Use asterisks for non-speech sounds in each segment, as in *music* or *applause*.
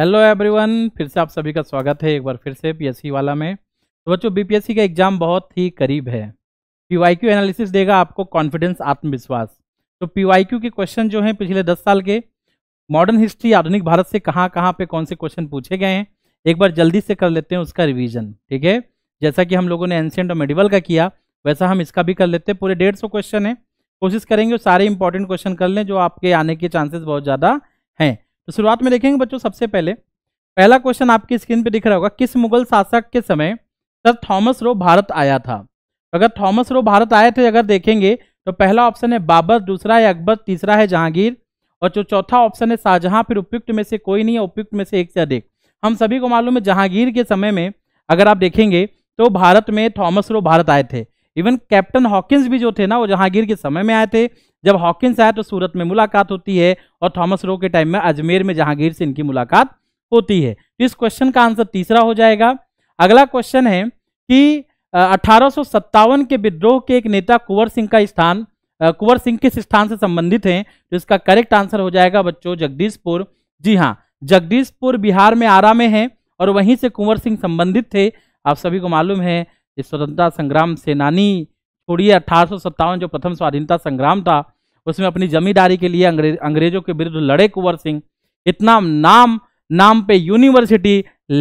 Hello everyone फिर से आप सभी का स्वागत है एक बार फिर से पीएससी वाला में तो बच्चों बीपीएससी का एग्जाम बहुत ही करीब है पीवाईक्यू एनालिसिस देगा आपको कॉन्फिडेंस आत्मविश्वास तो पीवाईक्यू के क्वेश्चन जो हैं पिछले दस साल के मॉडर्न हिस्ट्री आधुनिक भारत से कहाँ कहाँ पे कौन से क्वेश्चन पूछे गए हैं एक बार जल्दी से कर लेते हैं उसका रिविजन ठीक है जैसा कि हम लोगों ने एंसेंट और मेडिवल का किया वैसा हम इसका भी कर लेते हैं पूरे डेढ़ सौ क्वेश्चन है कोशिश करेंगे सारे इंपॉर्टेंट क्वेश्चन कर लें जो आपके आने के चांसेस बहुत ज़्यादा हैं तो शुरुआत में देखेंगे बच्चों सबसे पहले पहला क्वेश्चन आपकी स्क्रीन पे दिख रहा होगा किस मुगल शासक के समय सर थॉमस रो भारत आया था अगर थॉमस रो भारत आए थे अगर देखेंगे तो पहला ऑप्शन है बाबर दूसरा है अकबर तीसरा है जहांगीर और जो चौथा ऑप्शन है शाहजहां फिर उपयुक्त में से कोई नहीं है उपयुक्त में से एक से अधिक हम सभी को मालूम है जहांगीर के समय में अगर आप देखेंगे तो भारत में थॉमस रो भारत आए थे इवन कैप्टन हॉकिंस भी जो थे ना वो जहांगीर के समय में आए थे जब हॉकिंस आया तो सूरत में मुलाकात होती है और थॉमस रो के टाइम में अजमेर में जहांगीर से इनकी मुलाकात होती है तो इस क्वेश्चन का आंसर तीसरा हो जाएगा अगला क्वेश्चन है कि अठारह के विद्रोह के एक नेता कुंवर सिंह का स्थान कुंवर सिंह किस स्थान से संबंधित हैं तो इसका करेक्ट आंसर हो जाएगा बच्चों जगदीशपुर जी हाँ जगदीशपुर बिहार में आरा में है और वहीं से कुंवर सिंह संबंधित थे आप सभी को मालूम है स्वतंत्रता संग्राम सेनानी छोड़िए अठारह जो प्रथम स्वाधीनता संग्राम था उसमें अपनी जमींदारी के लिए अंग्रेज अंग्रेजों के विरुद्ध लड़े कुंवर सिंह इतना नाम नाम पे यूनिवर्सिटी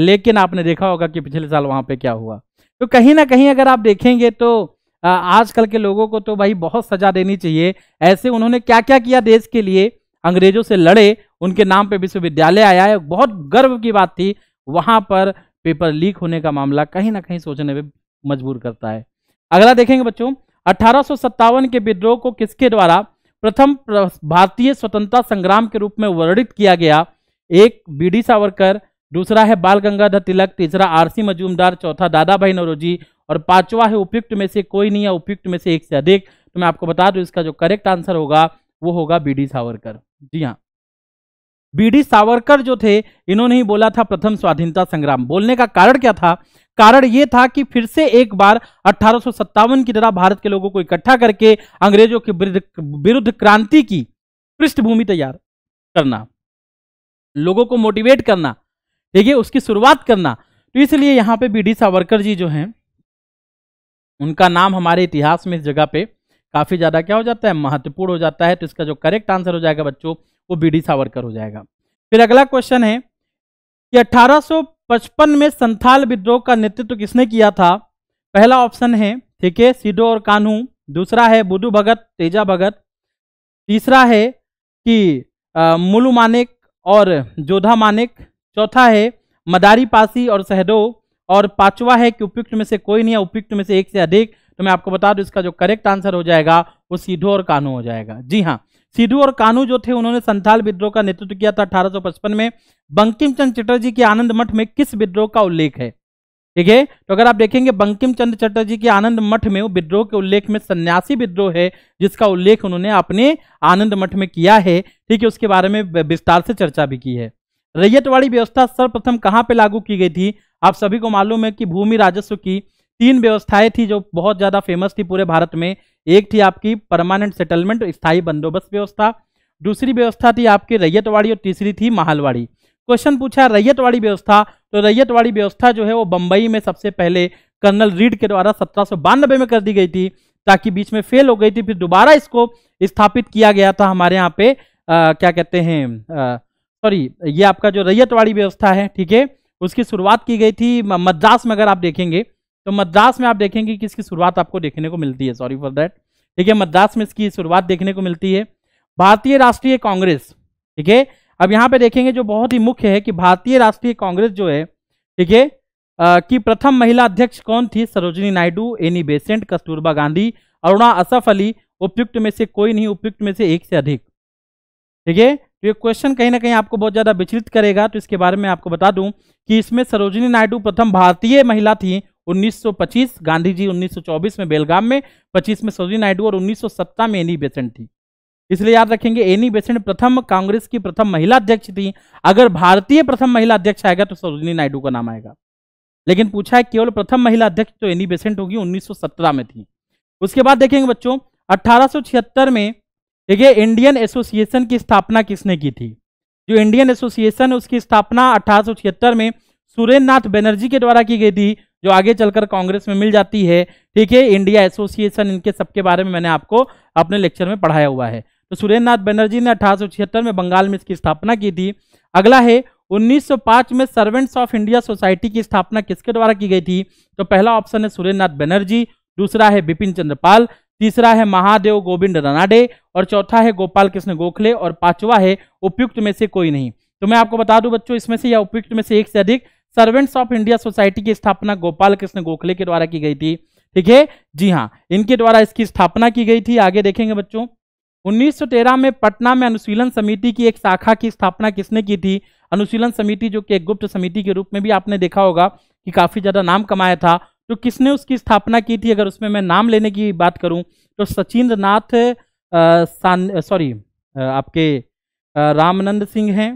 लेकिन आपने देखा होगा कि पिछले साल वहां पे क्या हुआ तो कहीं ना कहीं अगर आप देखेंगे तो आजकल के लोगों को तो भाई बहुत सजा देनी चाहिए ऐसे उन्होंने क्या क्या किया देश के लिए अंग्रेजों से लड़े उनके नाम पे विश्वविद्यालय आया है बहुत गर्व की बात थी वहां पर पेपर लीक होने का मामला कहीं ना कहीं सोचने पर मजबूर करता है अगला देखेंगे बच्चों अठारह के विद्रोह को किसके द्वारा प्रथम भारतीय स्वतंत्रता संग्राम के रूप में वर्णित किया गया एक बी डी सावरकर दूसरा है बाल गंगाधर तिलक तीसरा आरसी मजूमदार चौथा दादा भाई नरोजी और पांचवा है उपयुक्त में से कोई नहीं है उपयुक्त में से एक से अधिक तो मैं आपको बता दूं इसका जो करेक्ट आंसर होगा वो होगा बी डी सावरकर जी हाँ बीडी सावरकर जो थे इन्होंने ही बोला था प्रथम स्वाधीनता संग्राम बोलने का कारण क्या था कारण यह था कि फिर से एक बार अठारह की तरह भारत के लोगों को इकट्ठा करके अंग्रेजों के विरुद्ध क्रांति की पृष्ठभूमि तैयार करना लोगों को मोटिवेट करना ठीक है उसकी शुरुआत करना तो इसलिए यहां पे बीडी सावरकर जी जो हैं उनका नाम हमारे इतिहास में इस जगह पे काफी ज्यादा क्या हो जाता है महत्वपूर्ण हो जाता है तो इसका जो करेक्ट आंसर हो जाएगा बच्चों वो बी डी सावरकर हो जाएगा फिर अगला क्वेश्चन है कि 1855 में संथाल विद्रोह का नेतृत्व किसने किया था पहला ऑप्शन है ठीक है सिडो और कानू दूसरा है बुधु भगत तेजा भगत तीसरा है कि मुलू मानिक और जोधा मानिक चौथा है मदारी पासी और सहदो और पांचवा है कि उपयुक्त में से कोई नहीं है उपयुक्त में से एक से अधिक तो मैं आपको बता दूं इसका जो करेक्ट आंसर हो जाएगा वो सीधो और कानू हो जाएगा जी हाँ सिद्धू और कानू जो थे उन्होंने संथाल विद्रोह का नेतृत्व किया था पचपन में बंकिम चंद चटर्जी के आनंद मठ में किस विद्रोह का उल्लेख है ठीक है तो अगर आप देखेंगे बंकिम चंद चटर्जी के आनंद मठ में विद्रोह के उल्लेख में सन्यासी विद्रोह है जिसका उल्लेख उन्होंने अपने आनंद मठ में किया है ठीक है उसके बारे में विस्तार से चर्चा भी की है रैयतवाड़ी व्यवस्था सर्वप्रथम कहाँ पे लागू की गई थी आप सभी को मालूम है कि भूमि राजस्व की तीन व्यवस्थाएं थी जो बहुत ज़्यादा फेमस थी पूरे भारत में एक थी आपकी परमानेंट सेटलमेंट स्थायी बंदोबस्त व्यवस्था दूसरी व्यवस्था थी आपकी रैयतवाड़ी और तीसरी थी महालवाड़ी क्वेश्चन पूछा रैयतवाड़ी व्यवस्था तो रैयतवाड़ी व्यवस्था जो है वो बंबई में सबसे पहले कर्नल रीड के द्वारा सत्रह में कर दी गई थी ताकि बीच में फेल हो गई थी फिर दोबारा इसको स्थापित किया गया था हमारे यहाँ पे आ, क्या कहते हैं सॉरी ये आपका जो रैयतवाड़ी व्यवस्था है ठीक है उसकी शुरुआत की गई थी मद्रास में अगर आप देखेंगे तो मद्रास में आप देखेंगे कि इसकी शुरुआत आपको देखने को मिलती है सॉरी फॉर दैट ठीक है मद्रास में इसकी शुरुआत देखने को मिलती है भारतीय राष्ट्रीय कांग्रेस ठीक है अब यहाँ पे देखेंगे जो बहुत ही मुख्य है कि भारतीय राष्ट्रीय कांग्रेस जो है ठीक है की प्रथम महिला अध्यक्ष कौन थी सरोजनी नायडू एनी बेसेंट कस्तूरबा गांधी अरुणा असफ अली उपयुक्त में से कोई नहीं उपयुक्त में से एक से अधिक ठीक है तो ये क्वेश्चन कहीं ना कहीं आपको बहुत ज़्यादा विचलित करेगा तो इसके बारे में आपको बता दूं कि इसमें सरोजनी नायडू प्रथम भारतीय महिला थी 1925 गांधी जी 1924 में बेलगाम में 25 में सोजी नायडू और उन्नीस में एनी बेसेंट थी इसलिए याद रखेंगे एनी बेसेंट प्रथम कांग्रेस की प्रथम महिला अध्यक्ष थी अगर भारतीय प्रथम महिला अध्यक्ष आएगा तो सरोजनी नायडू का नाम आएगा लेकिन पूछा है केवल प्रथम महिला अध्यक्ष तो एनी बेसेंट होगी 1917 में थी उसके बाद देखेंगे बच्चों अठारह में देखिए इंडियन एसोसिएशन की स्थापना किसने की थी जो इंडियन एसोसिएशन उसकी स्थापना अठारह में सुरेंद्र नाथ बनर्जी के द्वारा की गई थी जो आगे चलकर कांग्रेस में मिल जाती है ठीक है इंडिया एसोसिएशन इनके सबके बारे में मैंने आपको अपने लेक्चर में पढ़ाया हुआ है तो सुरेंद्र नाथ बनर्जी ने अठारह में बंगाल में इसकी स्थापना की थी अगला है 1905 में सर्वेंट्स ऑफ इंडिया सोसाइटी की स्थापना किसके द्वारा की गई थी तो पहला ऑप्शन है सुरेंद्र नाथ बनर्जी दूसरा है बिपिन चंद्रपाल तीसरा है महादेव गोविंद रनाडे और चौथा है गोपाल कृष्ण गोखले और पांचवा है उपयुक्त में से कोई नहीं तो मैं आपको बता दूं बच्चों इसमें से या उपयुक्त में से एक से अधिक सर्वेंट्स ऑफ इंडिया सोसाइटी की स्थापना गोपाल कृष्ण गोखले के द्वारा की गई थी ठीक है जी हाँ इनके द्वारा इसकी स्थापना की गई थी आगे देखेंगे बच्चों 1913 में पटना में अनुशीलन समिति की एक शाखा की स्थापना किसने की थी अनुशीलन समिति जो कि एक गुप्त समिति के रूप में भी आपने देखा होगा कि काफी ज्यादा नाम कमाया था तो किसने उसकी स्थापना की थी अगर उसमें मैं नाम लेने की बात करूं तो सचिंद्र नाथ सॉरी आपके रामनंद सिंह हैं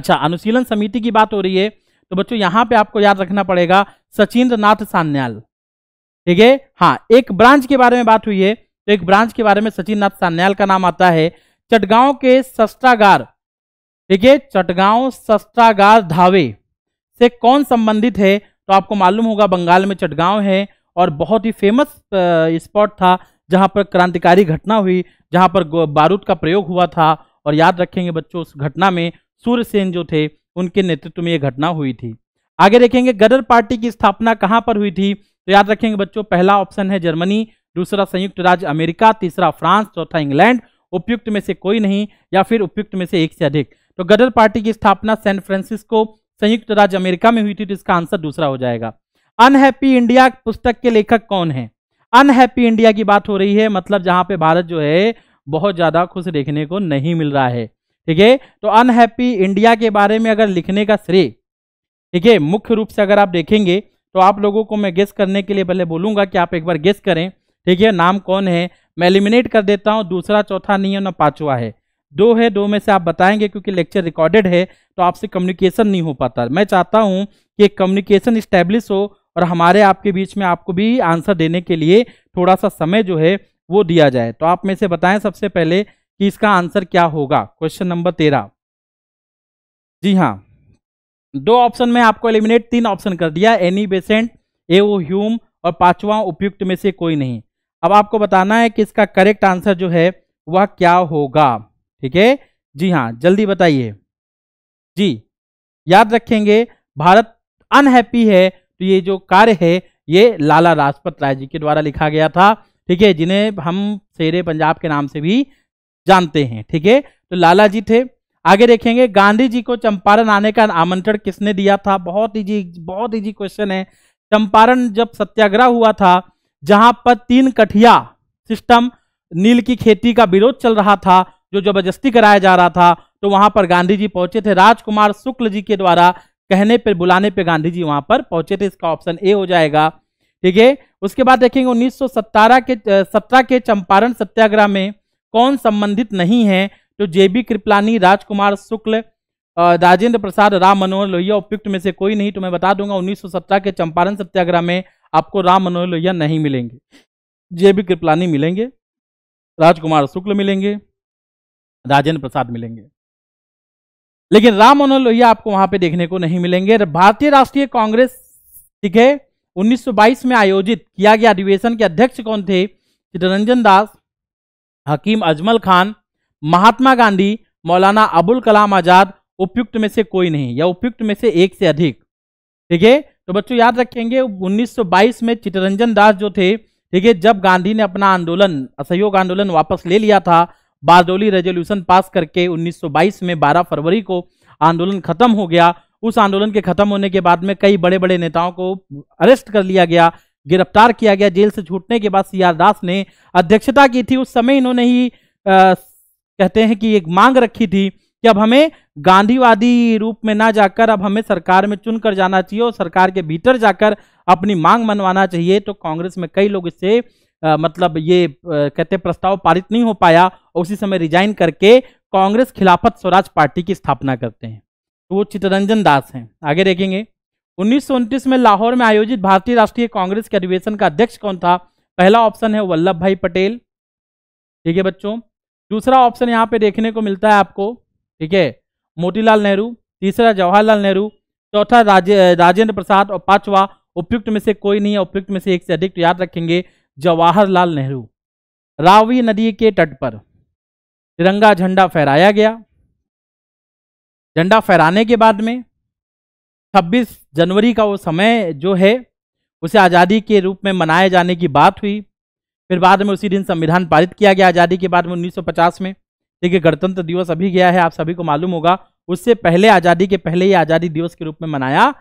अच्छा अनुशीलन समिति की बात हो रही है तो बच्चों यहां पे आपको याद रखना पड़ेगा सचिंद्र नाथ सान्याल ठीक है हाँ एक ब्रांच के बारे में बात हुई है तो एक ब्रांच के बारे में सचिन नाथ सान्याल का नाम आता है चटगांव के सस्टागार ठीक है चटगांव सस्टागार धावे से कौन संबंधित है तो आपको मालूम होगा बंगाल में चटगांव है और बहुत ही फेमस स्पॉट था जहां पर क्रांतिकारी घटना हुई जहां पर बारूद का प्रयोग हुआ था और याद रखेंगे बच्चों उस घटना में सूर्य सेन जो थे उनके नेतृत्व में यह घटना हुई थी आगे देखेंगे गदर पार्टी की स्थापना कहां पर हुई थी तो याद रखेंगे बच्चों पहला ऑप्शन है जर्मनी दूसरा संयुक्त राज्य अमेरिका तीसरा फ्रांस चौथा इंग्लैंड उपयुक्त में से कोई नहीं या फिर उपयुक्त में से एक से अधिक तो गदर पार्टी की स्थापना सैन फ्रांसिस्को संयुक्त राज्य अमेरिका में हुई थी तो इसका आंसर दूसरा हो जाएगा अनहैप्पी इंडिया पुस्तक के लेखक कौन है अनहैप्पी इंडिया की बात हो रही है मतलब जहां पे भारत जो है बहुत ज्यादा खुश देखने को नहीं मिल रहा है ठीक है तो अनहैप्पी इंडिया के बारे में अगर लिखने का श्रेय ठीक है मुख्य रूप से अगर आप देखेंगे तो आप लोगों को मैं गेस करने के लिए पहले बोलूंगा कि आप एक बार गेस करें ठीक है नाम कौन है मैं एलिमिनेट कर देता हूँ दूसरा चौथा नहीं है ना पांचवा है दो है दो में से आप बताएंगे क्योंकि लेक्चर रिकॉर्डेड है तो आपसे कम्युनिकेशन नहीं हो पाता मैं चाहता हूँ कि कम्युनिकेशन स्टेब्लिश हो और हमारे आपके बीच में आपको भी आंसर देने के लिए थोड़ा सा समय जो है वो दिया जाए तो आप में से बताएं सबसे पहले कि इसका आंसर क्या होगा क्वेश्चन नंबर तेरह जी हाँ दो ऑप्शन में आपको एलिमिनेट तीन ऑप्शन कर दिया Annie Besant A O Hume और पांचवा उपयुक्त में से कोई नहीं अब आपको बताना है कि इसका करेक्ट आंसर जो है वह क्या होगा ठीक है जी हाँ जल्दी बताइए जी याद रखेंगे भारत अनहैप्पी है तो ये जो कार्य है ये लाला लाजपत राय जी के द्वारा लिखा गया था ठीक है जिन्हें हम शेर पंजाब के नाम से भी जानते हैं ठीक है तो लाला जी थे आगे देखेंगे गांधी जी को चंपारण आने का आमंत्रण किसने दिया था बहुत इजी बहुत इजी क्वेश्चन है चंपारण जब सत्याग्रह हुआ था जहां पर तीन कठिया सिस्टम नील की खेती का विरोध चल रहा था जो जबरदस्ती कराया जा रहा था तो वहां पर गांधी जी पहुंचे थे राजकुमार शुक्ल जी के द्वारा कहने पर बुलाने पर गांधी जी वहां पर पहुंचे थे इसका ऑप्शन ए हो जाएगा ठीक है उसके बाद देखेंगे उन्नीस के सत्रह के चंपारण सत्याग्रह में कौन संबंधित नहीं है तो जेबी कृपलानी राजकुमार शुक्ल राजेंद्र प्रसाद राम मनोहर लोहिया उपयुक्त में से कोई नहीं तो मैं बता दूंगा उन्नीस के चंपारण सत्याग्रह में आपको राम मनोहर लोहिया नहीं मिलेंगे जेबी कृपलानी मिलेंगे राजकुमार शुक्ल मिलेंगे राजेंद्र प्रसाद मिलेंगे लेकिन राम मनोहर लोहिया आपको वहां पे देखने को नहीं मिलेंगे भारतीय राष्ट्रीय कांग्रेस ठीक है 1922 में आयोजित किया गया अधिवेशन के अध्यक्ष कौन थे चित्तरंजन दास हकीम अजमल खान महात्मा गांधी मौलाना अबुल कलाम आज़ाद उपयुक्त में से कोई नहीं या उपयुक्त में से एक से अधिक ठीक है तो बच्चों याद रखेंगे 1922 में चितरंजन दास जो थे ठीक है जब गांधी ने अपना आंदोलन असहयोग आंदोलन वापस ले लिया था बारदोली रेजोल्यूशन पास करके 1922 में 12 फरवरी को आंदोलन खत्म हो गया उस आंदोलन के खत्म होने के बाद में कई बड़े बड़े नेताओं को अरेस्ट कर लिया गया गिरफ्तार किया गया जेल से छूटने के बाद सी दास ने अध्यक्षता की थी उस समय इन्होंने ही आ, कहते हैं कि एक मांग रखी थी कि अब हमें गांधीवादी रूप में ना जाकर अब हमें सरकार में चुनकर जाना चाहिए और सरकार के भीतर जाकर अपनी मांग मनवाना चाहिए तो कांग्रेस में कई लोग इससे मतलब ये आ, कहते प्रस्ताव पारित नहीं हो पाया और उसी समय रिजाइन करके कांग्रेस खिलाफत स्वराज पार्टी की स्थापना करते हैं तो वो चित्तरंजन दास हैं आगे देखेंगे उन्नीस में लाहौर में आयोजित भारतीय राष्ट्रीय कांग्रेस के अधिवेशन का अध्यक्ष कौन था पहला ऑप्शन है वल्लभ भाई पटेल ठीक है बच्चों दूसरा ऑप्शन यहाँ पे देखने को मिलता है आपको ठीक है मोतीलाल नेहरू तीसरा जवाहरलाल नेहरू चौथा राजे राजेंद्र प्रसाद और पांचवा उपयुक्त में से कोई नहीं है उपयुक्त में से एक से अधिक तो याद रखेंगे जवाहरलाल नेहरू रावी नदी के तट पर तिरंगा झंडा फहराया गया झंडा फहराने के बाद में 26 जनवरी का वो समय जो है उसे आज़ादी के रूप में मनाए जाने की बात हुई फिर बाद में उसी दिन संविधान पारित किया गया आज़ादी के बाद में 1950 में देखिए गणतंत्र दिवस अभी गया है आप सभी को मालूम होगा उससे पहले आज़ादी के पहले ही आज़ादी दिवस के रूप में मनाया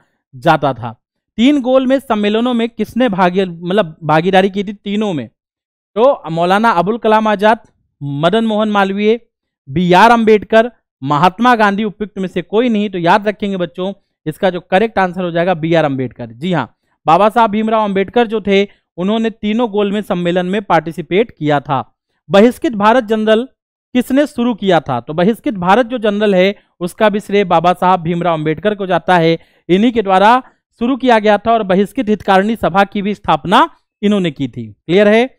जाता था तीन गोल में सम्मेलनों में किसने भागी मतलब भागीदारी की थी तीनों में तो मौलाना अबुल कलाम आज़ाद मदन मोहन मालवीय बी आर अम्बेडकर महात्मा गांधी उपयुक्त में से कोई नहीं तो याद रखेंगे बच्चों इसका जो करेक्ट आंसर हो जाएगा बी आर अम्बेडकर जी हाँ बाबा साहब भीमराव अम्बेडकर जो थे उन्होंने तीनों गोल में सम्मेलन में पार्टिसिपेट किया था बहिष्कृत भारत जनरल किसने शुरू किया था तो बहिष्कृत भारत जो जनरल है उसका भी श्रेय बाबा साहब भीमराव अंबेडकर को जाता है इन्हीं के द्वारा शुरू किया गया था और बहिष्कृत हितकारिणी सभा की भी स्थापना इन्होंने की थी क्लियर है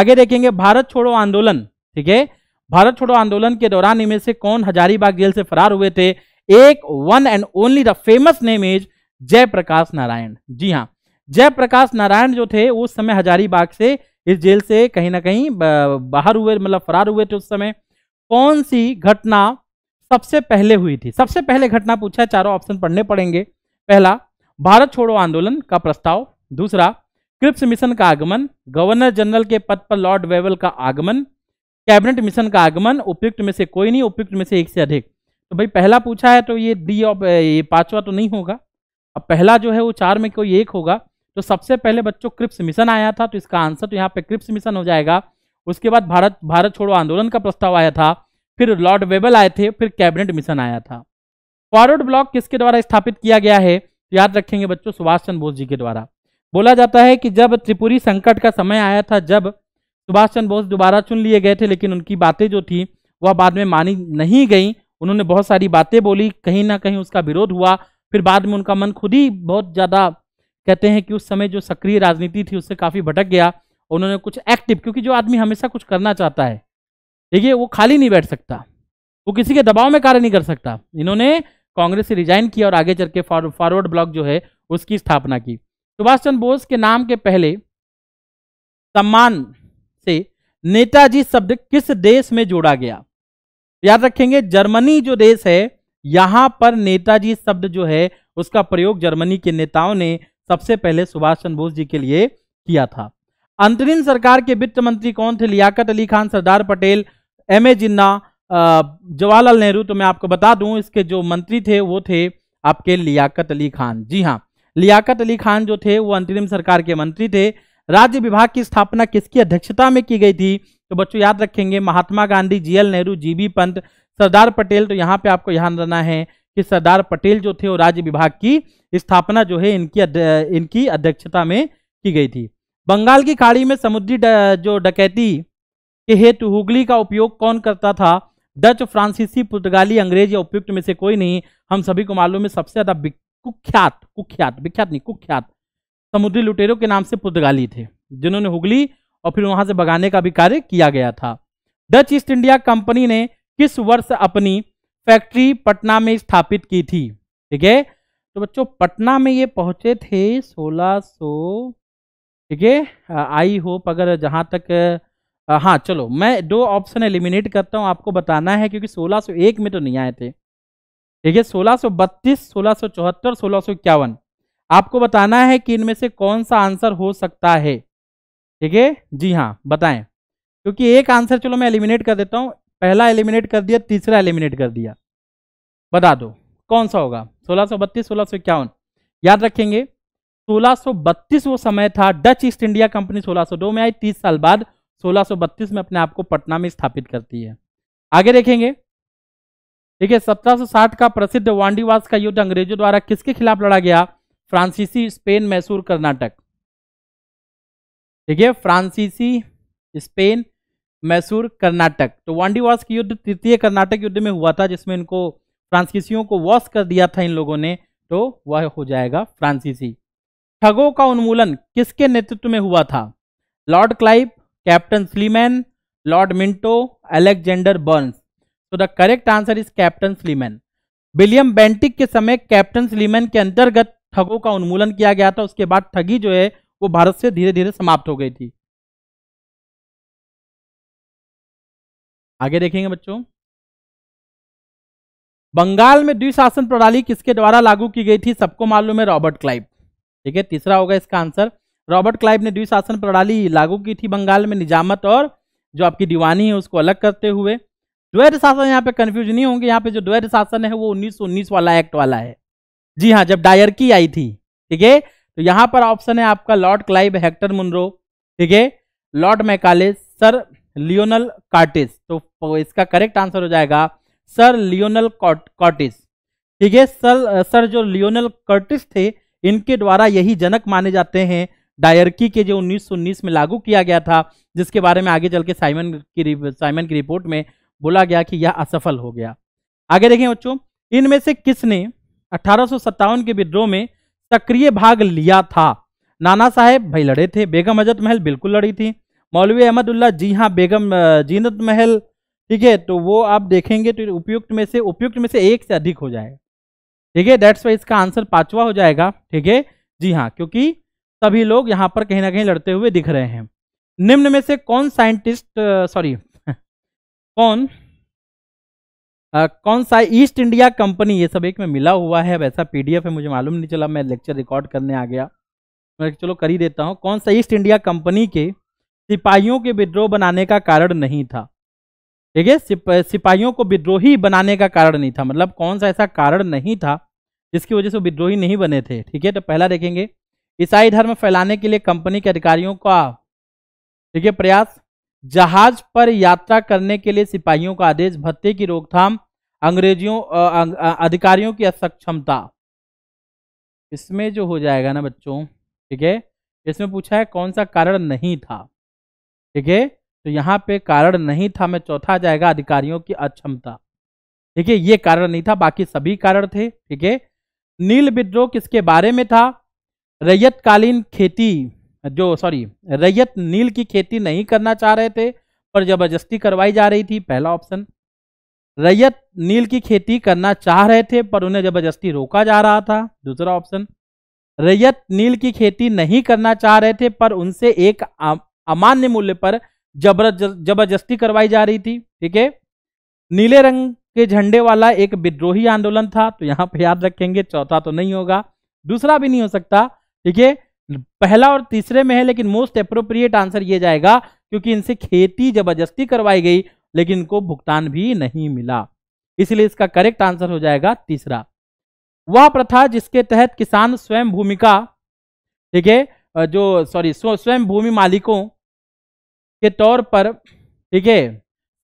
आगे देखेंगे भारत छोड़ो आंदोलन ठीक है भारत छोड़ो आंदोलन के दौरान इनमें से कौन हजारीबाग जेल से फरार हुए थे एक one and only the famous name is Jayaprakash Narayan ji हाँ जयप्रकाश नारायण जो थे उस समय हजारीबाग से इस जेल से कहीं ना कहीं बाहर हुए मतलब फरार हुए थे उस समय कौन सी घटना सबसे पहले हुई थी सबसे पहले घटना पूछा चारों ऑप्शन पढ़ने पड़ेंगे पहला भारत छोड़ो आंदोलन का प्रस्ताव दूसरा क्रिप्स मिशन का आगमन गवर्नर जनरल के पद पर लॉर्ड वेवल का आगमन कैबिनेट मिशन का आगमन उपयुक्त में से कोई नहीं उपयुक्त में से एक से अधिक तो भाई पहला पूछा है तो ये डी ऑप ये पांचवा तो नहीं होगा अब पहला जो है वो चार में कोई एक होगा तो सबसे पहले बच्चों क्रिप्स मिशन आया था तो इसका आंसर तो यहाँ पे क्रिप्स मिशन हो जाएगा उसके बाद भारत भारत छोड़ो आंदोलन का प्रस्ताव आया था फिर लॉर्ड वेबल आए थे फिर कैबिनेट मिशन आया था फॉरवर्ड ब्लॉक किसके द्वारा स्थापित किया गया है तो याद रखेंगे बच्चों सुभाष चंद्र बोस जी के द्वारा बोला जाता है कि जब त्रिपुरी संकट का समय आया था जब सुभाष चंद्र बोस दोबारा चुन लिए गए थे लेकिन उनकी बातें जो थी वह बाद में मानी नहीं गई उन्होंने बहुत सारी बातें बोली कहीं ना कहीं उसका विरोध हुआ फिर बाद में उनका मन खुद ही बहुत ज़्यादा कहते हैं कि उस समय जो सक्रिय राजनीति थी उससे काफ़ी भटक गया उन्होंने कुछ एक्टिव क्योंकि जो आदमी हमेशा कुछ करना चाहता है देखिए वो खाली नहीं बैठ सकता वो किसी के दबाव में कार्य नहीं कर सकता इन्होंने कांग्रेस से रिजाइन किया और आगे चल के फॉरवर्ड ब्लॉक जो है उसकी स्थापना की सुभाष चंद्र बोस के नाम के पहले सम्मान से नेताजी शब्द किस देश में जोड़ा गया याद रखेंगे जर्मनी जो देश है यहां पर नेताजी शब्द जो है उसका प्रयोग जर्मनी के नेताओं ने सबसे पहले सुभाष चंद्र बोस जी के लिए किया था अंतरिम सरकार के वित्त मंत्री कौन थे लियाकत अली खान सरदार पटेल एम ए जिन्ना जवाहरलाल नेहरू तो मैं आपको बता दूं इसके जो मंत्री थे वो थे आपके लियाकत अली खान जी हाँ लियाकत अली खान जो थे वो अंतरिम सरकार के मंत्री थे राज्य विभाग की स्थापना किसकी अध्यक्षता में की गई थी तो बच्चों याद रखेंगे महात्मा गांधी जीएल नेहरू जीबी पंत सरदार पटेल तो यहाँ पे आपको ध्यान रखना है कि सरदार पटेल जो थे वो राज्य विभाग की स्थापना जो है इनकी इनकी अध्यक्षता में की गई थी बंगाल की खाड़ी में समुद्री जो डकैती के हेतु हुगली का उपयोग कौन करता था डच फ्रांसीसी पुर्तगाली अंग्रेज या उपयुक्त में से कोई नहीं हम सभी को मालूम है सबसे ज्यादा कुख्यात कुख्यात विख्यात नहीं कुख्यात समुद्री लुटेरों के नाम से पुर्तगाली थे जिन्होंने हुगली और फिर वहां से भगाने का भी कार्य किया गया था डच ईस्ट इंडिया कंपनी ने किस वर्ष अपनी फैक्ट्री पटना में स्थापित की थी ठीक है तो बच्चों पटना में ये पहुंचे थे 1600 ठीक है आई होप अगर जहां तक आ, हाँ चलो मैं दो ऑप्शन एलिमिनेट करता हूँ आपको बताना है क्योंकि 1601 में तो नहीं आए थे ठीक है 1632, सो 1651 आपको बताना है कि इनमें से कौन सा आंसर हो सकता है ठीक है जी हाँ बताएं क्योंकि एक आंसर चलो मैं एलिमिनेट कर देता हूँ पहला एलिमिनेट कर दिया तीसरा एलिमिनेट कर दिया बता दो कौन सा होगा सोलह सौ बत्तीस सोलह इक्यावन याद रखेंगे 1632 वो समय था डच ईस्ट इंडिया कंपनी 1602 में आई 30 साल बाद 1632 में अपने आप को पटना में स्थापित करती है आगे देखेंगे ठीक है 1760 का प्रसिद्ध वांडीवास का युद्ध अंग्रेजों द्वारा किसके खिलाफ लड़ा गया फ्रांसीसी स्पेन मैसूर कर्नाटक ठीक है फ्रांसीसी स्पेन मैसूर कर्नाटक तो वांडी वॉस की युद्ध तृतीय कर्नाटक युद्ध में हुआ था जिसमें इनको फ्रांसीसियों को वॉश कर दिया था इन लोगों ने तो वह हो जाएगा फ्रांसीसी ठगों का उन्मूलन किसके नेतृत्व में हुआ था Lord Clive Captain Sleeman Lord Minto Alexander Burnes तो the correct answer is Captain Sleeman William Bentinck के समय कैप्टन स्लीमैन के अंतर्गत ठगों का उन्मूलन किया गया था उसके बाद ठगी जो है वो भारत से धीरे धीरे समाप्त हो गई थी आगे देखेंगे बच्चों बंगाल में द्विशासन प्रणाली किसके द्वारा लागू की गई थी सबको मालूम है रॉबर्ट क्लाइव ठीक है तीसरा होगा इसका आंसर रॉबर्ट क्लाइव ने द्विशासन प्रणाली लागू की थी बंगाल में निजामत और जो आपकी दीवानी है उसको अलग करते हुए द्वैध शासन यहाँ पे कंफ्यूज नहीं होंगे यहाँ पे जो द्वैध शासन है वो उन्नीस वाला एक्ट वाला है जी हाँ जब डायरकी आई थी ठीक है तो यहाँ पर ऑप्शन है आपका लॉर्ड क्लाइव हेक्टर मुनरो ठीक है Lord Macaulay Sir Lionel Curtis तो इसका करेक्ट आंसर हो जाएगा सर लियोनल कॉटिस ठीक है सर सर जो लियोनल कर्टिस थे इनके द्वारा यही जनक माने जाते हैं डायरकी के जो 1919 में लागू किया गया था जिसके बारे में आगे चल के साइमन की साइमन की रिपोर्ट में बोला गया कि यह असफल हो गया आगे देखें बच्चों इनमें से किसने अठारह के विद्रोह में सक्रिय भाग लिया था नाना साहेब भाई लड़े थे बेगम अजत महल बिल्कुल लड़ी थी मौलवी अहमदुल्ला जी हाँ बेगम जीनत महल ठीक है तो वो आप देखेंगे तो उपयुक्त में से उपयुक्त में से एक से अधिक हो जाएगा ठीक है डेट्स वाई इसका आंसर पांचवा हो जाएगा ठीक है जी हाँ क्योंकि सभी लोग यहाँ पर कहीं ना कहीं लड़ते हुए दिख रहे हैं निम्न में से कौन साइंटिस्ट सॉरी *laughs* कौन आ, कौन सा ईस्ट इंडिया कंपनी ये सब एक में मिला हुआ है वैसा पीडीएफ है मुझे मालूम नहीं चला मैं लेक्चर रिकॉर्ड करने आ गया मैं चलो कर ही देता हूँ कौन सा ईस्ट इंडिया कंपनी के सिपाहियों के विद्रोह बनाने का कारण नहीं था ठीक है सिपाहियों को विद्रोही बनाने का कारण नहीं था मतलब कौन सा ऐसा कारण नहीं था जिसकी वजह से विद्रोही नहीं बने थे ठीक है तो पहला देखेंगे ईसाई धर्म फैलाने के लिए कंपनी के अधिकारियों का ठीक है प्रयास जहाज पर यात्रा करने के लिए सिपाहियों का आदेश भत्ते की रोकथाम अंग्रेजियों अधिकारियों की असक्षमता इसमें जो हो जाएगा ना बच्चों ठीक है इसमें पूछा है कौन सा कारण नहीं था ठीक है तो यहाँ पे कारण नहीं था मैं चौथा जाएगा अधिकारियों की अक्षमता ठीक है ये कारण नहीं था बाकी सभी कारण थे ठीक है नील विद्रोह किसके बारे में था रैयतकालीन खेती जो सॉरी रैयत नील की खेती नहीं करना चाह रहे थे पर जबरदस्ती करवाई जा रही थी पहला ऑप्शन रैयत नील की खेती करना चाह रहे थे पर उन्हें जबरदस्ती रोका जा रहा था दूसरा ऑप्शन रैयत नील की खेती नहीं करना चाह रहे थे पर उनसे एक अमान्य मूल्य पर जबर जबरदस्ती करवाई जा रही थी ठीक है नीले रंग के झंडे वाला एक विद्रोही आंदोलन था तो यहां पर याद रखेंगे चौथा तो नहीं होगा दूसरा भी नहीं हो सकता ठीक है पहला और तीसरे में है लेकिन मोस्ट अप्रोप्रिएट आंसर ये जाएगा क्योंकि इनसे खेती जबरदस्ती करवाई गई लेकिन इनको भुगतान भी नहीं मिला इसलिए इसका करेक्ट आंसर हो जाएगा तीसरा वह प्रथा जिसके तहत किसान स्वयं भूमिका ठीक है जो सॉरी स्वयं भूमि मालिकों के तौर पर ठीक है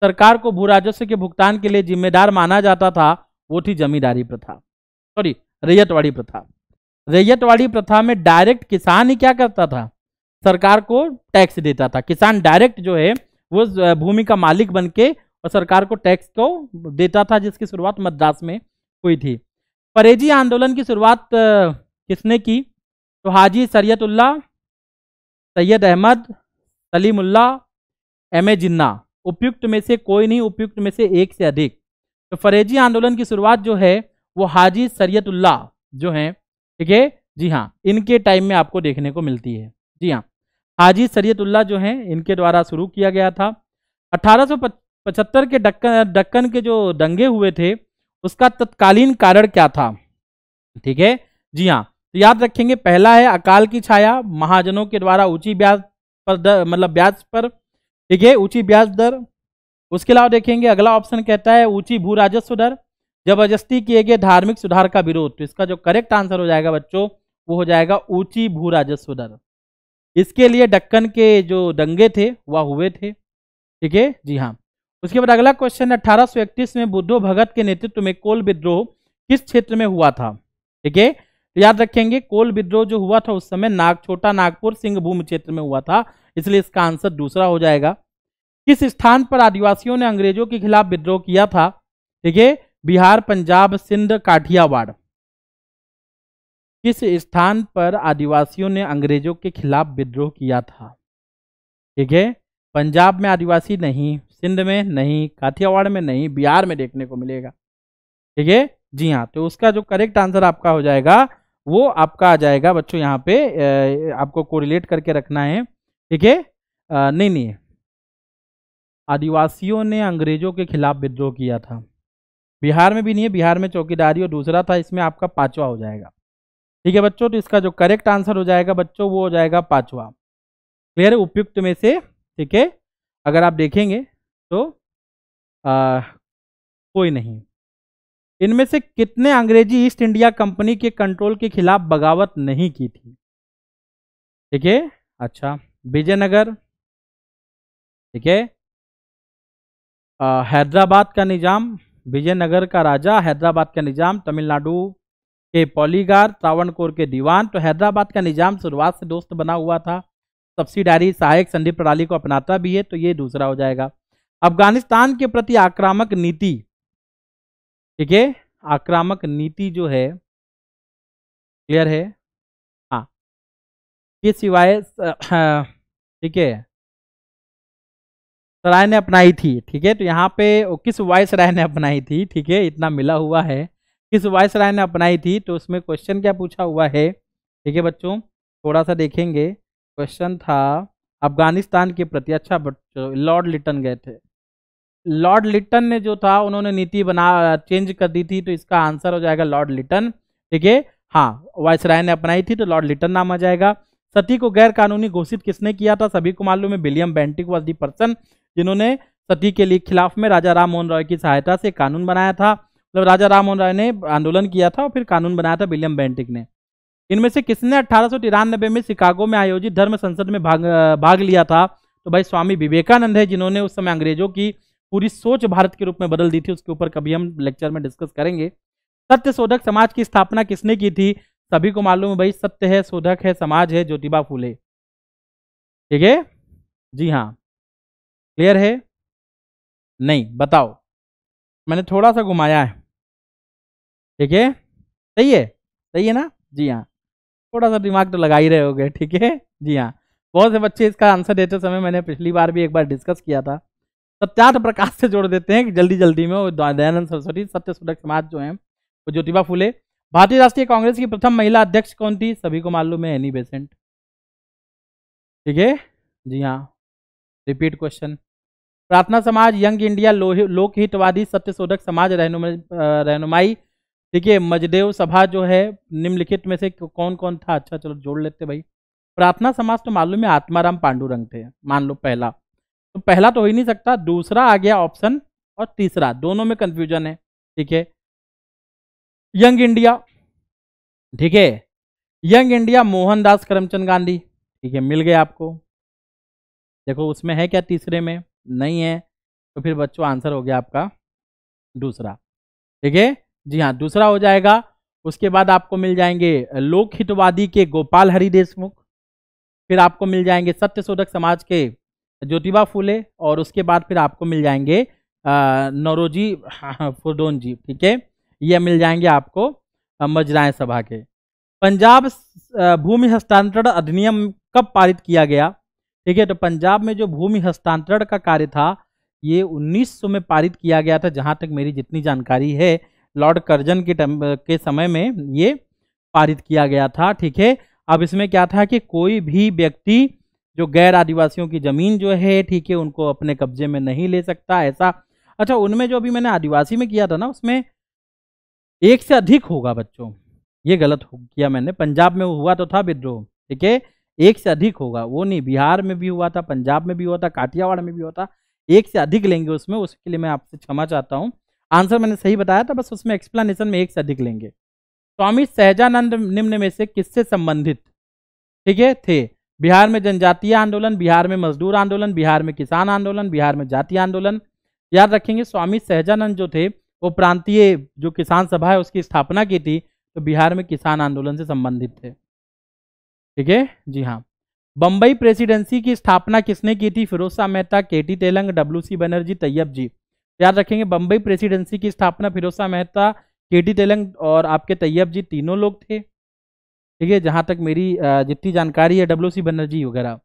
सरकार को भू राजस्व के भुगतान के लिए जिम्मेदार माना जाता था वो थी जमींदारी प्रथा सॉरी रैयतवाड़ी प्रथा रैयतवाड़ी प्रथा में डायरेक्ट किसान ही क्या करता था सरकार को टैक्स देता था किसान डायरेक्ट जो है वो भूमि का मालिक बन के और सरकार को टैक्स को देता था जिसकी शुरुआत मद्रास में हुई थी परेजी आंदोलन की शुरुआत किसने की तो हाजी सरयतुल्ला सैयद अहमद सलीमुल्ला एम ए जिन्ना उपयुक्त में से कोई नहीं उपयुक्त में से एक से अधिक तो फरेजी आंदोलन की शुरुआत जो है वो हाजी सरयतुल्ला जो हैं ठीक है जी हाँ इनके टाइम में आपको देखने को मिलती है जी हाँ हाजी सरयतुल्ला जो हैं इनके द्वारा शुरू किया गया था 1875 के डक्कन डक्कन के जो दंगे हुए थे उसका तत्कालीन कारण क्या था ठीक है जी हाँ तो याद रखेंगे पहला है अकाल की छाया महाजनों के द्वारा ऊंची ब्याज पर मतलब ब्याज पर ठीक है ऊंची ब्याज दर उसके अलावा देखेंगे अगला ऑप्शन कहता है ऊंची भू राजस्व दर जबरदस्ती किए गए धार्मिक सुधार का विरोध तो इसका जो करेक्ट आंसर हो जाएगा बच्चों वो हो जाएगा ऊंची भू राजस्व दर इसके लिए डक्कन के जो दंगे थे वह हुए थे ठीक है जी हाँ उसके बाद अगला क्वेश्चन है अठारह में बुद्धो भगत के नेतृत्व में कोल विद्रोह किस क्षेत्र में हुआ था ठीक है तो याद रखेंगे कोल विद्रोह जो हुआ था उस समय नाग छोटा नागपुर सिंहभूम क्षेत्र में हुआ था इसलिए इसका आंसर दूसरा हो जाएगा किस स्थान पर आदिवासियों ने अंग्रेजों के खिलाफ विद्रोह किया था ठीक है बिहार पंजाब सिंध काठियावाड़ किस स्थान पर आदिवासियों ने अंग्रेजों के खिलाफ विद्रोह किया था ठीक है पंजाब में आदिवासी नहीं सिंध में नहीं काठियावाड़ में नहीं बिहार में देखने को मिलेगा ठीक है जी हाँ तो उसका जो करेक्ट आंसर आपका हो जाएगा वो आपका आ जाएगा बच्चों यहाँ पे आपको कोरिलेट करके रखना है ठीक है नहीं नहीं आदिवासियों ने अंग्रेजों के खिलाफ विद्रोह किया था बिहार में भी नहीं है बिहार में चौकीदारी और दूसरा था इसमें आपका पांचवा हो जाएगा ठीक है बच्चों तो इसका जो करेक्ट आंसर हो जाएगा बच्चों वो हो जाएगा पांचवा क्लियर है उपयुक्त में से ठीक है अगर आप देखेंगे तो आ, कोई नहीं इनमें से कितने अंग्रेजी ईस्ट इंडिया कंपनी के कंट्रोल के खिलाफ बगावत नहीं की थी ठीक है अच्छा विजयनगर ठीक है हैदराबाद का निजाम विजयनगर का राजा हैदराबाद का निजाम तमिलनाडु के पॉलीगार त्रावणकोर के दीवान तो हैदराबाद का निजाम शुरुआत से दोस्त बना हुआ था सब्सिडारी सहायक संधि प्रणाली को अपनाता भी है तो ये दूसरा हो जाएगा अफगानिस्तान के प्रति आक्रामक नीति ठीक है आक्रामक नीति जो है क्लियर है हाँ ये सिवाय *clears throat* ठीक है सराय ने अपनाई थी ठीक है तो यहाँ पे किस वाइस राय ने अपनाई थी ठीक है इतना मिला हुआ है किस वाइस राय ने अपनाई थी तो उसमें क्वेश्चन क्या पूछा हुआ है ठीक है बच्चों थोड़ा सा देखेंगे क्वेश्चन था अफगानिस्तान के प्रति अच्छा बच्चों लॉर्ड लिटन गए थे लॉर्ड लिटन ने जो था उन्होंने नीति बना चेंज कर दी थी तो इसका आंसर हो जाएगा लॉर्ड लिटन ठीक है हाँ वाइस राय ने अपनाई थी तो लॉर्ड लिटन नाम आ जाएगा सती को गैर कानूनी घोषित किसने किया था सभी को मालूम है William Bentinck was the person जिन्होंने सती के लिए खिलाफ में राजा राम मोहन रॉय की सहायता से कानून बनाया था मतलब राजा राम मोहन रॉय ने आंदोलन किया था और फिर कानून बनाया था विलियम बेंटिक ने इनमें से किसने अठारह में शिकागो में आयोजित धर्म संसद में भाग भाग लिया था तो भाई स्वामी विवेकानंद है जिन्होंने उस समय अंग्रेजों की पूरी सोच भारत के रूप में बदल दी थी उसके ऊपर कभी हम लेक्चर में डिस्कस करेंगे सत्य शोधक समाज की स्थापना किसने की थी सभी को मालूम है भाई सत्य है शोधक है समाज है ज्योतिबा फूले ठीक है जी हाँ क्लियर है नहीं बताओ मैंने थोड़ा सा घुमाया है ठीक है सही है सही है ना जी हाँ थोड़ा सा दिमाग तो लगा ही रहे हो ठीक है जी हाँ बहुत से बच्चे इसका आंसर देते समय मैंने पिछली बार भी एक बार डिस्कस किया था सत्यार्थ प्रकाश से जोड़ देते हैं कि जल्दी जल्दी में वो दयानंद सरस्वती सत्य सुधक समाज जो है वो ज्योतिबा फूले भारतीय राष्ट्रीय कांग्रेस की प्रथम महिला अध्यक्ष कौन थी सभी को मालूम है एनी बेसेंट ठीक है जी हाँ रिपीट क्वेश्चन प्रार्थना समाज यंग इंडिया लोकहितवादी सत्यशोधक समाज रहनुमाई देखिए मजदेव सभा जो है निम्नलिखित में से कौन कौन था अच्छा चलो जोड़ लेते भाई प्रार्थना समाज तो मालूम है आत्माराम पांडुरंग थे मान लो पहला तो पहला तो हो ही नहीं सकता दूसरा आ गया ऑप्शन और तीसरा दोनों में कंफ्यूजन है ठीक है यंग इंडिया ठीक है यंग इंडिया मोहनदास करमचंद गांधी ठीक है मिल गया आपको देखो उसमें है क्या तीसरे में नहीं है तो फिर बच्चों आंसर हो गया आपका दूसरा ठीक है जी हाँ दूसरा हो जाएगा उसके बाद आपको मिल जाएंगे लोकहितवादी के गोपाल हरि देशमुख फिर आपको मिल जाएंगे सत्यशोधक समाज के ज्योतिबा फूले और उसके बाद फिर आपको मिल जाएंगे नरोजी हाँ, हाँ, फुरदोन जी ठीक है ये मिल जाएंगे आपको मजराए सभा के पंजाब भूमि हस्तांतरण अधिनियम कब पारित किया गया ठीक है तो पंजाब में जो भूमि हस्तांतरण का कार्य था ये 1900 में पारित किया गया था जहाँ तक मेरी जितनी जानकारी है लॉर्ड कर्जन के के समय में ये पारित किया गया था ठीक है अब इसमें क्या था कि कोई भी व्यक्ति जो गैर आदिवासियों की ज़मीन जो है ठीक है उनको अपने कब्जे में नहीं ले सकता ऐसा अच्छा उनमें जो अभी मैंने आदिवासी में किया था ना उसमें एक से अधिक होगा बच्चों ये गलत किया मैंने पंजाब में हुआ तो था विद्रोह ठीक है एक से अधिक होगा वो नहीं बिहार में भी हुआ था पंजाब में भी हुआ था काठियावाड़ में भी हुआ था एक से अधिक लेंगे उसमें उसके लिए मैं आपसे क्षमा चाहता हूँ आंसर मैंने सही बताया था बस उसमें एक्सप्लेनेशन में एक से अधिक लेंगे स्वामी सहजानंद निम्न में से किससे संबंधित ठीक है थे बिहार में जनजातीय आंदोलन बिहार में मजदूर आंदोलन बिहार में किसान आंदोलन बिहार में जातीय आंदोलन याद रखेंगे स्वामी सहजानंद जो थे वो प्रांतीय जो किसान सभा है उसकी स्थापना की थी तो बिहार में किसान आंदोलन से संबंधित थे ठीक है जी हाँ बम्बई प्रेसिडेंसी की स्थापना किसने की थी फिरोज शाह मेहता के T Telang W C Banerjee Tyab ji याद रखेंगे बम्बई प्रेसिडेंसी की स्थापना फिरोज शाह मेहता के टी तेलंग और आपके तैयब जी तीनों लोग थे ठीक है जहाँ तक मेरी जितनी जानकारी है डब्ल्यू सी बनर्जी वगैरह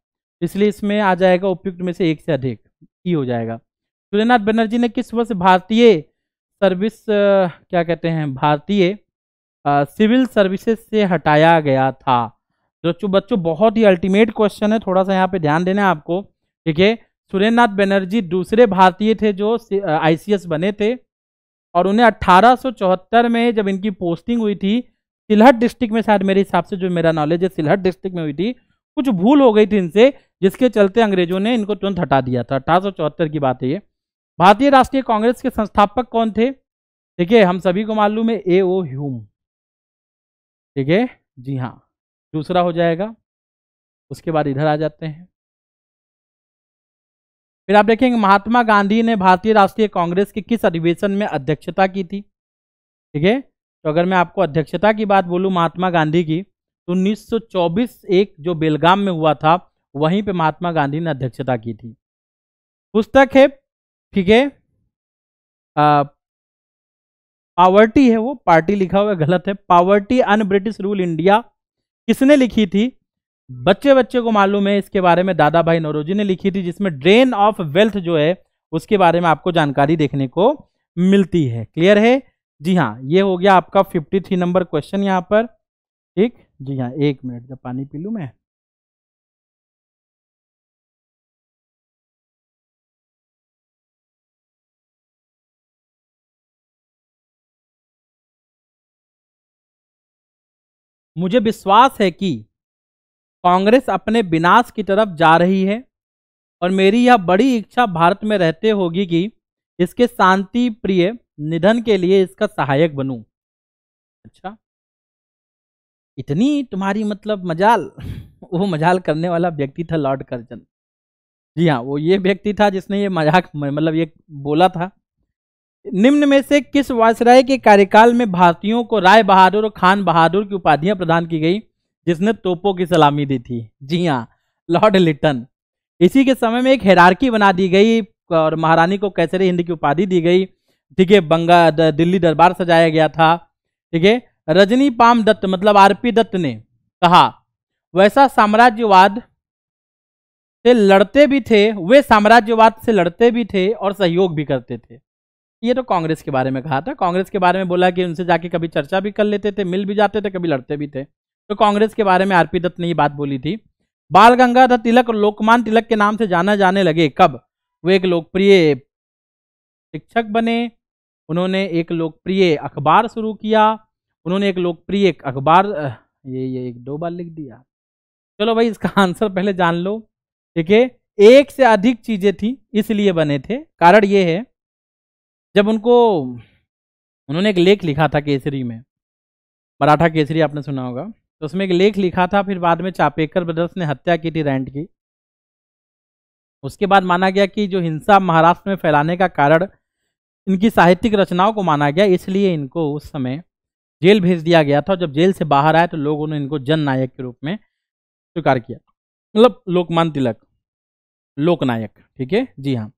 इसलिए इसमें आ जाएगा उपयुक्त में से एक से अधिक ई हो जाएगा सूर्यनाथ बनर्जी ने किस वर्ष भारतीय सर्विस क्या कहते हैं भारतीय सिविल सर्विसेज से हटाया गया था दोस्तों बच्चों बहुत ही अल्टीमेट क्वेश्चन है थोड़ा सा यहाँ पे ध्यान देना आपको ठीक है सुरेंद्र नाथ बनर्जी दूसरे भारतीय थे जो आई बने थे और उन्हें अट्ठारह में जब इनकी पोस्टिंग हुई थी सिलहट डिस्ट्रिक्ट में शायद मेरे हिसाब से जो मेरा नॉलेज है सिलहट डिस्ट्रिक्ट में हुई थी कुछ भूल हो गई थी इनसे जिसके चलते अंग्रेजों ने इनको तुरंत हटा दिया था अठारह की बात है ये भारतीय राष्ट्रीय कांग्रेस के संस्थापक कौन थे ठीक है हम सभी को मालूम है ए ओ ह्यूम ठीक है जी हाँ दूसरा हो जाएगा उसके बाद इधर आ जाते हैं फिर आप देखेंगे महात्मा गांधी ने भारतीय राष्ट्रीय कांग्रेस के किस अधिवेशन में अध्यक्षता की थी ठीक है तो अगर मैं आपको अध्यक्षता की बात बोलूं महात्मा गांधी की तो 1924 एक जो बेलगाम में हुआ था वहीं पे महात्मा गांधी ने अध्यक्षता की थी पुस्तक है ठीक है पावर्टी है वो पार्टी लिखा हुआ गलत है poverty un British rule India किसने लिखी थी बच्चे बच्चे को मालूम है इसके बारे में दादा भाई नौरोजी ने लिखी थी जिसमें ड्रेन ऑफ वेल्थ जो है उसके बारे में आपको जानकारी देखने को मिलती है क्लियर है जी हाँ ये हो गया आपका 53 नंबर क्वेश्चन यहाँ पर ठीक जी हाँ एक मिनट जब पानी पी लूँ मैं मुझे विश्वास है कि कांग्रेस अपने विनाश की तरफ जा रही है और मेरी यह बड़ी इच्छा भारत में रहते होगी कि इसके शांति प्रिय निधन के लिए इसका सहायक बनूं अच्छा इतनी तुम्हारी मतलब मजाल वो मजाल करने वाला व्यक्ति था लॉर्ड कर्जन जी हाँ वो ये व्यक्ति था जिसने ये मजाक मतलब ये बोला था निम्न में से किस वायसराय के कार्यकाल में भारतीयों को राय बहादुर और खान बहादुर की उपाधियां प्रदान की गई जिसने तोपों की सलामी दी थी जी हाँ लॉर्ड लिटन इसी के समय में एक हेरारकी बना दी गई और महारानी को कैसरे हिंद की उपाधि दी गई ठीक है बंगा दिल्ली दरबार सजाया गया था ठीक है रजनी पाम दत्त मतलब आरपी दत्त ने कहा वैसा साम्राज्यवाद से लड़ते भी थे वे साम्राज्यवाद से लड़ते भी थे और सहयोग भी करते थे ये तो कांग्रेस के बारे में कहा था कांग्रेस के बारे में बोला कि उनसे जाके कभी चर्चा भी कर लेते थे मिल भी जाते थे कभी लड़ते भी थे तो कांग्रेस के बारे में आरपी दत्त ने ये बात बोली थी बाल गंगाधर तिलक लोकमान तिलक के नाम से जाना जाने लगे कब वे एक लोकप्रिय शिक्षक बने उन्होंने एक लोकप्रिय अखबार शुरू किया उन्होंने एक लोकप्रिय अखबार ये ये एक दो बार लिख दिया चलो भाई इसका आंसर पहले जान लो ठीक है एक से अधिक चीजें थी इसलिए बने थे कारण ये है जब उनको उन्होंने एक लेख लिखा था केसरी में मराठा केसरी आपने सुना होगा तो उसमें एक लेख लिखा था फिर बाद में चापेकर ब्रदर्स ने हत्या की थी रैंट की उसके बाद माना गया कि जो हिंसा महाराष्ट्र में फैलाने का कारण इनकी साहित्यिक रचनाओं को माना गया इसलिए इनको उस समय जेल भेज दिया गया था जब जेल से बाहर आए तो लोगों ने इनको जन नायक के रूप में स्वीकार किया मतलब लोकमान तिलक लोकनायक ठीक है जी हाँ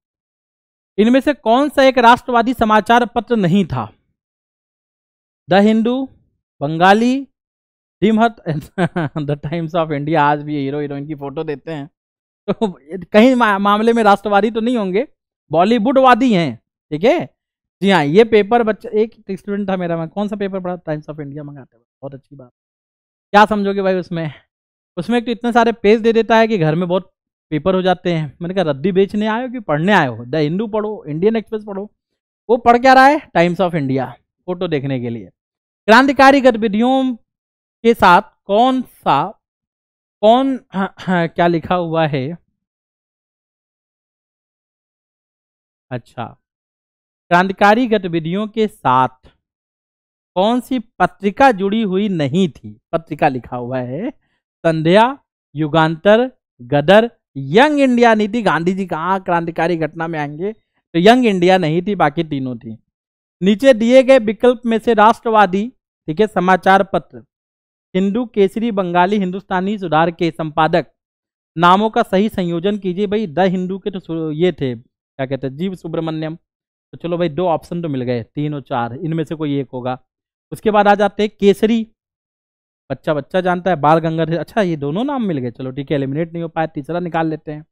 इनमें से कौन सा एक राष्ट्रवादी समाचार पत्र नहीं था द हिंदू बंगाली दिमहत *laughs* द टाइम्स ऑफ इंडिया आज भी हीरो हीरोइन की फोटो देते हैं तो कहीं मा, मामले में राष्ट्रवादी तो नहीं होंगे बॉलीवुडवादी हैं ठीक है जी हाँ ये पेपर बच्चा एक स्टूडेंट था मेरा मैं कौन सा पेपर पढ़ा टाइम्स ऑफ इंडिया मंगाते हैं बहुत अच्छी बात क्या समझोगे भाई उसमें उसमें एक तो इतने सारे पेज दे देता है कि घर में बहुत पेपर हो जाते हैं मैंने कहा रद्दी बेचने आए हो कि पढ़ने आए हो द हिंदू पढ़ो इंडियन एक्सप्रेस पढ़ो वो पढ़ क्या रहा है टाइम्स ऑफ इंडिया फोटो देखने के लिए क्रांतिकारी गतिविधियों के साथ कौन सा कौन हाँ, हाँ, क्या लिखा हुआ है अच्छा क्रांतिकारी गतिविधियों के साथ कौन सी पत्रिका जुड़ी हुई नहीं थी पत्रिका लिखा हुआ है संध्या युगांतर गदर यंग इंडिया नहीं थी गांधी जी कहाँ क्रांतिकारी घटना में आएंगे तो यंग इंडिया नहीं थी बाकी तीनों थी नीचे दिए गए विकल्प में से राष्ट्रवादी ठीक है समाचार पत्र हिंदू केसरी बंगाली हिंदुस्तानी सुधार के संपादक नामों का सही संयोजन कीजिए भाई द हिंदू के तो ये थे क्या कहते हैं जीव सुब्रमण्यम तो चलो भाई दो ऑप्शन तो मिल गए तीन और चार इनमें से कोई एक होगा उसके बाद आ जाते हैं केसरी बच्चा बच्चा जानता है बाल गंगाधर अच्छा ये दोनों नाम मिल गए चलो ठीक है एलिमिनेट नहीं हो पाया तीसरा निकाल लेते हैं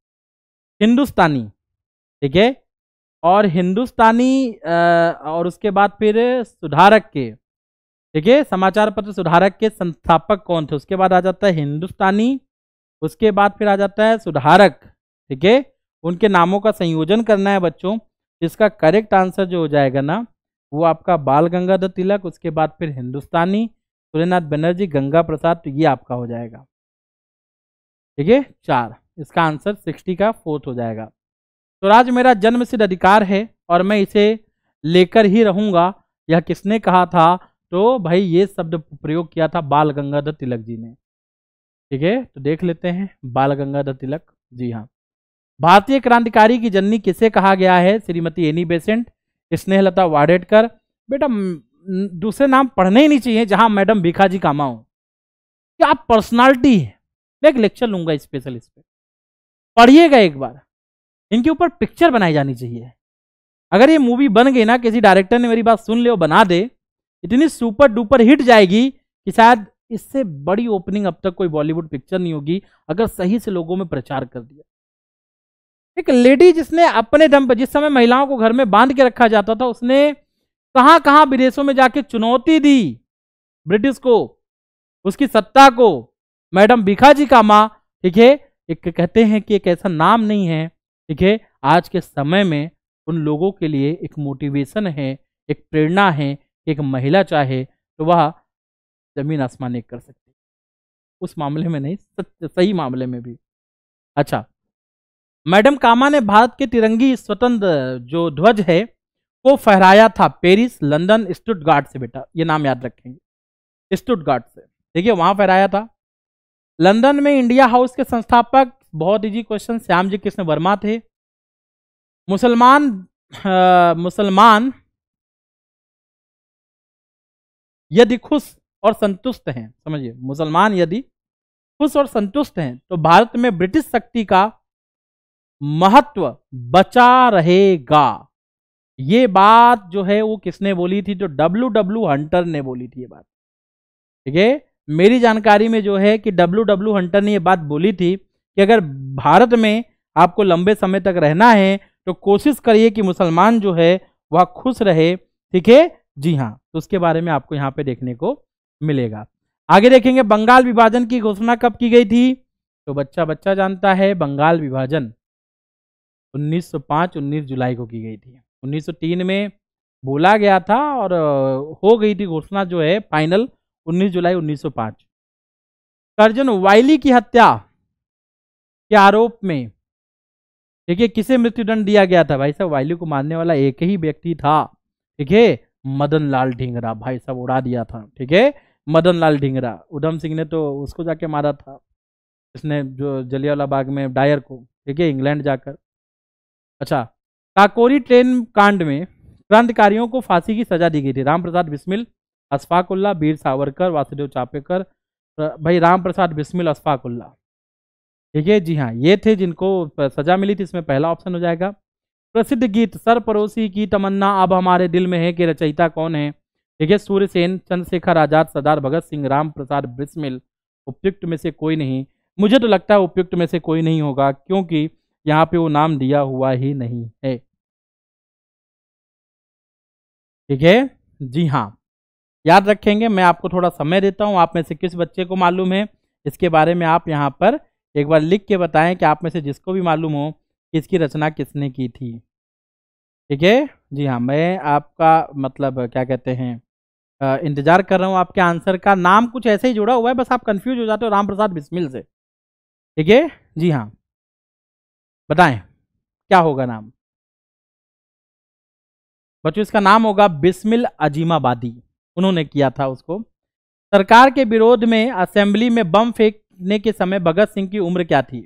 हिंदुस्तानी ठीक है और हिंदुस्तानी और उसके बाद फिर सुधारक के ठीक है समाचार पत्र सुधारक के संस्थापक कौन थे उसके बाद आ जाता है हिंदुस्तानी उसके बाद फिर आ जाता है सुधारक ठीक है उनके नामों का संयोजन करना है बच्चों जिसका करेक्ट आंसर जो हो जाएगा ना वो आपका बाल गंगाधर तिलक उसके बाद फिर हिंदुस्तानी सूर्यनाथ बनर्जी गंगा प्रसाद तो ये आपका हो जाएगा ठीक है चार इसका आंसर सिक्सटी का फोर्थ हो जाएगा स्वराज तो मेरा जन्म सिद्ध अधिकार है और मैं इसे लेकर ही रहूंगा यह किसने कहा था तो भाई ये शब्द प्रयोग किया था बाल गंगाधर तिलक जी ने ठीक है तो देख लेते हैं बाल गंगाधर तिलक जी हाँ भारतीय क्रांतिकारी की जननी किसे कहा गया है श्रीमती एनी बेसेंट स्नेहलता वाडेटकर बेटा दूसरे नाम पढ़ने ही नहीं चाहिए जहां मैडम भिखाजी कामा हो क्या पर्सनालिटी है मैं एक लेक्चर लूंगा स्पेशल इस पर पढ़िएगा एक बार इनके ऊपर पिक्चर बनाई जानी चाहिए अगर ये मूवी बन गई ना किसी डायरेक्टर ने मेरी बात सुन ले और बना दे इतनी सुपर डुपर हिट जाएगी कि शायद इससे बड़ी ओपनिंग अब तक कोई बॉलीवुड पिक्चर नहीं होगी अगर सही से लोगों में प्रचार कर दिया एक लेडी जिसने अपने दम पर जिस समय महिलाओं को घर में बांध के रखा जाता था उसने कहां कहां विदेशों में जाके चुनौती दी ब्रिटिश को उसकी सत्ता को मैडम बिखा जी का मां ठीक है एक कहते हैं कि एक ऐसा नाम नहीं है ठीक है आज के समय में उन लोगों के लिए एक मोटिवेशन है एक प्रेरणा है कि एक महिला चाहे तो वह जमीन आसमान एक कर सकती उस मामले में नहीं सत्य सही मामले में भी अच्छा मैडम कामा ने भारत के तिरंगी स्वतंत्र जो ध्वज है को फहराया था पेरिस लंदन स्टुटगार्ड से बेटा ये नाम याद रखेंगे स्टुटगार्ड से देखिए वहां फहराया था लंदन में इंडिया हाउस के संस्थापक बहुत इजी क्वेश्चन श्याम जी कृष्ण वर्मा थे मुसलमान मुसलमान यदि खुश और संतुष्ट हैं समझिए मुसलमान यदि खुश और संतुष्ट हैं तो भारत में ब्रिटिश शक्ति का महत्व बचा रहेगा ये बात जो है वो किसने बोली थी जो डब्ल्यू डब्ल्यू हंटर ने बोली थी ये बात ठीक है मेरी जानकारी में जो है कि डब्ल्यू डब्ल्यू हंटर ने ये बात बोली थी कि अगर भारत में आपको लंबे समय तक रहना है तो कोशिश करिए कि मुसलमान जो है वह खुश रहे ठीक है जी हाँ तो उसके बारे में आपको यहाँ पे देखने को मिलेगा आगे देखेंगे बंगाल विभाजन की घोषणा कब की गई थी तो बच्चा बच्चा जानता है बंगाल विभाजन 1905 19 जुलाई को की गई थी 1903 में बोला गया था और हो गई थी घोषणा जो है फाइनल 19 जुलाई 1905 सर्जन वाइली की हत्या के आरोप में देखिए किसे मृत्युदंड दिया गया था भाई साहब वाइली को मारने वाला एक ही व्यक्ति था ठीक है मदन लाल ढींगरा भाई साहब उड़ा दिया था ठीक है मदन लाल ढींगरा उधम सिंह ने तो उसको जाके मारा था इसने जो जलियावाला बाग में डायर को ठीक है इंग्लैंड जाकर अच्छा काकोरी ट्रेन कांड में क्रांतिकारियों को फांसी की सजा दी गई थी रामप्रसाद बिस्मिल अशफाकुल्ला वीर सावरकर वासुदेव चापेकर भाई राम प्रसाद बिस्मिल अशफाकुल्ला ठीक है जी हाँ ये थे जिनको सजा मिली थी इसमें पहला ऑप्शन हो जाएगा प्रसिद्ध गीत सर पड़ोसी की तमन्ना अब हमारे दिल में है कि रचयिता कौन है ठीक है सूर्यसेन चंद्रशेखर आजाद सरदार भगत सिंह राम प्रसाद बिस्मिल उपयुक्त में से कोई नहीं मुझे तो लगता है उपयुक्त में से कोई नहीं होगा क्योंकि यहाँ पे वो नाम दिया हुआ ही नहीं है ठीक है जी हाँ याद रखेंगे मैं आपको थोड़ा समय देता हूँ आप में से किस बच्चे को मालूम है इसके बारे में आप यहाँ पर एक बार लिख के बताएं कि आप में से जिसको भी मालूम हो कि इसकी रचना किसने की थी ठीक है जी हाँ मैं आपका मतलब क्या कहते हैं इंतजार कर रहा हूँ आपके आंसर का नाम कुछ ऐसे ही जुड़ा हुआ है बस आप कंफ्यूज हो जाते हो राम प्रसाद बिस्मिल से ठीक है जी हाँ बताएं क्या होगा नाम बच्चों इसका नाम होगा बिस्मिल अजीमाबादी उन्होंने किया था उसको सरकार के विरोध में असेंबली में बम फेंकने के समय भगत सिंह की उम्र क्या थी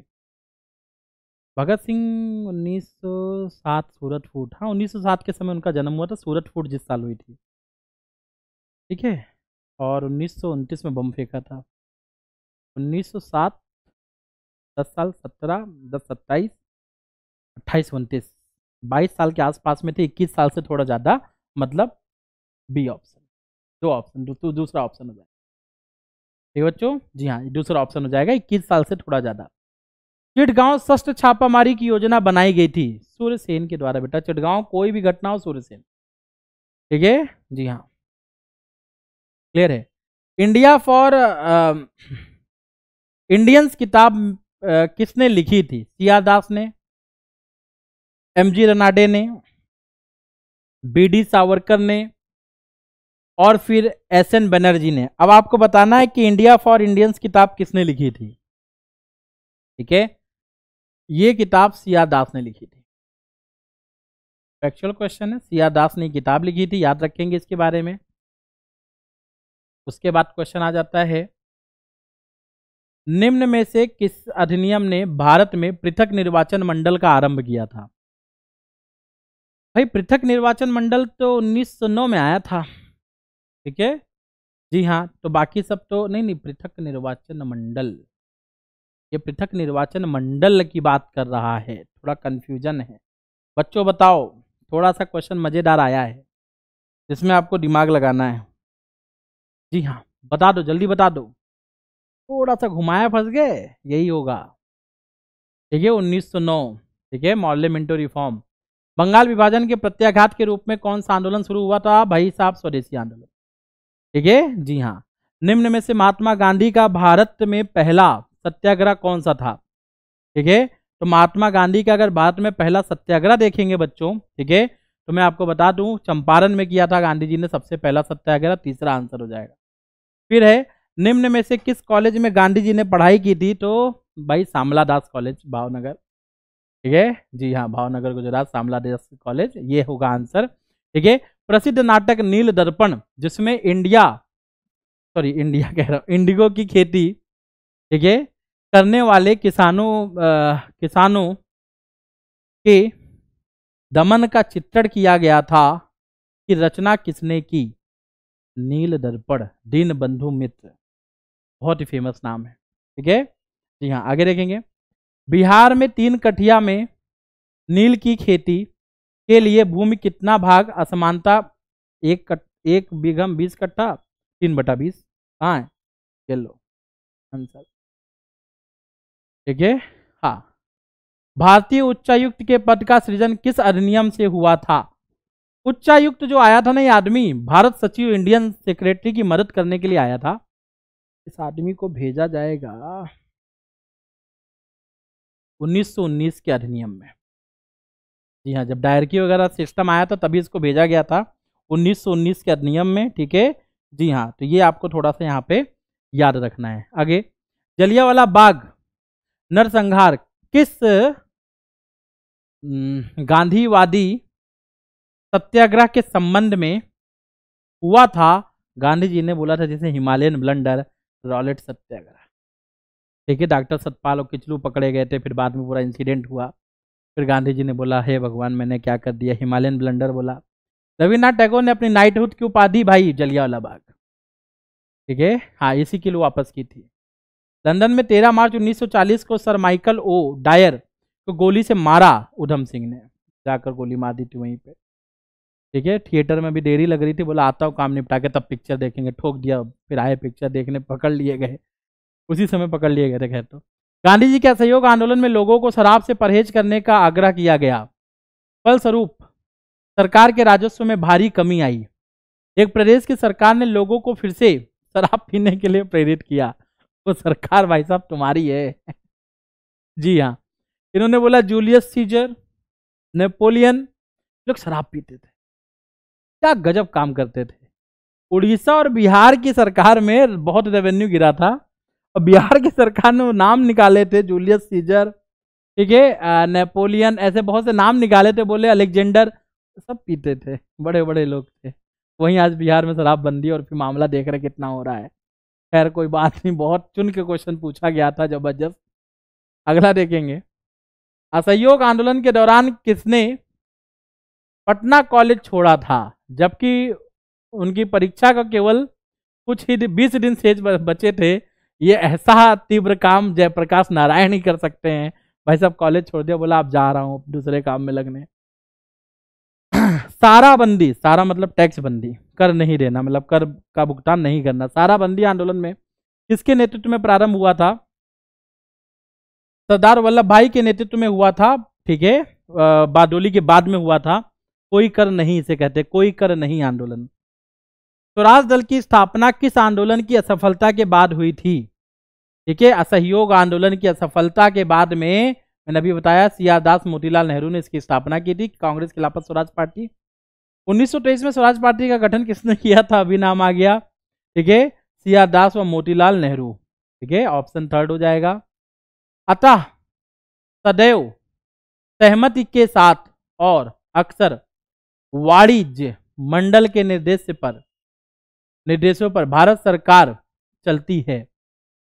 भगत सिंह 1907 सूरत फूट हाँ 1907 के समय उनका जन्म हुआ था सूरत फूट जिस साल हुई थी ठीक है और उन्नीस में बम फेंका था 1907 10 साल 17 10 सत्ताईस अट्ठाईस उनतीस बाईस साल के आसपास में थे इक्कीस साल से थोड़ा ज़्यादा मतलब बी ऑप्शन दो ऑप्शन तो दूसरा ऑप्शन हो जाएगा ठीक है बच्चों जी हाँ दूसरा ऑप्शन हो जाएगा इक्कीस साल से थोड़ा ज़्यादा चिटगांव षष्ठ छापामारी की योजना बनाई गई थी सूर्यसेन के द्वारा बेटा चिटगांव कोई भी घटना हो सूर्यसेन ठीक है जी हाँ क्लियर है इंडिया फॉर इंडियंस किताब आ, किसने लिखी थी सिया दास ने एम जी रनाडे ने बी डी सावरकर ने और फिर एस एन बनर्जी ने अब आपको बताना है कि इंडिया फॉर इंडियंस किताब किसने लिखी थी ठीक है ये किताब सिया दास ने लिखी थी एक्चुअल क्वेश्चन है सिया दास ने किताब लिखी थी याद रखेंगे इसके बारे में उसके बाद क्वेश्चन आ जाता है निम्न में से किस अधिनियम ने भारत में पृथक निर्वाचन मंडल का आरंभ किया था भाई पृथक निर्वाचन मंडल तो 1909 में आया था ठीक है जी हाँ तो बाकी सब तो नहीं नहीं पृथक निर्वाचन मंडल ये पृथक निर्वाचन मंडल की बात कर रहा है थोड़ा कन्फ्यूजन है बच्चों बताओ थोड़ा सा क्वेश्चन मज़ेदार आया है जिसमें आपको दिमाग लगाना है जी हाँ बता दो जल्दी बता दो थोड़ा सा घुमाया फंस गए यही होगा ठीक है 1909 ठीक है मॉडल मिंटो रिफॉर्म बंगाल विभाजन के प्रत्याघात के रूप में कौन सा आंदोलन शुरू हुआ था भाई साहब स्वदेशी आंदोलन ठीक है जी हाँ निम्न में से महात्मा गांधी का भारत में पहला सत्याग्रह कौन सा था ठीक है तो महात्मा गांधी का अगर भारत में पहला सत्याग्रह देखेंगे बच्चों ठीक है तो मैं आपको बता दूं चंपारण में किया था गांधी जी ने सबसे पहला सत्याग्रह तीसरा आंसर हो जाएगा फिर है निम्न में से किस कॉलेज में गांधी जी ने पढ़ाई की थी तो भाई सामला दास कॉलेज भावनगर ठीक है जी हाँ भावनगर गुजरात सामला कॉलेज ये होगा आंसर ठीक है प्रसिद्ध नाटक नील दर्पण जिसमें इंडिया सॉरी इंडिया कह रहा हूँ इंडिगो की खेती ठीक है करने वाले किसानों आ, किसानों के दमन का चित्रण किया गया था कि रचना किसने की नील दर्पण दीन बंधु मित्र बहुत ही फेमस नाम है ठीक है जी हाँ आगे देखेंगे बिहार में तीन कठिया में नील की खेती के लिए भूमि कितना भाग असमानता एक कट एक बीघम बीस कट्ठा तीन बटा बीस कहाँ है ये लो आंसर ठीक है हाँ भारतीय उच्चायुक्त के पद का सृजन किस अधिनियम से हुआ था उच्चायुक्त जो आया था ना ये आदमी भारत सचिव इंडियन सेक्रेटरी की मदद करने के लिए आया था इस आदमी को भेजा जाएगा 1919 के अधिनियम में जी हाँ जब डायरकी वगैरह सिस्टम आया था तभी इसको भेजा गया था 1919 के अधिनियम में ठीक है जी हाँ तो ये आपको थोड़ा सा यहाँ पे याद रखना है आगे जलियावाला बाग नरसंहार किस गांधीवादी सत्याग्रह के संबंध में हुआ था गांधी जी ने बोला था जैसे हिमालयन ब्लंडर रॉलेट सत्याग्रह ठीक है डॉक्टर सतपाल और किचलू पकड़े गए थे फिर बाद में पूरा इंसिडेंट हुआ फिर गांधी जी ने बोला हे भगवान मैंने क्या कर दिया हिमालयन ब्लंडर बोला रविन्द्रनाथ टैगोर ने अपनी नाइटहुड की उपाधि भाई जलियावाला बाग ठीक है हाँ इसी के लिए वापस की थी लंदन में 13 मार्च 1940 को सर माइकल ओ डायर को गोली से मारा उधम सिंह ने जाकर गोली मार दी थी वहीं पे ठीक है थिएटर में भी देरी लग रही थी बोला आता हूँ काम निपटा के तब पिक्चर देखेंगे ठोक दिया फिर आए पिक्चर देखने पकड़ लिए गए उसी समय पकड़ लिए गए थे खैर तो गांधी जी के असहयोग आंदोलन में लोगों को शराब से परहेज करने का आग्रह किया गया फलस्वरूप सरकार के राजस्व में भारी कमी आई एक प्रदेश की सरकार ने लोगों को फिर से शराब पीने के लिए प्रेरित किया वो तो सरकार भाई साहब तुम्हारी है जी हाँ इन्होंने बोला जूलियस सीजर नेपोलियन लोग शराब पीते थे क्या गजब काम करते थे उड़ीसा और बिहार की सरकार में बहुत रेवेन्यू गिरा था और बिहार की सरकार ने नाम निकाले थे जूलियस सीजर ठीक है नेपोलियन ऐसे बहुत से नाम निकाले थे बोले अलेक्जेंडर सब पीते थे बड़े बड़े लोग थे वहीं आज बिहार में शराबबंदी और फिर मामला देख रहे कितना हो रहा है खैर कोई बात नहीं बहुत चुन के क्वेश्चन पूछा गया था जबरदस्त अगला देखेंगे असहयोग आंदोलन के दौरान किसने पटना कॉलेज छोड़ा था जबकि उनकी परीक्षा का केवल कुछ ही बीस दिन शेष बचे थे ये ऐसा तीव्र काम जयप्रकाश नारायण ही कर सकते हैं भाई साहब कॉलेज छोड़ दिया बोला आप जा रहा हूँ दूसरे काम में लगने सारा बंदी सारा मतलब टैक्स बंदी कर नहीं देना मतलब कर का भुगतान नहीं करना सारा बंदी आंदोलन में किसके नेतृत्व में प्रारंभ हुआ था सरदार वल्लभ भाई के नेतृत्व में हुआ था ठीक है बादोली के बाद में हुआ था कोई कर नहीं इसे कहते कोई कर नहीं आंदोलन स्वराज दल की स्थापना किस आंदोलन की असफलता के बाद हुई थी ठीक है असहयोग आंदोलन की असफलता के बाद में मैंने अभी बताया सियादास मोतीलाल नेहरू ने इसकी स्थापना की थी कांग्रेस के खिलाफ स्वराज पार्टी 1923 में स्वराज पार्टी का गठन किसने *laughs* किया था अभी नाम आ गया ठीक है सियादास व मोतीलाल नेहरू ठीक है ऑप्शन थर्ड हो जाएगा अतः सदैव सहमति के साथ और अक्सर वाणिज्य मंडल के निर्देश पर निर्देशों पर भारत सरकार चलती है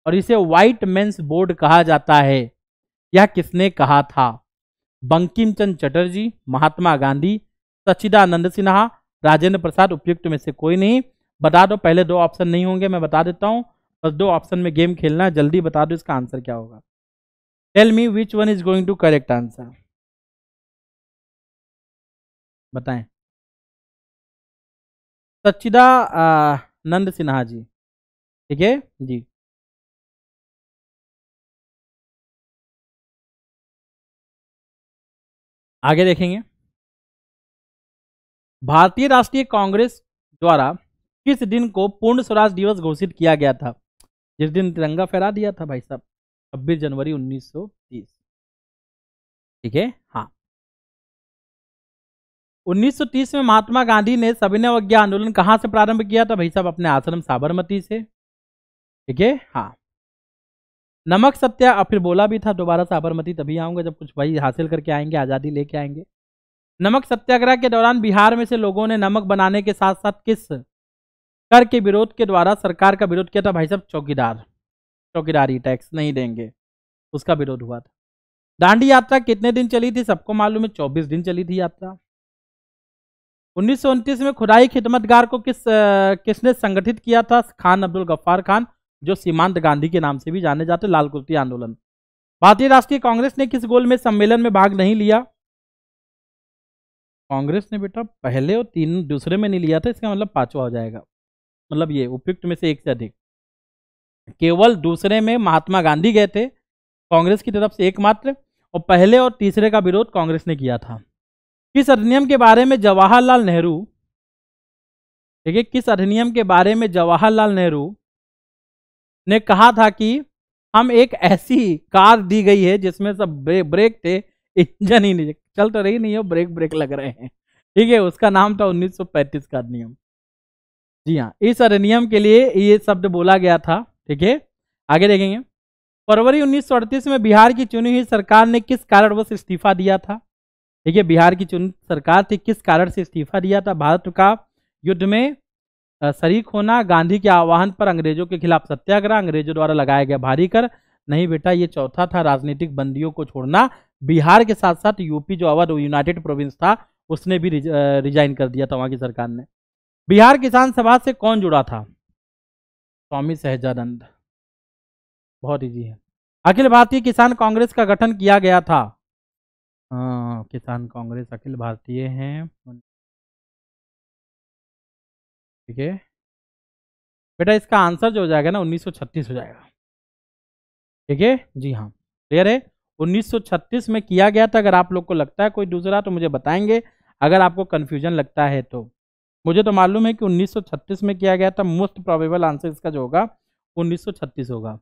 और इसे व्हाइट मेंस बोर्ड कहा जाता है यह किसने कहा था बंकिम चंद चटर्जी महात्मा गांधी सच्चिदानंद सिन्हा राजेंद्र प्रसाद उपयुक्त में से कोई नहीं बता दो पहले दो ऑप्शन नहीं होंगे मैं बता देता हूँ बस दो ऑप्शन में गेम खेलना जल्दी बता दो इसका आंसर क्या होगा tell me which one is going to correct answer बताएं सच्चिदा नंद सिन्हा जी ठीक है जी आगे देखेंगे भारतीय राष्ट्रीय कांग्रेस द्वारा किस दिन को पूर्ण स्वराज दिवस घोषित किया गया था जिस दिन तिरंगा फहरा दिया था भाई साहब छब्बीस जनवरी 1930 ठीक है हाँ 1930 में महात्मा गांधी ने सविनय अवज्ञा आंदोलन कहाँ से प्रारंभ किया था भाई साहब अपने आश्रम साबरमती से ठीक है हाँ नमक सत्या और फिर बोला भी था दोबारा साबरमती तभी आऊँगा जब कुछ भाई हासिल करके आएंगे आज़ादी लेके आएंगे नमक सत्याग्रह के दौरान बिहार में से लोगों ने नमक बनाने के साथ साथ किस कर के विरोध के द्वारा सरकार का विरोध किया था भाई साहब चौकीदार चौकीदारी टैक्स नहीं देंगे उसका विरोध हुआ था दांडी यात्रा कितने दिन चली थी सबको मालूम है चौबीस दिन चली थी यात्रा उन्नीस में खुदाई खिदमतगार को किस किसने संगठित किया था खान अब्दुल गफ्फार खान जो सीमांत गांधी के नाम से भी जाने जाते लाल कुर्ती आंदोलन भारतीय राष्ट्रीय कांग्रेस ने किस गोल में सम्मेलन में भाग नहीं लिया कांग्रेस ने बेटा पहले और तीन दूसरे में नहीं लिया था इसका मतलब पांचवा हो जाएगा मतलब ये उपयुक्त में से एक से अधिक केवल दूसरे में महात्मा गांधी गए थे कांग्रेस की तरफ से एकमात्र और पहले और तीसरे का विरोध कांग्रेस ने किया था किस अधिनियम के बारे में जवाहरलाल नेहरू ठीक है किस अधिनियम के बारे में जवाहरलाल नेहरू ने कहा था कि हम एक ऐसी कार दी गई है जिसमें सब ब्रे, ब्रेक थे इंजन ही नहीं चल तो रही नहीं हो ब्रेक ब्रेक लग रहे हैं ठीक है उसका नाम था 1935 का अधिनियम जी हाँ इस अधिनियम के लिए ये शब्द बोला गया था ठीक है आगे देखेंगे फरवरी 1938 में बिहार की चुनी हुई सरकार ने किस कारणवश इस्तीफा दिया था ठीक है बिहार की चुनित सरकार थी किस कारण से इस्तीफा दिया था भारत का युद्ध में शरीक होना गांधी के आह्वान पर अंग्रेजों के खिलाफ सत्याग्रह अंग्रेजों द्वारा लगाया गया भारी कर नहीं बेटा ये चौथा था राजनीतिक बंदियों को छोड़ना बिहार के साथ साथ यूपी जो अवध यूनाइटेड प्रोविंस था उसने भी रिजाइन कर दिया था वहां की सरकार ने बिहार किसान सभा से कौन जुड़ा था स्वामी सहजानंद बहुत इजी है अखिल भारतीय किसान कांग्रेस का गठन किया गया था हाँ, किसान कांग्रेस अखिल भारतीय हैं ठीक है बेटा इसका आंसर जो हो जाएगा ना 1936 हो जाएगा ठीक है जी हाँ क्लियर है 1936 में किया गया था अगर आप लोग को लगता है कोई दूसरा तो मुझे बताएंगे अगर आपको कन्फ्यूजन लगता है तो मुझे तो मालूम है कि 1936 में किया गया था मोस्ट प्रॉबेबल आंसर इसका जो होगा 1936 होगा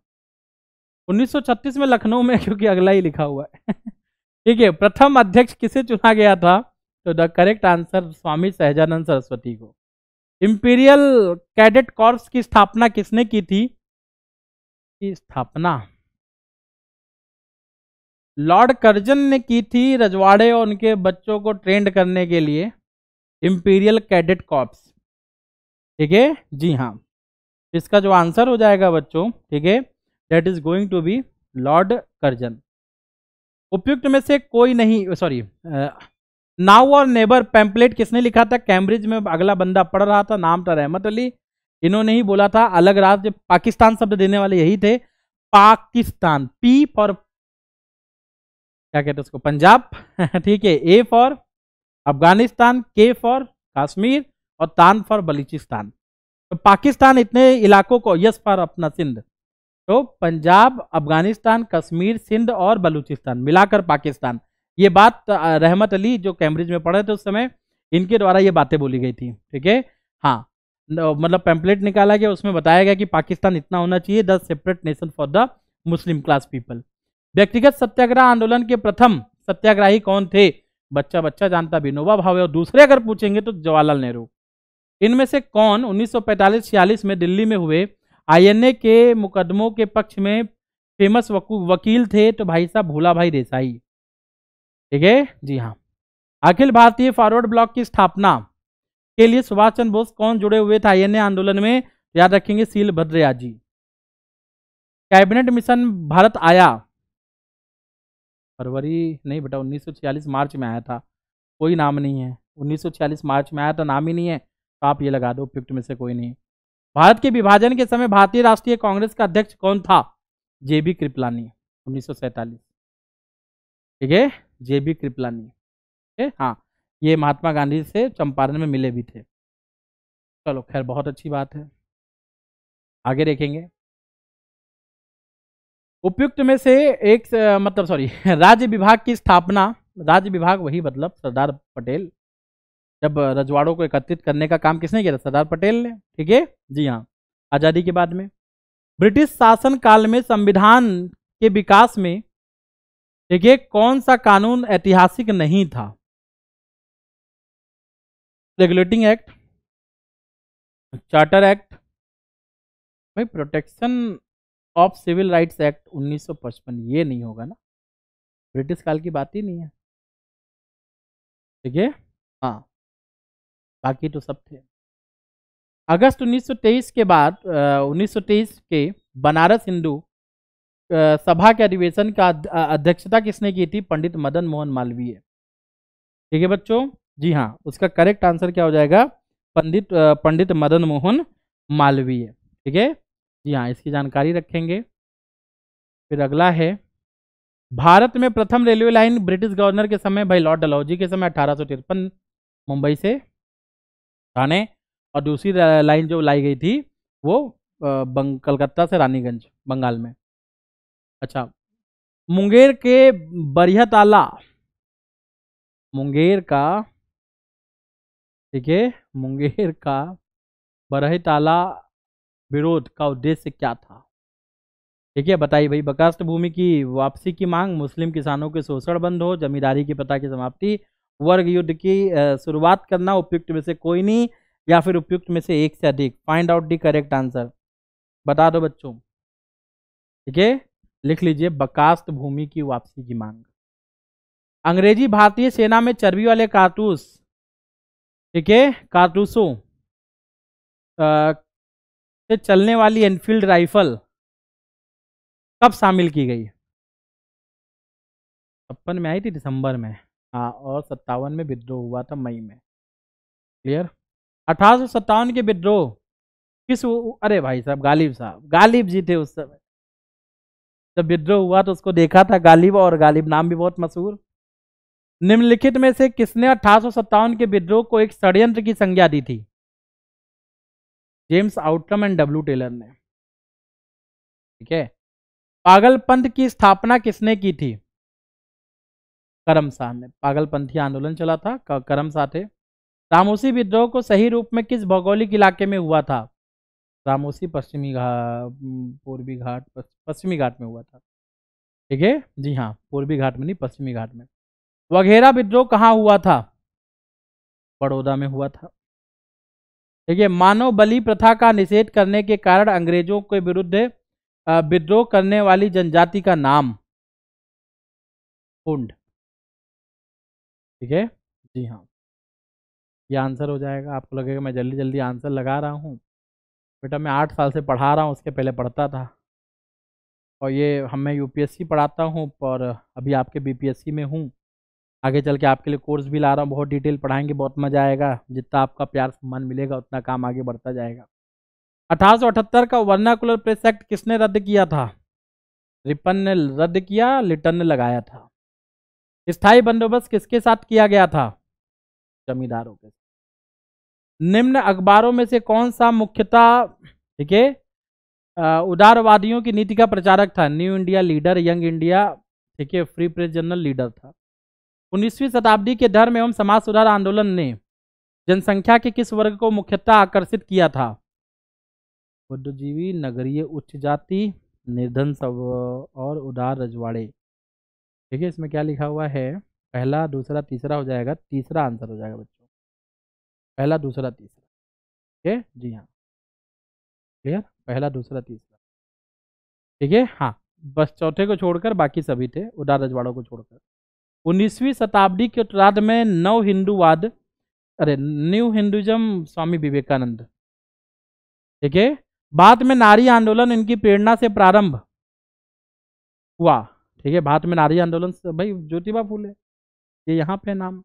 1936 में लखनऊ में क्योंकि अगला ही लिखा हुआ है ठीक है प्रथम अध्यक्ष किसे चुना गया था तो the correct answer Swami Sahajanand Saraswati को इंपीरियल कैडेट कॉर्प्स की स्थापना किसने की थी की स्थापना लॉर्ड कर्जन ने की थी रजवाड़े और उनके बच्चों को ट्रेंड करने के लिए इंपीरियल कैडेट कॉर्प्स ठीक है जी हाँ इसका जो आंसर हो जाएगा बच्चों ठीक है that is going to be lord Curzon उपयुक्त में से कोई नहीं sorry now or never pamphlet किसने लिखा था कैम्ब्रिज में अगला बंदा पढ़ रहा था नाम था रहमत अली इन्होंने ही बोला था अलग राज्य पाकिस्तान शब्द देने वाले यही थे पाकिस्तान पी फॉर क्या कहते उसको पंजाब *laughs* ठीक है ए फॉर अफगानिस्तान के फॉर कश्मीर और तान फॉर बलूचिस्तान तो पाकिस्तान इतने इलाकों को यस फॉर अपना सिंध तो पंजाब अफगानिस्तान कश्मीर सिंध और बलूचिस्तान मिलाकर पाकिस्तान ये बात रहमत अली जो कैम्ब्रिज में पढ़े थे उस समय इनके द्वारा ये बातें बोली गई थी ठीक है हाँ मतलब पेम्पलेट निकाला गया उसमें बताया गया कि पाकिस्तान इतना होना चाहिए the separate nation for the Muslim class people व्यक्तिगत सत्याग्रह आंदोलन के प्रथम सत्याग्रही कौन थे बच्चा बच्चा जानता विनोबा भावे और दूसरे अगर पूछेंगे तो जवाहरलाल नेहरू इनमें से कौन 1945-46 में दिल्ली में हुए आईएनए के मुकदमों के पक्ष में फेमस वकील थे तो भाई साहब भोला भाई देसाई ठीक है जी हाँ अखिल भारतीय फॉरवर्ड ब्लॉक की स्थापना के लिए सुभाष चंद्र बोस कौन जुड़े हुए थे आईएनए आंदोलन में याद रखेंगे सील भद्रया जी कैबिनेट मिशन भारत आया फरवरी नहीं बेटा 1946 मार्च में आया था कोई नाम नहीं है 1946 मार्च में आया था नाम ही नहीं है तो आप ये लगा दो फिफ्थ में से कोई नहीं भारत के विभाजन के समय भारतीय राष्ट्रीय कांग्रेस का अध्यक्ष कौन था जेबी कृपलानी उन्नीस ठीक है जेबी कृपलानी ठीक है हाँ ये महात्मा गांधी से चंपारण में मिले भी थे चलो खैर बहुत अच्छी बात है आगे देखेंगे उपयुक्त में से एक मतलब सॉरी *laughs* राज्य विभाग की स्थापना राज्य विभाग वही मतलब सरदार पटेल जब रजवाड़ों को एकत्रित करने का काम किसने किया था सरदार पटेल ने ठीक है जी हाँ आज़ादी के बाद में ब्रिटिश शासन काल में संविधान के विकास में ठीक है कौन सा कानून ऐतिहासिक नहीं था रेगुलेटिंग एक्ट चार्टर एक्ट भाई protection of civil rights act 1955 ये नहीं होगा ना ब्रिटिश काल की बात ही नहीं है ठीक है हाँ बाकी तो सब थे अगस्त 1923 के बाद उन्नीस के बनारस हिंदू सभा के अधिवेशन का अध्यक्षता किसने की थी पंडित मदन मोहन मालवीय ठीक है बच्चों जी हाँ उसका करेक्ट आंसर क्या हो जाएगा पंडित पंडित मदन मोहन मालवीय ठीक है जी हाँ इसकी जानकारी रखेंगे फिर अगला है भारत में प्रथम रेलवे लाइन ब्रिटिश गवर्नर के समय भाई लॉर्ड डलौजी के समय अठारह मुंबई से थाने और दूसरी लाइन जो लाई गई थी वो कलकत्ता से रानीगंज बंगाल में अच्छा मुंगेर के बरिया ताला मुंगेर का ठीक है मुंगेर का बरहताला विरोध का उद्देश्य क्या था ठीक है बताइए भाई बकास्त भूमि की वापसी की मांग मुस्लिम किसानों के शोषण बंद हो जमींदारी की पता की समाप्ति वर्ग युद्ध की शुरुआत करना उपयुक्त में से कोई नहीं या फिर उपयुक्त में से एक से अधिक find out the correct answer बता दो बच्चों ठीक है लिख लीजिए बकास्त भूमि की वापसी की मांग अंग्रेजी भारतीय सेना में चर्बी वाले कारतूस ठीक है कारतूसों से चलने वाली एनफील्ड राइफल कब शामिल की गई छप्पन में आई थी दिसंबर में हाँ और सत्तावन में विद्रोह हुआ था मई में क्लियर अठारह सत्तावन के विद्रोह किस अरे भाई साहब गालिब साहब गालिब जी थे उस समय जब विद्रोह हुआ तो उसको देखा था गालिब और गालिब नाम भी बहुत मशहूर निम्नलिखित में से किसने अठारह के विद्रोह को एक षड्यंत्र की संज्ञा दी थी James Outram and W Taylor ने ठीक है पागल पंथ की स्थापना किसने की थी करम शाह ने पागलपंथी आंदोलन चला था करम शाह थे रामोसी विद्रोह को सही रूप में किस भौगोलिक इलाके में हुआ था रामोसी पश्चिमी घाट पूर्वी घाट पश्चिमी घाट में हुआ था ठीक है जी हाँ पूर्वी घाट में नहीं पश्चिमी घाट में वघेरा विद्रोह कहाँ हुआ था बड़ौदा में हुआ था ठीक है मानव बलि प्रथा का निषेध करने के कारण अंग्रेजों के विरुद्ध विद्रोह करने वाली जनजाति का नाम कुंड ठीक है जी हाँ ये आंसर हो जाएगा आपको लगेगा मैं जल्दी जल्दी आंसर लगा रहा हूँ बेटा मैं आठ साल से पढ़ा रहा हूँ उसके पहले पढ़ता था और ये हम मैं यूपीएससी पढ़ाता हूँ पर अभी आपके बीपीएससी में हूँ आगे चल के आपके लिए कोर्स भी ला रहा हूँ बहुत डिटेल पढ़ाएंगे बहुत मज़ा आएगा जितना आपका प्यार सम्मान मिलेगा उतना काम आगे बढ़ता जाएगा अठारह का वर्नाकुलर प्रेस एक्ट किसने रद्द किया था रिपन ने रद्द किया लिटन ने लगाया था स्थायी बंदोबस्त किसके साथ किया गया था जमींदारों के निम्न अखबारों में से कौन सा मुख्यतः ठीक है उदारवादियों की नीति का प्रचारक था new India leader young India ठीक है फ्री प्रेस जनरल लीडर था उन्नीसवीं शताब्दी के धर्म एवं समाज सुधार आंदोलन ने जनसंख्या के किस वर्ग को मुख्यतः आकर्षित किया था बुद्धजीवी नगरीय उच्च जाति निर्धन सब और उदार रजवाड़े ठीक है इसमें क्या लिखा हुआ है पहला दूसरा तीसरा हो जाएगा तीसरा आंसर हो जाएगा बच्चों पहला दूसरा तीसरा ठीक है जी हाँ क्लियर पहला दूसरा तीसरा ठीक है हाँ बस चौथे को छोड़कर बाकी सभी थे उदार रजवाड़ों को छोड़कर उन्नीसवीं शताब्दी के उत्तराध में नव हिंदूवाद अरे न्यू हिंदुज्म स्वामी विवेकानंद ठीक है बाद में नारी आंदोलन इनकी प्रेरणा से प्रारंभ हुआ ठीक है भारत में नारी आंदोलन भाई ज्योतिबा फूले ये यहाँ पे नाम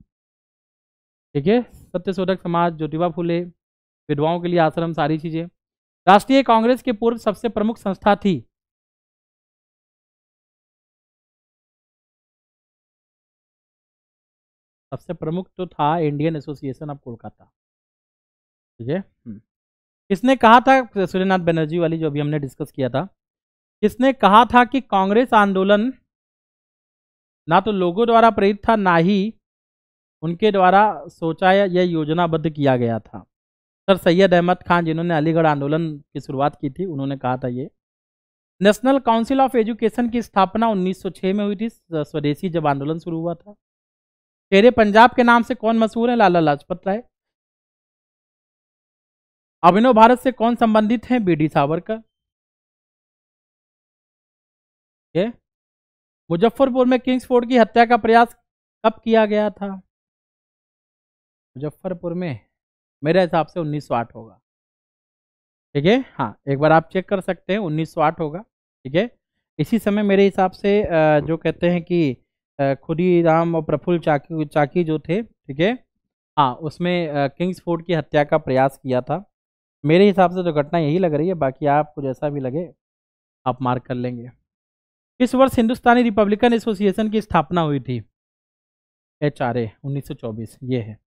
ठीक है सत्य शोधक समाज ज्योतिबा फूले विधवाओं के लिए आश्रम सारी चीजें राष्ट्रीय कांग्रेस के पूर्व सबसे प्रमुख संस्था थी सबसे प्रमुख तो था इंडियन एसोसिएशन ऑफ कोलकाता ठीक है हम्म। किसने कहा था सूर्यनाथ बनर्जी वाली जो अभी हमने डिस्कस किया था किसने कहा था कि कांग्रेस आंदोलन ना तो लोगों द्वारा प्रेरित था ना ही उनके द्वारा सोचा या यह योजनाबद्ध किया गया था सर सैयद अहमद खान जिन्होंने अलीगढ़ आंदोलन की शुरुआत की थी उन्होंने कहा था ये नेशनल काउंसिल ऑफ एजुकेशन की स्थापना 1906 में हुई थी स्वदेशी जब आंदोलन शुरू हुआ था तेरे पंजाब के नाम से कौन मशहूर है लाला लाजपत राय अभिनव भारत से कौन संबंधित हैं बी डी सावरकर मुजफ्फरपुर में किंग्स फोर्ड की हत्या का प्रयास कब किया गया था मुजफ्फरपुर में मेरे हिसाब से 1908 होगा ठीक है हाँ एक बार आप चेक कर सकते हैं 1908 होगा ठीक है इसी समय मेरे हिसाब से जो कहते हैं कि खुदी राम और प्रफुल्ल चाकी चाकी जो थे ठीक है हाँ उसमें किंग्स फोर्ड की हत्या का प्रयास किया था मेरे हिसाब से तो घटना यही लग रही है बाकी आपको जैसा भी लगे आप मार्क कर लेंगे किस वर्ष हिंदुस्तानी रिपब्लिकन एसोसिएशन की स्थापना हुई थी एच आर ए उन्नीस ये है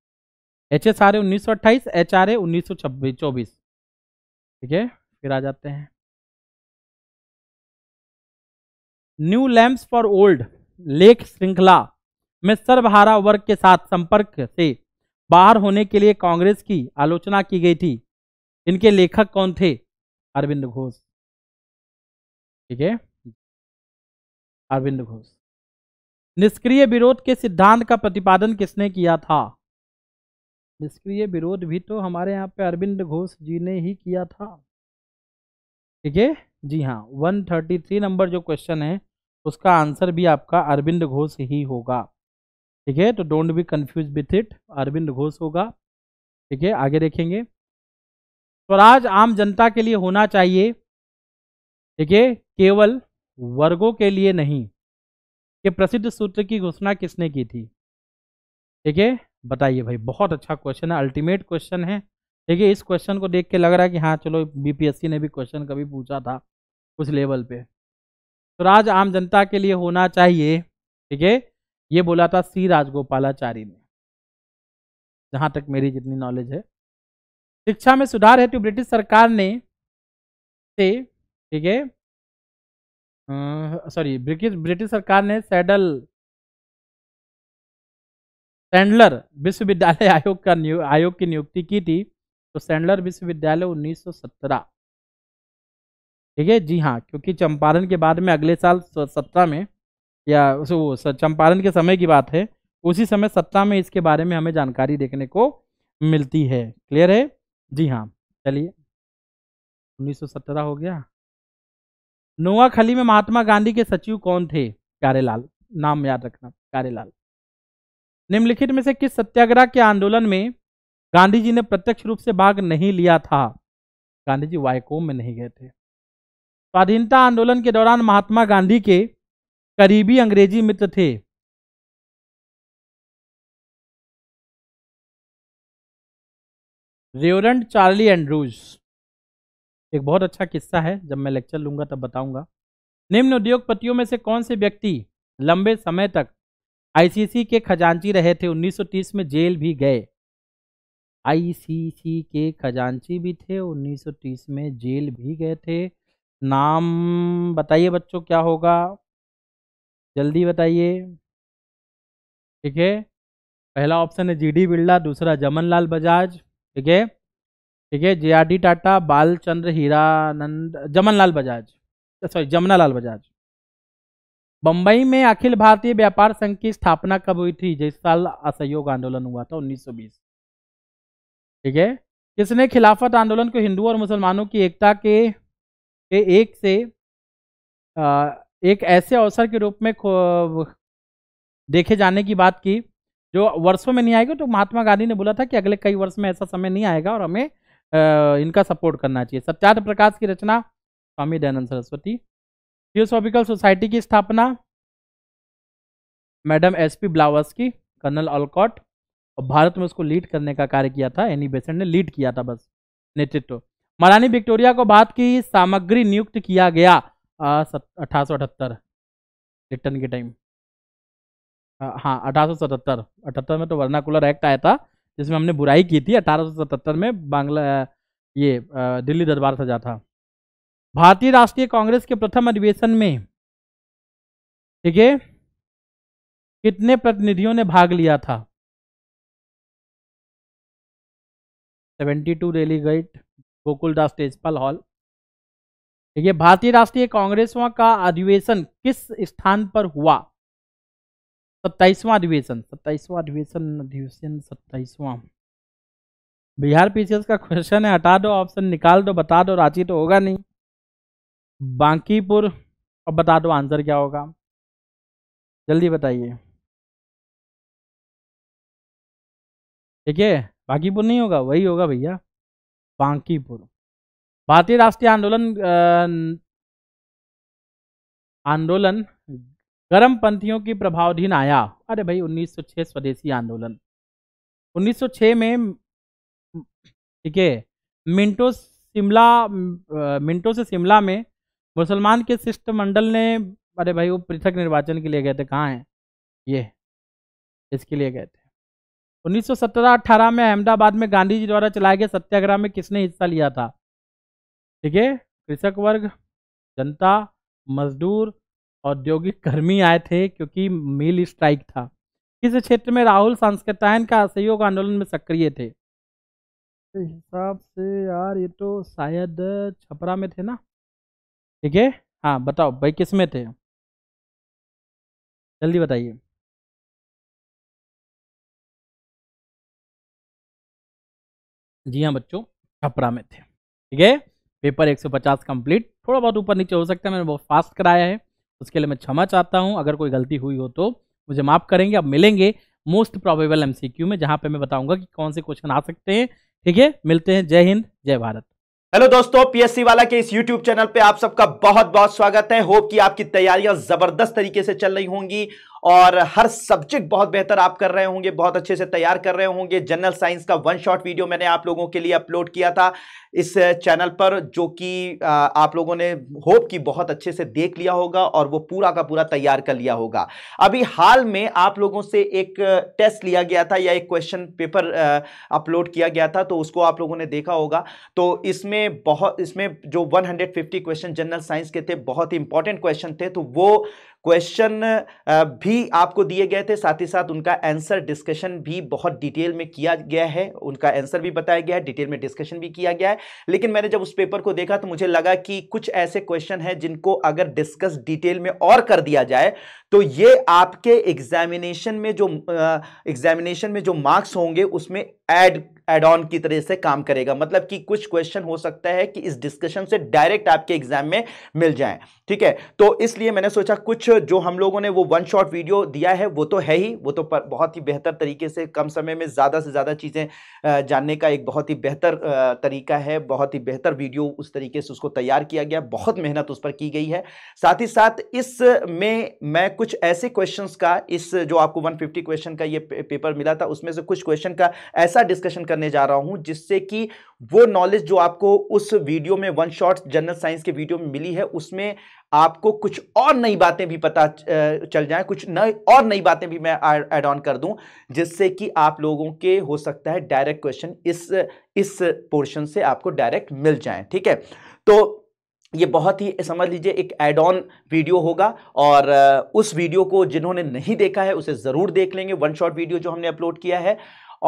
एच एस आर ए उन्नीस सौ अट्ठाईस एच आर सौ चौबीस ठीक है फिर आ जाते हैं न्यू लैम्प्स फॉर ओल्ड लेख श्रृंखला में सर्वहारा वर्ग के साथ संपर्क से बाहर होने के लिए कांग्रेस की आलोचना की गई थी इनके लेखक कौन थे अरविंद घोष ठीक है अरविंद घोष निष्क्रिय विरोध के सिद्धांत का प्रतिपादन किसने किया था निष्क्रिय विरोध भी तो हमारे यहाँ पे अरविंद घोष जी ने ही किया था ठीक है जी हाँ थ्री नंबर जो क्वेश्चन है उसका आंसर भी आपका अरविंद घोष ही होगा ठीक है तो don't be confuse with it Aurobindo Ghosh होगा ठीक है आगे देखेंगे स्वराज आम जनता के लिए होना चाहिए ठीक है केवल वर्गों के लिए नहीं ये प्रसिद्ध सूत्र की घोषणा किसने की थी ठीक है बताइए भाई बहुत अच्छा क्वेश्चन है अल्टीमेट क्वेश्चन है ठीक है इस क्वेश्चन को देख के लग रहा है कि हाँ चलो बीपीएससी ने भी क्वेश्चन कभी पूछा था उस लेवल पे स्वराज तो आम जनता के लिए होना चाहिए ठीक है ये बोला था सी राजगोपालाचारी ने जहाँ तक मेरी जितनी नॉलेज है शिक्षा में सुधार हेतु ब्रिटिश सरकार ने से ठीक है सॉरी ब्रिटिश ब्रिटिश सरकार ने सैडल सैंडलर विश्वविद्यालय *laughs* आयोग का नियो, आयोग की नियुक्ति की थी तो सैंडलर विश्वविद्यालय 1917 ठीक है जी हाँ क्योंकि चंपारण के बाद में अगले साल सत्रह में या वो चंपारण के समय की बात है उसी समय सत्ता में इसके बारे में हमें जानकारी देखने को मिलती है क्लियर है जी हाँ चलिए 1917 हो गया नोआखली में महात्मा गांधी के सचिव कौन थे कार्यलाल नाम याद रखना कार्यलाल निम्नलिखित में से किस सत्याग्रह के आंदोलन में गांधी जी ने प्रत्यक्ष रूप से भाग नहीं लिया था गांधी जी वायकोम में नहीं गए थे स्वाधीनता आंदोलन के दौरान महात्मा गांधी के करीबी अंग्रेजी मित्र थे रेवरेंड चार्ली एंड्रूज एक बहुत अच्छा किस्सा है जब मैं लेक्चर लूंगा तब बताऊंगा निम्न उद्योगपतियों में से कौन से व्यक्ति लंबे समय तक आईसीसी के खजांची रहे थे 1930 में जेल भी गए आईसीसी के खजांची भी थे 1930 में जेल भी गए थे नाम बताइए बच्चों क्या होगा जल्दी बताइए ठीक है पहला ऑप्शन है जीडी बिरला दूसरा जमन लाल बजाज ठीक है ठीक है J R D Tata Balchandra Hiranand Jamnalal Bajaj sorry Lal Bajaj Bombay में अखिल भारतीय व्यापार संघ की स्थापना कब हुई थी जिस साल असहयोग आंदोलन हुआ था 1920 ठीक है किसने खिलाफत आंदोलन को हिंदू और मुसलमानों की एकता के, के एक से आ, एक ऐसे अवसर के रूप में देखे जाने की बात की जो वर्षों में नहीं आएगा तो महात्मा गांधी ने बोला था कि अगले कई वर्ष में ऐसा समय नहीं आएगा और हमें इनका सपोर्ट करना चाहिए सत्यार्थ प्रकाश की रचना स्वामी दयानंद सरस्वती थियोसॉफिकल सोसाइटी की स्थापना मैडम एस पी ब्लावस की कर्नल अलकॉट और भारत में उसको लीड करने का कार्य किया था एनी बेसेंट ने लीड किया था बस नेतृत्व महारानी विक्टोरिया को भारत की सामग्री नियुक्त किया गया अठारह सौ अठहत्तर रिटर्न के टाइम हाँ अठारह सौ सतहत्तर अठहत्तर में तो वर्नाकुलर एक्ट आया था जिसमें हमने बुराई की थी अठारह में बांग्ला ये दिल्ली दरबार सजा था भारतीय राष्ट्रीय कांग्रेस के प्रथम अधिवेशन में ठीक है कितने प्रतिनिधियों ने भाग लिया था 72 रेलीगेट गोकुल दास तेजपाल हॉल ठीक है भारतीय राष्ट्रीय कांग्रेसों का अधिवेशन किस स्थान पर हुआ सत्ताईसवां अधिवेशन सत्ताईसवां अधिवेशन अधिवेशन सत्ताईसवां बिहार पीसीएस का क्वेश्चन है हटा दो ऑप्शन निकाल दो बता दो रांची तो होगा नहीं बांकीपुर अब बता दो आंसर क्या होगा जल्दी बताइए ठीक है बांकीपुर नहीं होगा वही होगा भैया बांकीपुर भारतीय राष्ट्रीय आंदोलन आंदोलन गर्म पंथियों की प्रभावधीन आया अरे भाई 1906 स्वदेशी आंदोलन 1906 में ठीक है मिंटो शिमला मिंटो से शिमला में मुसलमान के शिष्टमंडल ने अरे भाई वो पृथक निर्वाचन के लिए गए थे कहाँ हैं ये इसके लिए गए थे 1917-18 में अहमदाबाद में गांधी जी द्वारा चलाए गए सत्याग्रह में किसने हिस्सा लिया था ठीक है कृषक वर्ग जनता मजदूर औद्योगिक कर्मी आए थे क्योंकि मिल स्ट्राइक था किस क्षेत्र में राहुल सांस्कृतायन का असहयोग आंदोलन में सक्रिय थे हिसाब से यार ये तो शायद छपरा में थे ना ठीक है हाँ बताओ भाई किस में थे जल्दी बताइए जी हाँ बच्चों छपरा में थे ठीक है पेपर 150 कंप्लीट थोड़ा बहुत ऊपर नीचे हो सकता है मैंने बहुत फास्ट कराया है उसके लिए मैं क्षमा चाहता हूँ अगर कोई गलती हुई हो तो मुझे माफ़ करेंगे अब मिलेंगे मोस्ट प्रॉबेबल एमसीक्यू में जहाँ पर मैं बताऊंगा कि कौन से क्वेश्चन आ सकते हैं ठीक है मिलते हैं जय हिंद जय भारत हेलो दोस्तों पीएससी वाला के इस यूट्यूब चैनल पे आप सबका बहुत बहुत स्वागत है होप कि आपकी तैयारियां जबरदस्त तरीके से चल रही होंगी और हर सब्जेक्ट बहुत बेहतर आप कर रहे होंगे बहुत अच्छे से तैयार कर रहे होंगे जनरल साइंस का वन शॉट वीडियो मैंने आप लोगों के लिए अपलोड किया था इस चैनल पर जो कि आप लोगों ने होप कि बहुत अच्छे से देख लिया होगा और वो पूरा का पूरा तैयार कर लिया होगा अभी हाल में आप लोगों से एक टेस्ट लिया गया था या एक क्वेश्चन पेपर अपलोड किया गया था तो उसको आप लोगों ने देखा होगा तो इसमें बहुत इसमें जो 150 क्वेश्चन जनरल साइंस के थे बहुत ही इंपॉर्टेंट क्वेश्चन थे तो वो क्वेश्चन भी आपको दिए गए थे साथ ही साथ उनका आंसर डिस्कशन भी बहुत डिटेल में किया गया है उनका आंसर भी बताया गया है डिटेल में डिस्कशन भी किया गया है लेकिन मैंने जब उस पेपर को देखा तो मुझे लगा कि कुछ ऐसे क्वेश्चन हैं जिनको अगर डिस्कस डिटेल में और कर दिया जाए तो ये आपके एग्जामिनेशन में जो एग्जामिनेशन में जो मार्क्स होंगे उसमें ऐड एड ऑन की तरह से काम करेगा मतलब कि कुछ क्वेश्चन हो सकता है कि इस डिस्कशन से डायरेक्ट आपके एग्जाम में मिल जाए ठीक है तो इसलिए मैंने सोचा कुछ जो हम लोगों ने वो वन शॉट वीडियो दिया है वो तो है ही वो तो बहुत ही बेहतर तरीके से कम समय में ज़्यादा से ज़्यादा चीज़ें जानने का एक बहुत ही बेहतर तरीका है बहुत ही बेहतर वीडियो उस तरीके से उसको तैयार किया गया बहुत मेहनत उस पर की गई है साथ ही साथ इसमें मैं कुछ ऐसे क्वेश्चन का इस जो आपको वन क्वेश्चन का ये पेपर मिला था उसमें से कुछ क्वेश्चन का ऐसा डिस्कशन करने जा रहा हूं जिससे कि वो नॉलेज जो आपको उस वीडियो में वन शॉट जनरल साइंस के वीडियो में मिली है उसमें आपको कुछ और नई बातें भी पता चल जाए कुछ नई और नई बातें भी मैं ऐड ऑन कर दूं जिससे कि आप लोगों के हो सकता है डायरेक्ट क्वेश्चन इस इस पोर्शन से आपको डायरेक्ट मिल जाए ठीक है तो ये बहुत ही समझ लीजिए एक एड ऑन वीडियो होगा और उस वीडियो को जिन्होंने नहीं देखा है उसे ज़रूर देख लेंगे वन शॉट वीडियो जो हमने अपलोड किया है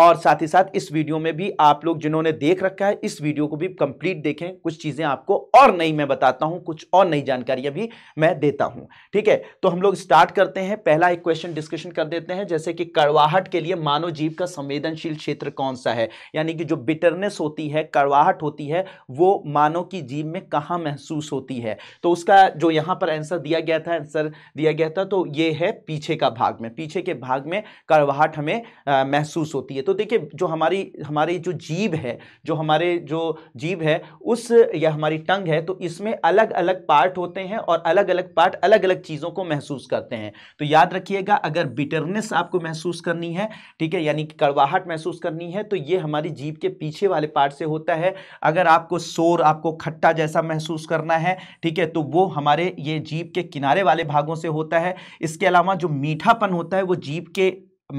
और साथ ही साथ इस वीडियो में भी आप लोग जिन्होंने देख रखा है इस वीडियो को भी कंप्लीट देखें कुछ चीज़ें आपको और नई मैं बताता हूं कुछ और नई जानकारियां भी मैं देता हूं ठीक है तो हम लोग स्टार्ट करते हैं पहला एक क्वेश्चन डिस्कशन कर देते हैं जैसे कि कड़वाहट के लिए मानव जीव का संवेदनशील क्षेत्र कौन सा है यानी कि जो बिटरनेस होती है कड़वाहट होती है वो मानव की जीव में कहाँ महसूस होती है तो उसका जो यहाँ पर आंसर दिया गया था आंसर दिया गया था तो ये है पीछे का भाग में पीछे के भाग में कड़वाहट हमें महसूस होती है तो देखिए जो हमारी हमारी जो जीव है जो हमारे जो जीव है उस या हमारी टंग है तो इसमें अलग अलग पार्ट होते हैं और अलग अलग पार्ट अलग अलग चीज़ों को महसूस करते हैं तो याद रखिएगा अगर बिटरनेस आपको महसूस करनी है ठीक है यानी कि कड़वाहट महसूस करनी है तो ये हमारी जीभ के पीछे वाले पार्ट से होता है अगर आपको शोर आपको खट्टा जैसा महसूस करना है ठीक है तो वो हमारे ये जीभ के किनारे वाले भागों से होता है इसके अलावा जो मीठापन होता है वो जीभ के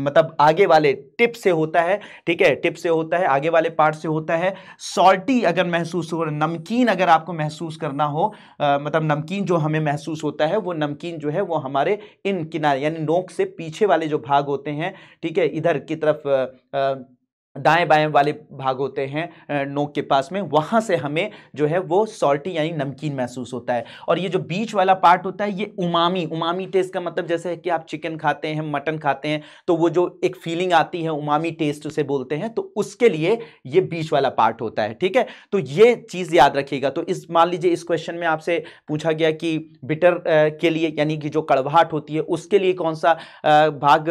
मतलब आगे वाले टिप से होता है ठीक है टिप से होता है आगे वाले पार्ट से होता है सॉल्टी अगर महसूस हो नमकीन अगर आपको महसूस करना हो आ, मतलब नमकीन जो हमें महसूस होता है वो नमकीन जो है वो हमारे इन किनारे यानी नोक से पीछे वाले जो भाग होते हैं ठीक है इधर की तरफ आ, आ, दाएं बाएं वाले भाग होते हैं नोक के पास में वहाँ से हमें जो है वो सॉल्टी यानी नमकीन महसूस होता है और ये जो बीच वाला पार्ट होता है ये उमामी उमामी टेस्ट का मतलब जैसे है कि आप चिकन खाते हैं मटन खाते हैं तो वो जो एक फीलिंग आती है उमामी टेस्ट उसे बोलते हैं तो उसके लिए ये बीच वाला पार्ट होता है ठीक है तो ये चीज़ याद रखिएगा तो इस मान लीजिए इस क्वेश्चन में आपसे पूछा गया कि बिटर के लिए यानी कि जो कड़वाहट होती है उसके लिए कौन सा भाग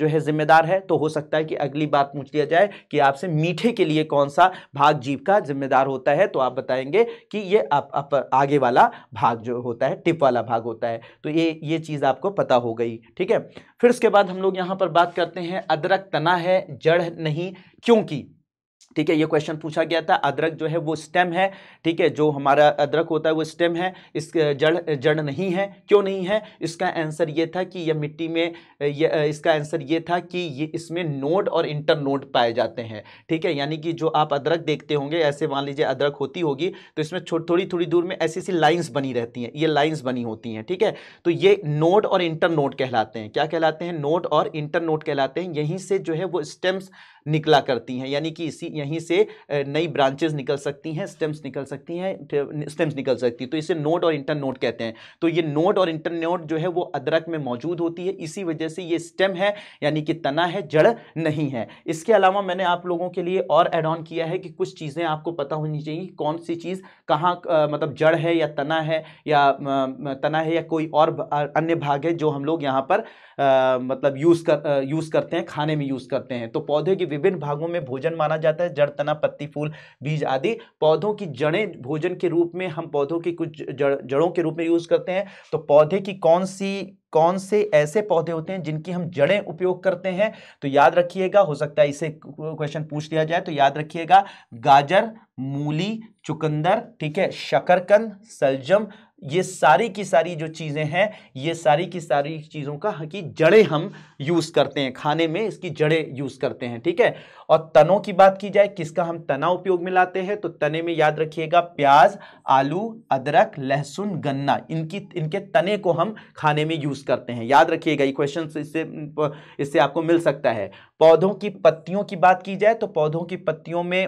जो है जिम्मेदार है तो हो सकता है कि अगली बात पूछ लिया जाए कि आपसे मीठे के लिए कौन सा भाग जीव का जिम्मेदार होता है तो आप बताएंगे कि ये आप, आप आगे वाला भाग जो होता है टिप वाला भाग होता है तो ये ये चीज़ आपको पता हो गई ठीक है फिर उसके बाद हम लोग यहाँ पर बात करते हैं अदरक तना है जड़ नहीं क्योंकि ठीक है ये क्वेश्चन पूछा गया था अदरक जो है वो स्टेम है ठीक है जो हमारा अदरक होता है वो स्टेम है इस जड़ जड़ नहीं है क्यों नहीं है इसका आंसर ये था कि यह मिट्टी में यह इसका आंसर ये था कि ये इसमें नोड और इंटर नोड पाए जाते हैं ठीक है यानी कि जो आप अदरक देखते होंगे ऐसे मान लीजिए अदरक होती होगी तो इसमें थोड़ी थोड़ी दूर में ऐसी ऐसी लाइन्स बनी रहती हैं ये लाइन्स बनी होती हैं ठीक है तो ये नोड और इंटर नोड कहलाते हैं क्या कहलाते हैं नोट और इंटर नोट कहलाते हैं यहीं से जो है वो स्टेम्स निकला करती हैं यानी कि इसी यहीं से नई ब्रांचेज निकल सकती हैं स्टेम्स निकल सकती हैं स्टेम्स निकल सकती है तो इसे नोट और इंटर नोट कहते हैं तो ये नोट और इंटर नोट जो है वो अदरक में मौजूद होती है इसी वजह से ये स्टेम है यानी कि तना है जड़ नहीं है इसके अलावा मैंने आप लोगों के लिए और एड ऑन किया है कि कुछ चीज़ें आपको पता होनी चाहिए कौन सी चीज़ कहाँ मतलब जड़ है या तना है या तना है या कोई और अन्य भाग है जो हम लोग यहाँ पर मतलब यूज़ कर यूज़ करते हैं खाने में यूज़ करते हैं तो पौधे के विभिन्न भागों में भोजन माना जाता है जड़ तना पत्ती फूल बीज आदि पौधों की जड़ें भोजन के रूप में हम पौधों की कुछ जड़ जड़ों के रूप में यूज़ करते हैं तो पौधे की कौन सी कौन से ऐसे पौधे होते हैं जिनकी हम जड़ें उपयोग करते हैं तो याद रखिएगा हो सकता है इसे क्वेश्चन पूछ लिया जाए तो याद रखिएगा गाजर मूली चुकंदर ठीक है शकरकंद सलजम ये सारी की सारी जो चीज़ें हैं ये सारी की सारी चीज़ों का की जड़ें हम यूज़ करते हैं खाने में इसकी जड़ें यूज़ करते हैं ठीक है और तनों की बात की जाए किसका हम तना उपयोग में लाते हैं तो तने में याद रखिएगा प्याज आलू अदरक लहसुन गन्ना इनकी इनके तने को हम खाने में यूज़ करते हैं याद रखिएगा ये क्वेश्चन इससे इससे आपको मिल सकता है पौधों की पत्तियों की बात की जाए तो पौधों की पत्तियों में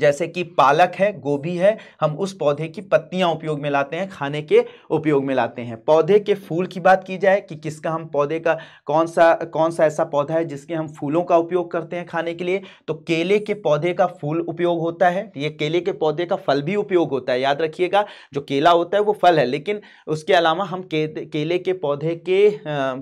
जैसे कि पालक है गोभी है हम उस पौधे की पत्तियां उपयोग में लाते हैं खाने के उपयोग में लाते हैं पौधे के फूल की बात की जाए कि किसका हम पौधे का कौन सा कौन सा ऐसा पौधा है जिसके हम फूलों का उपयोग करते हैं खाने के लिए तो केले के पौधे का फूल उपयोग होता है ये केले के पौधे का फल भी उपयोग होता है याद रखिएगा जो केला होता है वो फल है लेकिन उसके अलावा हम के, केले के पौधे के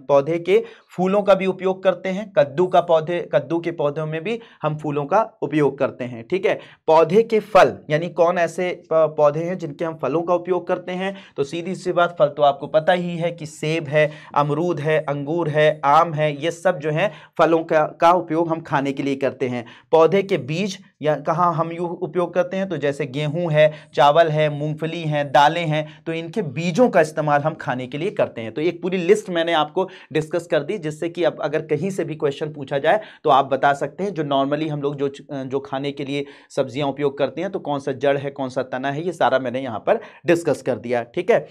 पौधे के फूलों का भी उपयोग करते हैं कद्दू का पौधे कद्दू के पौधों में भी हम फूलों का उपयोग करते हैं ठीक है पौधे के फल यानी कौन ऐसे पौधे हैं जिनके हम फलों का उपयोग करते हैं तो सीधी सी बात फल तो आपको पता ही है कि सेब है अमरूद है अंगूर है आम है ये सब जो है फलों का का उपयोग हम खाने के लिए करते हैं पौधे के बीज या कहाँ हम यू उपयोग करते हैं तो जैसे गेहूँ है चावल है मूँगफली है दालें हैं तो इनके बीजों का इस्तेमाल हम खाने के लिए करते हैं तो एक पूरी लिस्ट मैंने आपको डिस्कस कर दी जिससे कि अब अगर कहीं से भी क्वेश्चन पूछा जाए तो आप बता सकते हैं जो नॉर्मली हम लोग जो जो खाने के लिए सब्जियाँ उपयोग करते हैं तो कौन सा जड़ है कौन सा तना है ये सारा मैंने यहाँ पर डिस्कस कर दिया ठीक है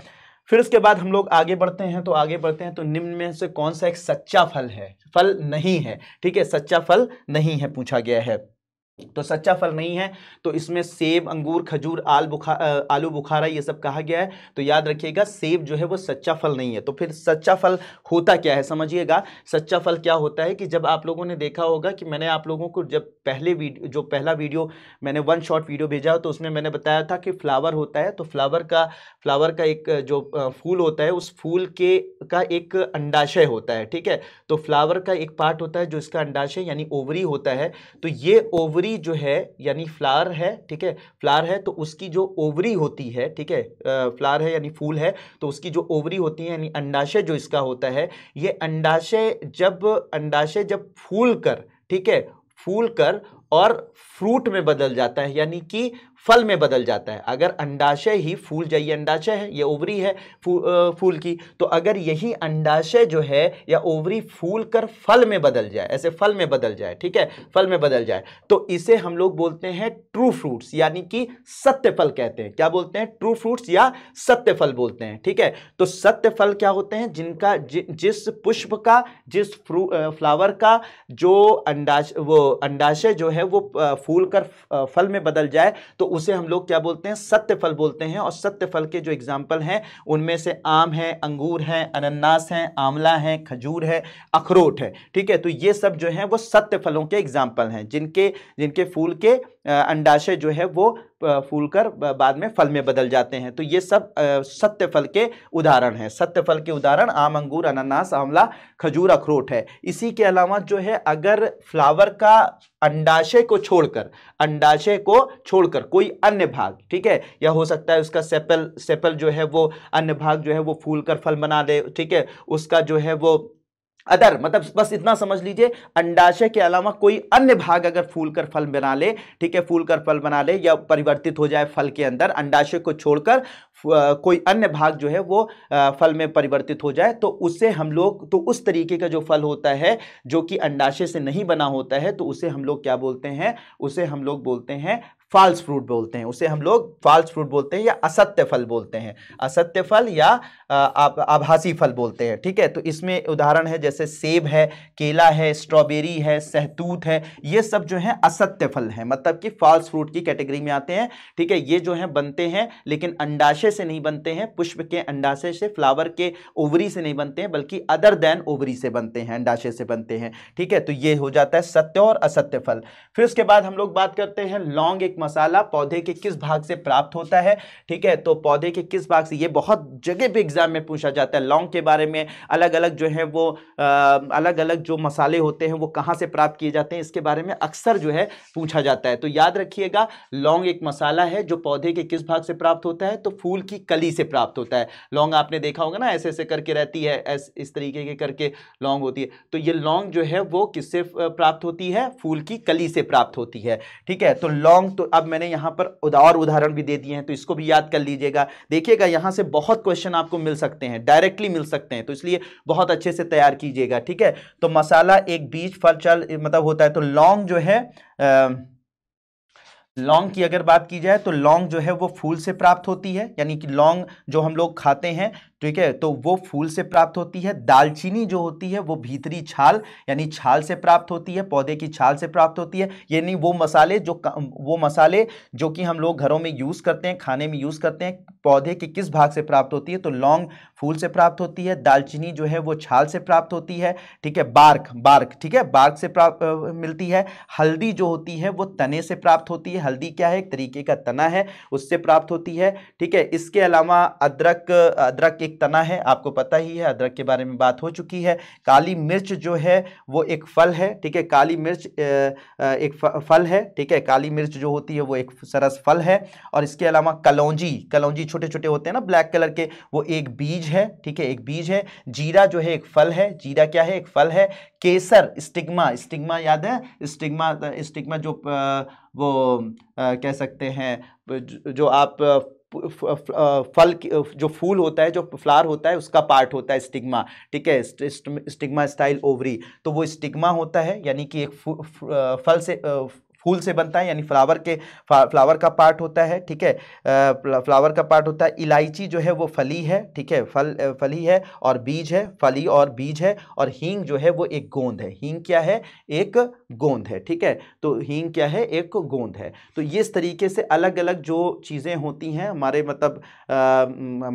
फिर उसके बाद हम लोग आगे बढ़ते हैं तो आगे बढ़ते हैं तो निम्न में से कौन सा एक सच्चा फल है फल नहीं है ठीक है सच्चा फल नहीं है पूछा गया है तो सच्चा फल नहीं है तो इसमें सेब अंगूर खजूर आल बुखा आलू बुखारा ये सब कहा गया है तो याद रखिएगा सेब जो है वो सच्चा फल नहीं है तो फिर सच्चा फल होता क्या है समझिएगा सच्चा फल क्या होता है कि जब आप लोगों ने देखा होगा कि मैंने आप लोगों को जब पहले वीडियो जो पहला वीडियो मैंने वन शॉट वीडियो भेजा तो उसमें मैंने बताया था कि फ्लावर होता है तो फ्लावर का फ्लावर का एक जो फूल होता है उस फूल के का एक अंडाशय होता है ठीक है तो फ्लावर का एक पार्ट होता है जो इसका अंडाशय यानी ओवरी होता है तो ये ओवरी ओवरी जो है यानी फ्लावर है ठीक है फ्लावर है तो उसकी जो ओवरी होती है ठीक है फ्लावर है यानी फूल है तो उसकी जो ओवरी होती है यानी अंडाशय जो इसका होता है ये अंडाशय जब अंडाशय जब फूल कर ठीक है फूल कर और फ्रूट में बदल जाता है यानी कि फल में बदल जाता है अगर अंडाशय ही फूल जाइए अंडाशय है ये ओवरी है फू, आ, फूल की तो अगर यही अंडाशय जो है या ओवरी फूल कर फल में बदल जाए ऐसे फल में बदल जाए ठीक है फल में बदल जाए तो इसे हम लोग बोलते हैं ट्रू फ्रूट्स यानी कि सत्य फल कहते हैं क्या बोलते हैं ट्रू फ्रूट्स या सत्य फल बोलते हैं ठीक है तो सत्य फल क्या होते हैं जिनका जि, जिस पुष्प का जिस फ्रू फ्लावर का जो अंडाश वो अंडाशय जो है वो फूल कर फल में बदल जाए तो उसे हम लोग क्या बोलते हैं सत्य फल बोलते हैं और सत्य फल के जो एग्जाम्पल हैं उनमें से आम है अंगूर है अनन्नास है आंवला है खजूर है अखरोट है ठीक है तो ये सब जो है वो सत्य फलों के एग्जाम्पल हैं जिनके जिनके फूल के अंडाशय जो है वो फूल कर बाद में फल में बदल जाते हैं तो ये सब सत्य फल के उदाहरण हैं सत्य फल के उदाहरण आम अंगूर अनानास आंवला खजूर अखरोट है इसी के अलावा जो है अगर फ्लावर का अंडाशय को छोड़कर अंडाशय को छोड़कर कोई अन्य भाग ठीक है या हो सकता है उसका सेपल सेपल जो है वो अन्य भाग जो है वो फूल कर फल बना दे ठीक है उसका जो है वो अदर मतलब बस इतना समझ लीजिए अंडाशय के अलावा कोई अन्य भाग अगर फूल कर फल बना ले ठीक है फूल कर फल बना ले या परिवर्तित हो जाए फल के अंदर अंडाशय को छोड़कर कोई अन्य भाग जो है वो फल में परिवर्तित हो जाए तो उससे हम लोग तो उस तरीके का जो फल होता है जो कि अंडाशय से नहीं बना होता है तो उसे हम लोग क्या बोलते हैं उसे हम लोग बोलते हैं फाल्स फ्रूट बोलते हैं उसे हम लोग फाल्स फ्रूट बोलते हैं या असत्य फल बोलते हैं असत्य फल या आभासी फल बोलते हैं ठीक है तो इसमें उदाहरण है जैसे सेब है केला है स्ट्रॉबेरी है सहतूत है ये सब जो है असत्य फल हैं मतलब कि फाल्स फ्रूट की कैटेगरी में आते हैं ठीक है ये जो है बनते हैं लेकिन अंडाशय से नहीं बनते हैं पुष्प के अंडाशय से फ्लावर के ओवरी से नहीं बनते हैं बल्कि अदर देन ओवरी से बनते हैं अंडाशय से बनते हैं ठीक है तो ये हो जाता है सत्य और असत्य फल फिर उसके बाद हम लोग बात करते हैं लॉन्ग एक मसाला पौधे के किस भाग से प्राप्त होता है ठीक है तो पौधे के किस भाग से ये बहुत जगह पे एग्जाम में पूछा जाता है लौंग के बारे में अलग अलग जो है वो आ, अलग अलग जो मसाले होते हैं वो कहाँ से प्राप्त किए जाते हैं इसके बारे में अक्सर जो है पूछा जाता है तो याद रखिएगा लौंग एक मसाला है जो पौधे के किस भाग से प्राप्त होता है तो फूल की कली से प्राप्त होता है लौंग आपने देखा होगा ना ऐसे ऐसे करके रहती है ऐस, इस तरीके के करके लौंग होती है तो ये लौंग जो है वो किससे प्राप्त होती है फूल की कली से प्राप्त होती है ठीक है तो लौंग तो अब मैंने यहाँ पर और उदाहरण भी दे दिए हैं तो इसको भी याद कर लीजिएगा देखिएगा यहाँ से बहुत क्वेश्चन आपको मिल सकते हैं डायरेक्टली मिल सकते हैं तो इसलिए बहुत अच्छे से तैयार कीजिएगा ठीक है तो मसाला एक बीज फल चल मतलब होता है तो लौंग जो है लौंग की अगर बात की जाए तो लौंग जो है वो फूल से प्राप्त होती है यानी कि लौंग जो हम लोग खाते हैं ठीक है तो वो फूल से प्राप्त होती है दालचीनी जो होती है वो भीतरी छाल यानी छाल से प्राप्त होती है पौधे की छाल से प्राप्त होती है यानी वो मसाले जो वो मसाले जो कि हम लोग घरों में यूज़ करते हैं खाने में यूज़ करते हैं पौधे के किस भाग से प्राप्त होती है तो लौंग फूल से प्राप्त होती है दालचीनी जो है वो छाल से प्राप्त होती है ठीक है बार्क बार्क ठीक है बार्क से प्राप्त मिलती है हल्दी जो होती है वो तने से प्राप्त होती है हल्दी क्या है एक तरीके का तना है उससे प्राप्त होती है ठीक है इसके अलावा अदरक अदरक के एक तना है आपको पता ही है अदरक के बारे में बात हो चुकी है काली मिर्च जो है वो एक फल है ठीक है काली मिर्च एक फल है ठीक है काली मिर्च जो होती है वो एक सरस फल है और इसके अलावा कलौजी कलौजी छोटे छोटे होते हैं ना ब्लैक कलर के वो एक बीज है ठीक है एक बीज है जीरा जो है एक फल है जीरा क्या है एक फल है केसर स्टिग्मा स्टिग्मा याद है स्टिग्मा स्टिग्मा जो वो कह सकते हैं जो आप फल जो फूल होता है जो फ्लावर होता है उसका पार्ट होता है स्टिग्मा ठीक है स्टिग्मा स्टाइल ओवरी तो वो स्टिग्मा होता है यानी कि एक फल से फूल से बनता है यानी फ्लावर के फ्लावर का पार्ट होता है ठीक है फ्लावर का पार्ट होता है इलायची जो है वो फली है ठीक है फल फली है और बीज है फली और बीज है और हींग जो है वो एक गोंद है हींग क्या है एक गोंद है ठीक है तो हींग क्या है एक गोंद है तो इस तरीके से अलग अलग जो चीज़ें होती हैं हमारे मतलब आ,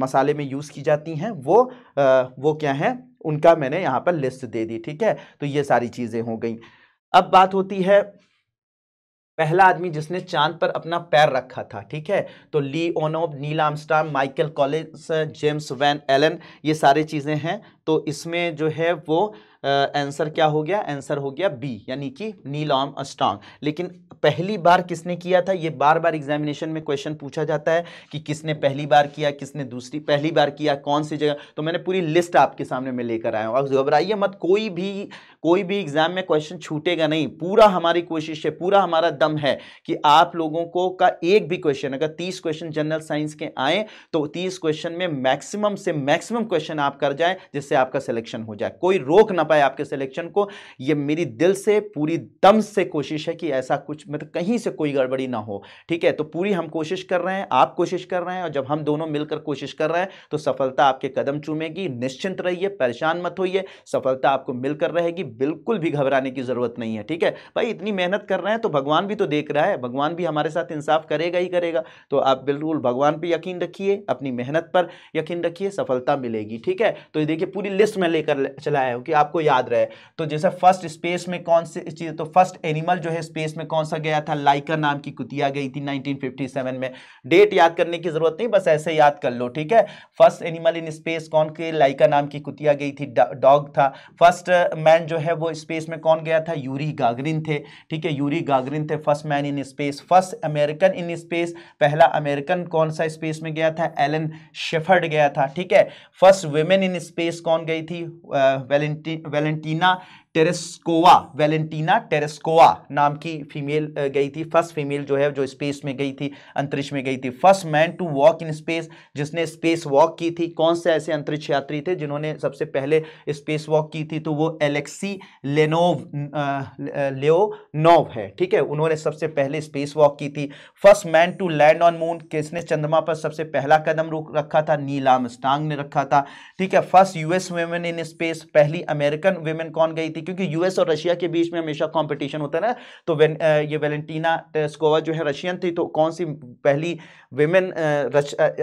मसाले में यूज़ की जाती हैं वो आ, वो क्या है उनका मैंने यहाँ पर लिस्ट दे दी ठीक है तो ये सारी चीज़ें हो गई अब बात होती है पहला आदमी जिसने चांद पर अपना पैर रखा था ठीक है तो ली ओनोब Neil Armstrong Michael Collins James Van Allen ये सारी चीज़ें हैं तो इसमें जो है वो आंसर क्या हो गया आंसर हो गया बी यानी कि नील आर्म अस्ट्रांग लेकिन पहली बार किसने किया था ये बार बार एग्जामिनेशन में क्वेश्चन पूछा जाता है कि किसने पहली बार किया किसने दूसरी पहली बार किया कौन सी जगह तो मैंने पूरी लिस्ट आपके सामने में लेकर आया हूँ और घबराइए मत कोई भी कोई भी एग्जाम में क्वेश्चन छूटेगा नहीं पूरा हमारी कोशिश है पूरा हमारा दम है कि आप लोगों को का एक भी क्वेश्चन अगर तीस क्वेश्चन जनरल साइंस के आए तो तीस क्वेश्चन में मैक्सिमम से मैक्सिमम क्वेश्चन आप कर जाए जिससे आपका सिलेक्शन हो जाए कोई रोक ना पाए आपके सिलेक्शन को ये मेरी दिल से पूरी दम से कोशिश है कि ऐसा कुछ मतलब कहीं से कोई गड़बड़ी ना हो ठीक है तो पूरी हम कोशिश कर रहे हैं आप कोशिश कर रहे हैं और जब हम दोनों मिलकर कोशिश कर रहे हैं तो सफलता आपके कदम चूमेगी निश्चिंत रहिए परेशान मत होइए सफलता आपको मिलकर रहेगी बिल्कुल भी घबराने की ज़रूरत नहीं है ठीक है भाई इतनी मेहनत कर रहे हैं तो भगवान भी तो देख रहा है भगवान भी हमारे साथ इंसाफ करेगा ही करेगा तो आप बिल्कुल भगवान पर यकीन रखिए अपनी मेहनत पर यकीन रखिए सफलता मिलेगी ठीक है तो देखिए पूरी पूरी लिस्ट में लेकर चलाया हूँ कि आपको याद रहे तो जैसे फर्स्ट स्पेस में कौन सी चीज़ तो फर्स्ट एनिमल जो है स्पेस में कौन सा गया था लाइका नाम की कुतिया गई थी 1957 में डेट याद करने की ज़रूरत नहीं बस ऐसे याद कर लो ठीक है फर्स्ट एनिमल इन स्पेस कौन के लाइका नाम की कुतिया गई थी डॉग था फर्स्ट मैन जो है वो स्पेस में कौन गया था यूरी गागरिन थे ठीक है यूरी गागरिन थे first man in space first American in space पहला अमेरिकन कौन सा स्पेस में गया था एलन शेफर्ड गया था ठीक है फर्स्ट वेमेन इन स्पेस कौन कौन गई थी Valenti Valentina Tereshkova Valentina Tereshkova नाम की फीमेल गई थी फर्स्ट फीमेल जो है जो स्पेस में गई थी अंतरिक्ष में गई थी first man to walk in space जिसने स्पेस वॉक की थी कौन से ऐसे अंतरिक्ष यात्री थे जिन्होंने सबसे पहले स्पेस वॉक की थी तो वो एलेक्सी लेनोव लेनोव है ठीक है उन्होंने सबसे पहले स्पेस वॉक की थी first man to land on moon किसने चंद्रमा पर सबसे पहला कदम रखा था नीलाम स्टांग ने रखा था ठीक है first US women in space पहली अमेरिकन वेमेन कौन गई थी क्योंकि यूएस और रशिया के बीच में हमेशा कॉम्पिटिशन होता है ना तो वे, ये वेलेंटीना टेस्कोवा जो है रशियन थी तो कौन सी पहली वेमेन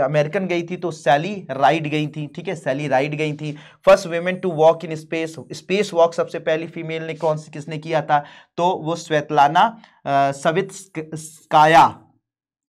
अमेरिकन गई थी तो सैली राइड गई थी ठीक है सैली राइड गई थी first women to walk in space space walk सबसे पहली फीमेल ने कौन सी किसने किया था तो वो स्वेतलाना सवित स्काया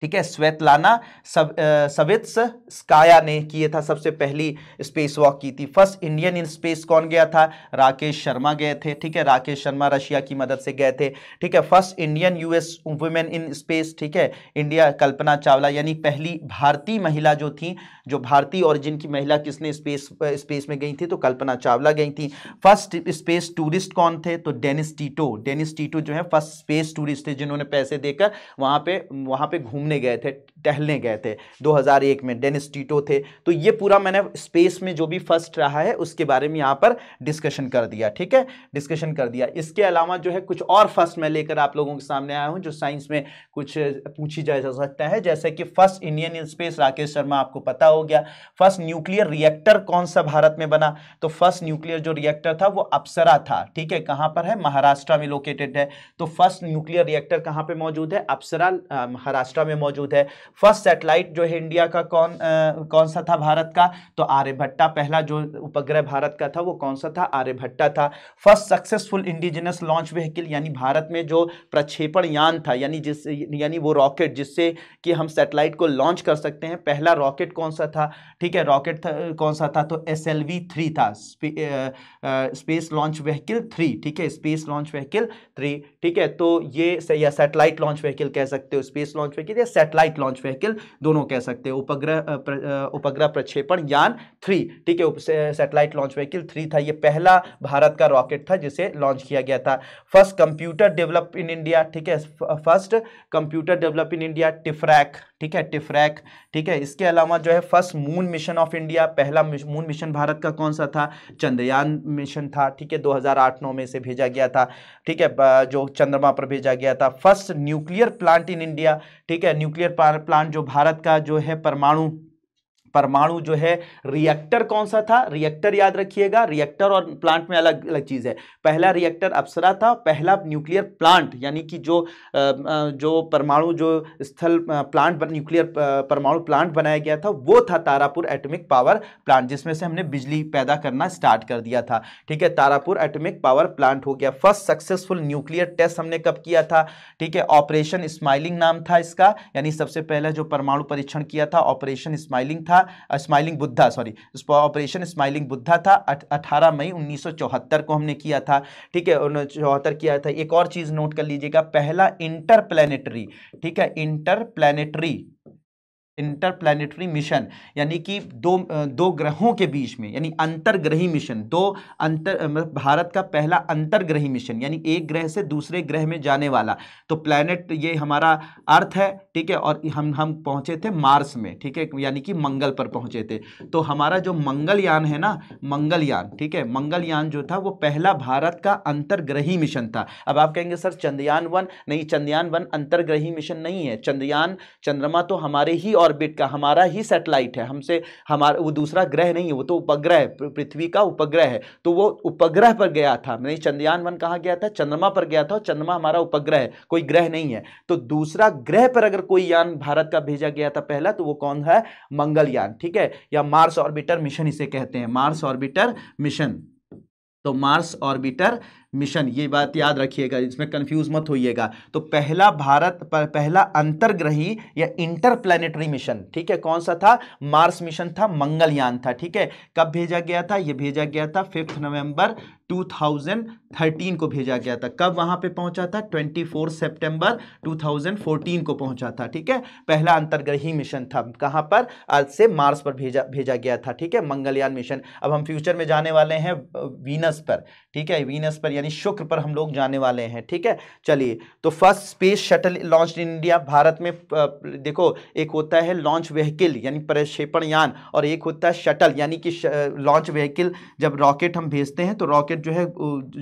ठीक है स्वेतलाना सब सवित्स स्काया ने किए था सबसे पहली स्पेस वॉक की थी फर्स्ट इंडियन इन स्पेस कौन गया था राकेश शर्मा गए थे ठीक है राकेश शर्मा रशिया की मदद से गए थे ठीक है first Indian US women in space ठीक है इंडिया कल्पना चावला यानी पहली भारतीय महिला जो थी जो भारतीय और जिनकी महिला किसने स्पेस स्पेस में गई थी तो कल्पना चावला गई थी फर्स्ट स्पेस टूरिस्ट कौन थे तो डेनिस टीटो डेनिस टीटो जो है फर्स्ट स्पेस टूरिस्ट थे जिन्होंने पैसे देकर वहां पे वहां पे घूमने करने गए थे टहलने गए थे 2001 में डेनिस टीटो थे तो ये पूरा मैंने स्पेस में जो भी फर्स्ट रहा है उसके बारे में यहाँ पर डिस्कशन कर दिया ठीक है डिस्कशन कर दिया इसके अलावा जो है कुछ और फर्स्ट मैं लेकर आप लोगों के सामने आया हूँ जो साइंस में कुछ पूछी जा सकता है जैसे कि first Indian in space Rakesh Sharma आपको पता हो गया फर्स्ट न्यूक्लियर रिएक्टर कौन सा भारत में बना तो फर्स्ट न्यूक्लियर जो रिएक्टर था वो अप्सरा था ठीक है कहाँ पर है महाराष्ट्र में लोकेटेड है तो फर्स्ट न्यूक्लियर रिएक्टर कहाँ पर मौजूद है अप्सरा महाराष्ट्र में मौजूद है फर्स्ट सेटेलाइट जो है इंडिया का कौन आ, कौन सा था भारत का तो आर्यभट्टा पहला जो उपग्रह भारत का था वो कौन सा था आर्यभट्टा था first successful indigenous launch vehicle यानी भारत में जो प्रक्षेपण यान था यानी जिस यानी वो रॉकेट जिससे कि हम सेटेलाइट को लॉन्च कर सकते हैं पहला रॉकेट कौन सा था ठीक है रॉकेट कौन सा था तो एस एल वी थ्री था स्पेस लॉन्च व्हीकल थ्री ठीक है स्पेस लॉन्च व्हीकल थ्री ठीक है तो ये या सैटेलाइट लॉन्च व्हीकल कह सकते हो स्पेस लॉन्च व्हीकल या सैटेलाइट लॉन्च व्हीकल दोनों कह सकते हैं उपग्रह उपग्रह प्रक्षेपण यान थ्री ठीक है सेटेलाइट लॉन्च व्हीकल थ्री था ये पहला भारत का रॉकेट था जिसे लॉन्च किया गया था first computer develop in India ठीक है first computer develop in India TIFRAC ठीक है टिफ्रैक ठीक है इसके अलावा जो है first moon mission of India पहला मून मिशन भारत का कौन सा था चंद्रयान मिशन था ठीक है 2008-9 में इसे भेजा गया था ठीक है जो चंद्रमा पर भेजा गया था first nuclear plant in India ठीक है न्यूक्लियर प्लांट जो भारत का जो है परमाणु परमाणु जो है रिएक्टर कौन सा था रिएक्टर याद रखिएगा रिएक्टर और प्लांट में अलग अलग चीज़ है पहला रिएक्टर अप्सरा था पहला न्यूक्लियर प्लांट यानी कि जो जो परमाणु जो स्थल प्लांट न्यूक्लियर परमाणु प्लांट बनाया गया था वो था तारापुर एटमिक पावर प्लांट जिसमें से हमने बिजली पैदा करना स्टार्ट कर दिया था ठीक है तारापुर एटमिक पावर प्लांट हो गया फर्स्ट सक्सेसफुल न्यूक्लियर टेस्ट हमने कब किया था ठीक है ऑपरेशन स्माइलिंग नाम था इसका यानी सबसे पहले जो परमाणु परीक्षण किया था ऑपरेशन स्माइलिंग था smiling Buddha sorry operation smiling Buddha था अठारह मई 1974 को हमने किया था ठीक है चौहत्तर किया था एक और चीज़ नोट कर लीजिएगा पहला इंटरप्लेनेटरी ठीक है इंटरप्लेनेटरी इंटरप्लानिटरी मिशन यानी कि दो दो ग्रहों के बीच में यानी अंतर्ग्रही मिशन दो अंतर मतलब भारत का पहला अंतर्ग्रही मिशन यानी एक ग्रह से दूसरे ग्रह में जाने वाला तो प्लैनेट ये हमारा अर्थ है ठीक है और हम हम पहुंचे थे मार्स में ठीक है यानी कि मंगल पर पहुंचे थे तो हमारा जो मंगलयान है ना मंगलयान ठीक है मंगलयान जो था वो पहला भारत का अंतर्ग्रही मिशन था अब आप कहेंगे सर चंद्रयान वन नहीं चंद्रयान वन अंतर्ग्रही मिशन नहीं है चंद्रयान चंद्रमा तो हमारे ही ऑर्बिट का हमारा ही सैटेलाइट है हमसे हमारा वो दूसरा ग्रह नहीं है वो तो उपग्रह है पृथ्वी का उपग्रह है तो वो उपग्रह पर गया था मैंने चंद्रयान वन कहाँ गया था चंद्रमा पर गया था और चंद्रमा हमारा उपग्रह है कोई ग्रह नहीं है तो दूसरा ग्रह पर अगर कोई यान भारत का भेजा गया था पहला तो वो कौन है मंगलयान ठीक है या मार्स ऑर्बिटर मिशन इसे कहते हैं मार्स ऑर्बिटर मिशन तो मार्स ऑर्बिटर मिशन ये बात याद रखिएगा इसमें कंफ्यूज मत होइएगा तो पहला भारत पर पहला अंतर्ग्रही या इंटरप्लैनेटरी मिशन ठीक है कौन सा था मार्स मिशन था मंगलयान था ठीक है कब भेजा गया था ये भेजा गया था फिफ्थ नवंबर 2013 को भेजा गया था कब वहां पे पहुंचा था 24 सितंबर 2014 को पहुंचा था ठीक है पहला अंतर्ग्रही मिशन था कहां पर अर्थ से मार्स पर भेजा भेजा गया था ठीक है मंगलयान मिशन अब हम फ्यूचर में जाने वाले हैं वीनस पर ठीक है वीनस पर यानी शुक्र पर हम लोग जाने वाले हैं ठीक है चलिए तो first space shuttle launch in India Bharat में देखो एक होता है लॉन्च व्हीकिल यानी प्रक्षेपण यान और एक होता है शटल यानी कि लॉन्च व्हीकिल जब रॉकेट हम भेजते हैं तो रॉकेट जो है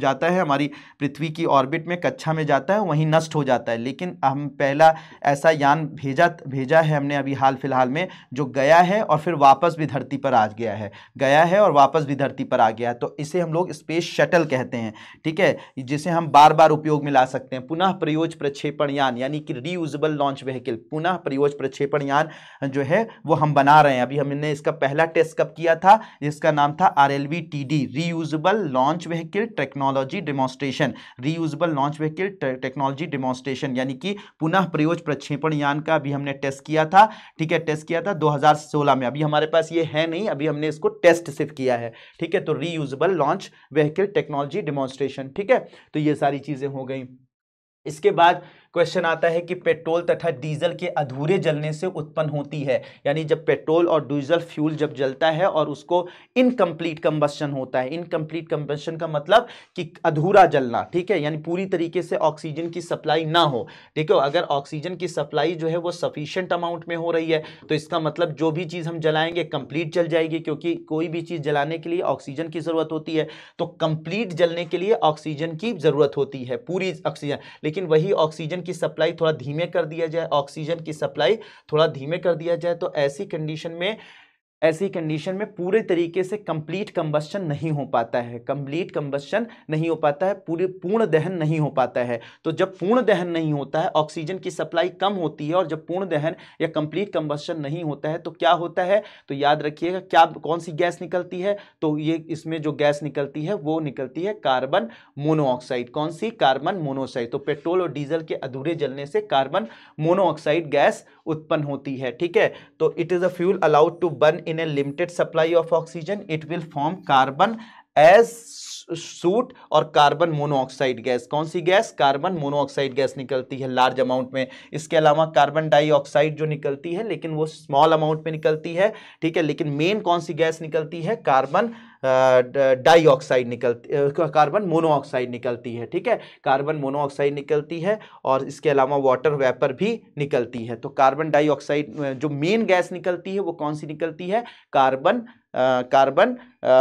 जाता है हमारी पृथ्वी की ऑर्बिट में कक्षा में जाता है वहीं नष्ट हो जाता है लेकिन हम पहला ऐसा यान भेजा भेजा है हमने अभी हाल फिलहाल में जो गया है और फिर वापस भी धरती पर आ गया है गया है और वापस भी धरती पर आ गया तो इसे हम लोग स्पेस शटल कहते हैं ठीक ठीक है जिसे हम बार बार उपयोग में ला सकते हैं पुनः प्रयोज प्रक्षेपण यान यानी कि रीयूजल लॉन्च व्हीकल पुनः प्रयोज प्रक्षेपण यान जो है वो हम बना रहे हैं अभी हमने इसका पहला टेस्ट कब किया था जिसका नाम था R L V T D reusable launch vehicle technology demonstration reusable launch vehicle technology demonstration यानी कि पुनः प्रयोज प्रक्षेपण यान का अभी हमने टेस्ट किया था ठीक है टेस्ट किया था दो में अभी हमारे पास ये है नहीं अभी हमने इसको टेस्ट सिर्फ किया है ठीक है तो reusable launch vehicle technology demonstration education ठीक है तो ये सारी चीज़ें हो गई इसके बाद क्वेश्चन आता है कि पेट्रोल तथा डीजल के अधूरे जलने से उत्पन्न होती है यानी जब पेट्रोल और डीजल फ्यूल जब जलता है और उसको इनकम्प्लीट कम्बस्शन होता है इनकम्प्लीट कम्बस्शन का मतलब कि अधूरा जलना ठीक है यानी पूरी तरीके से ऑक्सीजन की सप्लाई ना हो देखो अगर ऑक्सीजन की सप्लाई जो है वो सफिशियंट अमाउंट में हो रही है तो इसका मतलब जो भी चीज़ हम जलाएंगे कंप्लीट जल जाएगी क्योंकि कोई भी चीज़ जलाने के लिए ऑक्सीजन की ज़रूरत होती है तो कंप्लीट जलने के लिए ऑक्सीजन की ज़रूरत होती है पूरी ऑक्सीजन लेकिन वही ऑक्सीजन की सप्लाई थोड़ा धीमे कर दिया जाए ऑक्सीजन की सप्लाई थोड़ा धीमे कर दिया जाए तो ऐसी कंडीशन में ऐसी कंडीशन में पूरे तरीके से कंप्लीट कंबस्शन नहीं हो पाता है कंप्लीट कंबस्शन नहीं हो पाता है पूरे पूर्ण दहन नहीं हो पाता है तो जब पूर्ण दहन नहीं होता है ऑक्सीजन की सप्लाई कम होती है और जब पूर्ण दहन या कंप्लीट कंबस्शन नहीं होता है तो क्या होता है तो याद रखिएगा क्या कौन सी गैस निकलती है तो ये इसमें जो गैस निकलती है वो निकलती है कार्बन मोनोऑक्साइड कौन सी कार्बन मोनोऑक्साइड तो पेट्रोल और डीजल के अधूरे जलने से कार्बन मोनोऑक्साइड गैस उत्पन्न होती है ठीक है तो it is a fuel allowed to burn in a limited supply of oxygen it will form carbon as soot और कार्बन मोनोऑक्साइड गैस कौन सी गैस कार्बन मोनोऑक्साइड गैस निकलती है लार्ज अमाउंट में इसके अलावा कार्बन डाइऑक्साइड जो निकलती है लेकिन वो स्मॉल अमाउंट में निकलती है ठीक है लेकिन मेन कौन सी गैस निकलती है कार्बन डाइऑक्साइड निकलती कार्बन मोनोऑक्साइड निकलती है ठीक है कार्बन मोनोऑक्साइड निकलती है और इसके अलावा वाटर वेपर भी निकलती है तो कार्बन डाइऑक्साइड जो मेन गैस निकलती है वो कौन सी निकलती है कार्बन कार्बन कार्बन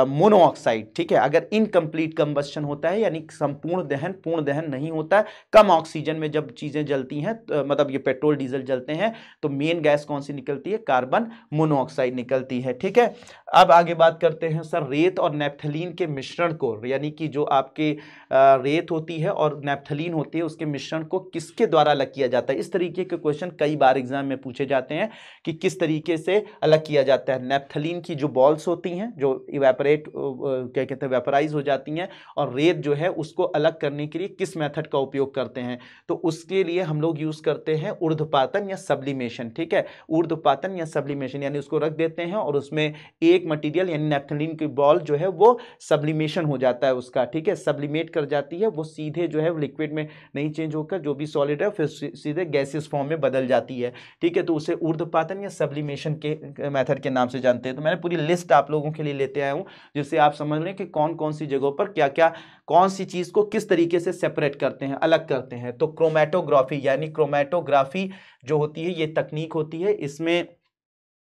मोनोऑक्साइड ठीक है अगर इनकम्प्लीट कम्बस्शन होता है यानी संपूर्ण दहन पूर्ण दहन नहीं होता है कम ऑक्सीजन में जब चीज़ें जलती हैं तो, मतलब ये पेट्रोल डीजल जलते हैं तो मेन गैस कौन सी निकलती है कार्बन मोनोऑक्साइड निकलती है ठीक है अब आगे बात करते हैं सर रेत और नेपथलीन के मिश्रण को यानी कि जो आपके रेत होती है और नेपथलीन होती है उसके मिश्रण को किसके द्वारा अलग किया जाता है इस तरीके के क्वेश्चन कई बार एग्जाम में पूछे जाते हैं कि किस तरीके से अलग किया जाता है नेपथलीन की जो बॉल्स होती हैं जो वेपरेट क्या कहते हैं वेपराइज हो जाती हैं और रेत जो है उसको अलग करने के लिए किस मेथड का उपयोग करते हैं तो उसके लिए हम लोग यूज़ करते हैं ऊर्ध्वपातन या सब्लिमेशन ठीक है ऊर्ध्वपातन या सब्लिमेशन यानी उसको रख देते हैं और उसमें एक मटीरियल यानी नेफ्थलिन की बॉल जो है वो सब्लिमेशन हो जाता है उसका ठीक है सब्लिमेट कर जाती है वो सीधे जो है लिक्विड में नहीं चेंज होकर जो भी सॉलिड है फिर सीधे गैसेस फॉर्म में बदल जाती है ठीक है तो उसे ऊर्ध्वपातन या सब्लिमेशन के मेथड के नाम से जानते हैं तो मैंने पूरी लिस्ट आप लोगों के लिए लेते आया हूँ जिससे आप समझ लें कि कौन कौन सी जगहों पर क्या क्या कौन सी चीज़ को किस तरीके से सेपरेट करते हैं अलग करते हैं तो क्रोमेटोग्राफी यानी क्रोमेटोग्राफी जो होती है ये तकनीक होती है इसमें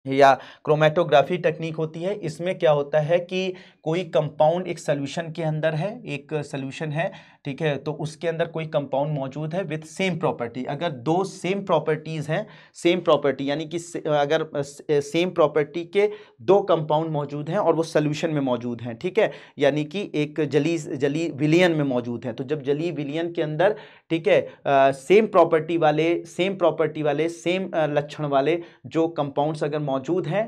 या क्रोमेटोग्राफी टेक्निक होती है इसमें क्या होता है कि कोई कंपाउंड एक सोल्यूशन के अंदर है एक सोल्यूशन है ठीक है तो उसके अंदर कोई कंपाउंड मौजूद है विथ सेम प्रॉपर्टी अगर दो सेम प्रॉपर्टीज़ हैं सेम प्रॉपर्टी यानी कि अगर सेम प्रॉपर्टी के दो कंपाउंड मौजूद हैं और वो सोल्यूशन में मौजूद हैं ठीक है यानी कि एक जली जली विलियन में मौजूद है तो जब जली विलियन के अंदर ठीक है सेम प्रॉपर्टी वाले सेम प्रॉपर्टी वाले सेम लक्षण वाले जो कंपाउंड्स अगर मौजूद हैं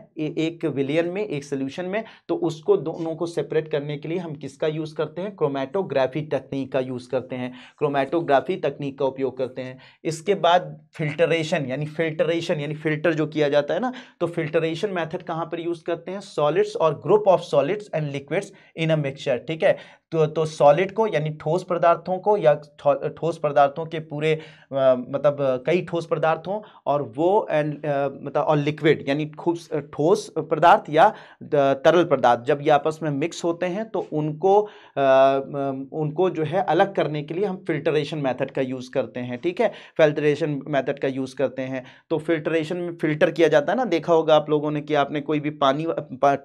एक विलियन में एक सोल्यूशन में तो उसको दोनों को सेपरेट करने के लिए हम किसका यूज़ करते हैं क्रोमेटोग्राफी टेक्निक का का यूज़ करते हैं क्रोमेटोग्राफी तकनीक का उपयोग करते हैं इसके बाद फिल्टरेशन यानी फिल्टरेशन यानी फिल्टर जो किया जाता है ना तो फिल्टरेशन मेथड कहाँ पर यूज़ करते हैं सॉलिड्स और group of solids and liquids in a mixture ठीक है तो तो सॉलिड को यानी ठोस पदार्थों को या ठोस पदार्थों के पूरे आ, मतलब कई ठोस पदार्थों और वो एंड मतलब और लिक्विड यानी खूब ठोस पदार्थ या तरल पदार्थ जब ये आपस में मिक्स होते हैं तो उनको आ, उनको जो है अलग करने के लिए हम फिल्ट्रेशन मेथड का यूज़ करते हैं ठीक है फिल्ट्रेशन मेथड का यूज़ करते हैं तो फिल्ट्रेशन में फिल्टर किया जाता है ना देखा होगा आप लोगों ने कि आपने कोई भी पानी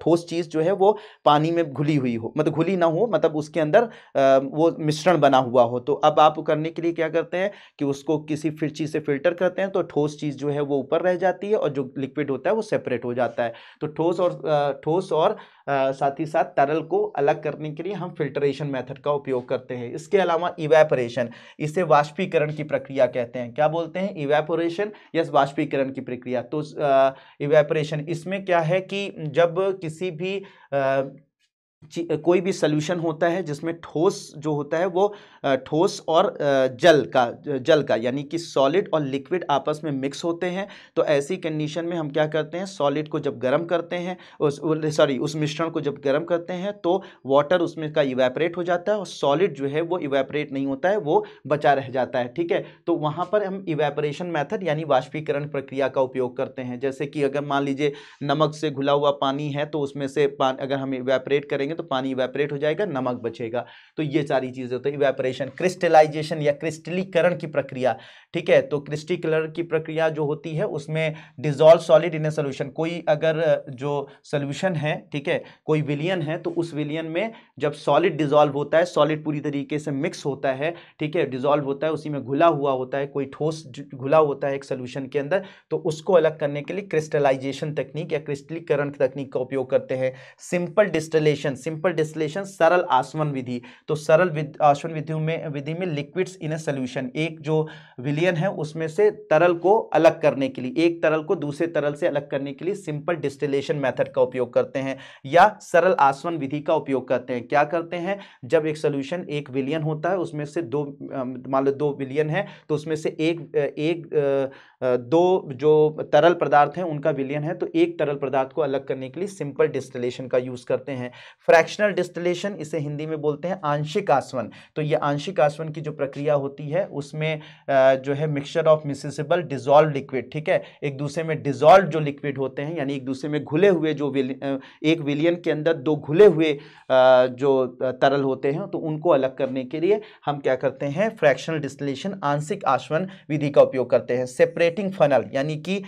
ठोस चीज़ जो है वो पानी में घुली हुई हो मतलब घुली ना हो मतलब उसकी उसके अंदर वो मिश्रण बना हुआ हो तो अब आप करने के लिए क्या करते हैं कि उसको किसी फिर चीज़ से फिल्टर करते हैं तो ठोस चीज़ जो है वो ऊपर रह जाती है और जो लिक्विड होता है वो सेपरेट हो जाता है तो ठोस और ठोस और साथ ही साथ तरल को अलग करने के लिए हम फिल्ट्रेशन मेथड का उपयोग करते हैं इसके अलावा इवेपोरेशन इसे वाष्पीकरण की प्रक्रिया कहते हैं क्या बोलते हैं इवेपोरेशन यस वाष्पीकरण की प्रक्रिया तो इवेपोरेशन इसमें क्या है कि जब किसी भी कोई भी सोल्यूशन होता है जिसमें ठोस जो होता है वो ठोस और जल का जल का यानी कि सॉलिड और लिक्विड आपस में मिक्स होते हैं तो ऐसी कंडीशन में हम क्या करते हैं सॉलिड को जब गर्म करते हैं उस सॉरी उस मिश्रण को जब गर्म करते हैं तो वाटर उसमें का इवेपरेट हो जाता है और सॉलिड जो है वो इवेपरेट नहीं होता है वो बचा रह जाता है ठीक है तो वहाँ पर हम इवेपरेशन मैथड यानी वाष्पीकरण प्रक्रिया का उपयोग करते हैं जैसे कि अगर मान लीजिए नमक से घुला हुआ पानी है तो उसमें से अगर हम इवेपरेट करेंगे तो पानी इवेपरेट हो जाएगा नमक बचेगा तो ये सारी चीज़ें होती है इवेपरेशन क्रिस्टलाइजेशन या क्रिस्टलीकरण की प्रक्रिया ठीक है तो क्रिस्टिकलर की प्रक्रिया जो होती है उसमें dissolve solid in a solution कोई अगर जो सोल्यूशन है ठीक है कोई विलियन है तो उस विलियन में जब सॉलिड डिजोल्व होता है सॉलिड पूरी तरीके से मिक्स होता है ठीक है डिजोल्व होता है उसी में घुला हुआ होता है कोई ठोस घुला होता है एक सोल्यूशन के अंदर तो उसको अलग करने के लिए क्रिस्टलाइजेशन तकनीक या क्रिस्टलीकरण तकनीक का उपयोग करते हैं simple distillation distillation simple distillation सरल आसवन विधि तो सरल आसवन विधि में विधि में लिक्विड्स इन ए सोल्यूशन एक जो विलियन है उसमें से तरल को अलग करने के लिए एक तरल को दूसरे तरल से अलग करने के लिए सिंपल डिस्टिलेशन मेथड का उपयोग करते हैं या सरल आसवन विधि का उपयोग करते हैं क्या करते हैं जब एक सोल्यूशन एक विलियन होता है उसमें से दो मान लो दो विलियन है तो उसमें से एक एक दो जो तरल पदार्थ हैं उनका विलियन है तो एक तरल पदार्थ को अलग करने के लिए सिंपल डिस्टिलेशन का यूज़ करते हैं फ्रैक्शनल डिस्टिलेशन इसे हिंदी में बोलते हैं आंशिक आसवन तो ये आंशिक आसवन की जो प्रक्रिया होती है उसमें जो है mixture of miscible dissolve liquid ठीक है एक दूसरे में डिजॉल्व जो लिक्विड होते हैं यानी एक दूसरे में घुले हुए जो एक विलियन के अंदर दो घुले हुए जो तरल होते हैं तो उनको अलग करने के लिए हम क्या करते हैं फ्रैक्शनल डिस्टिलेशन आंशिक आसवन विधि का उपयोग करते हैं सेपरेटिंग फनल यानी कि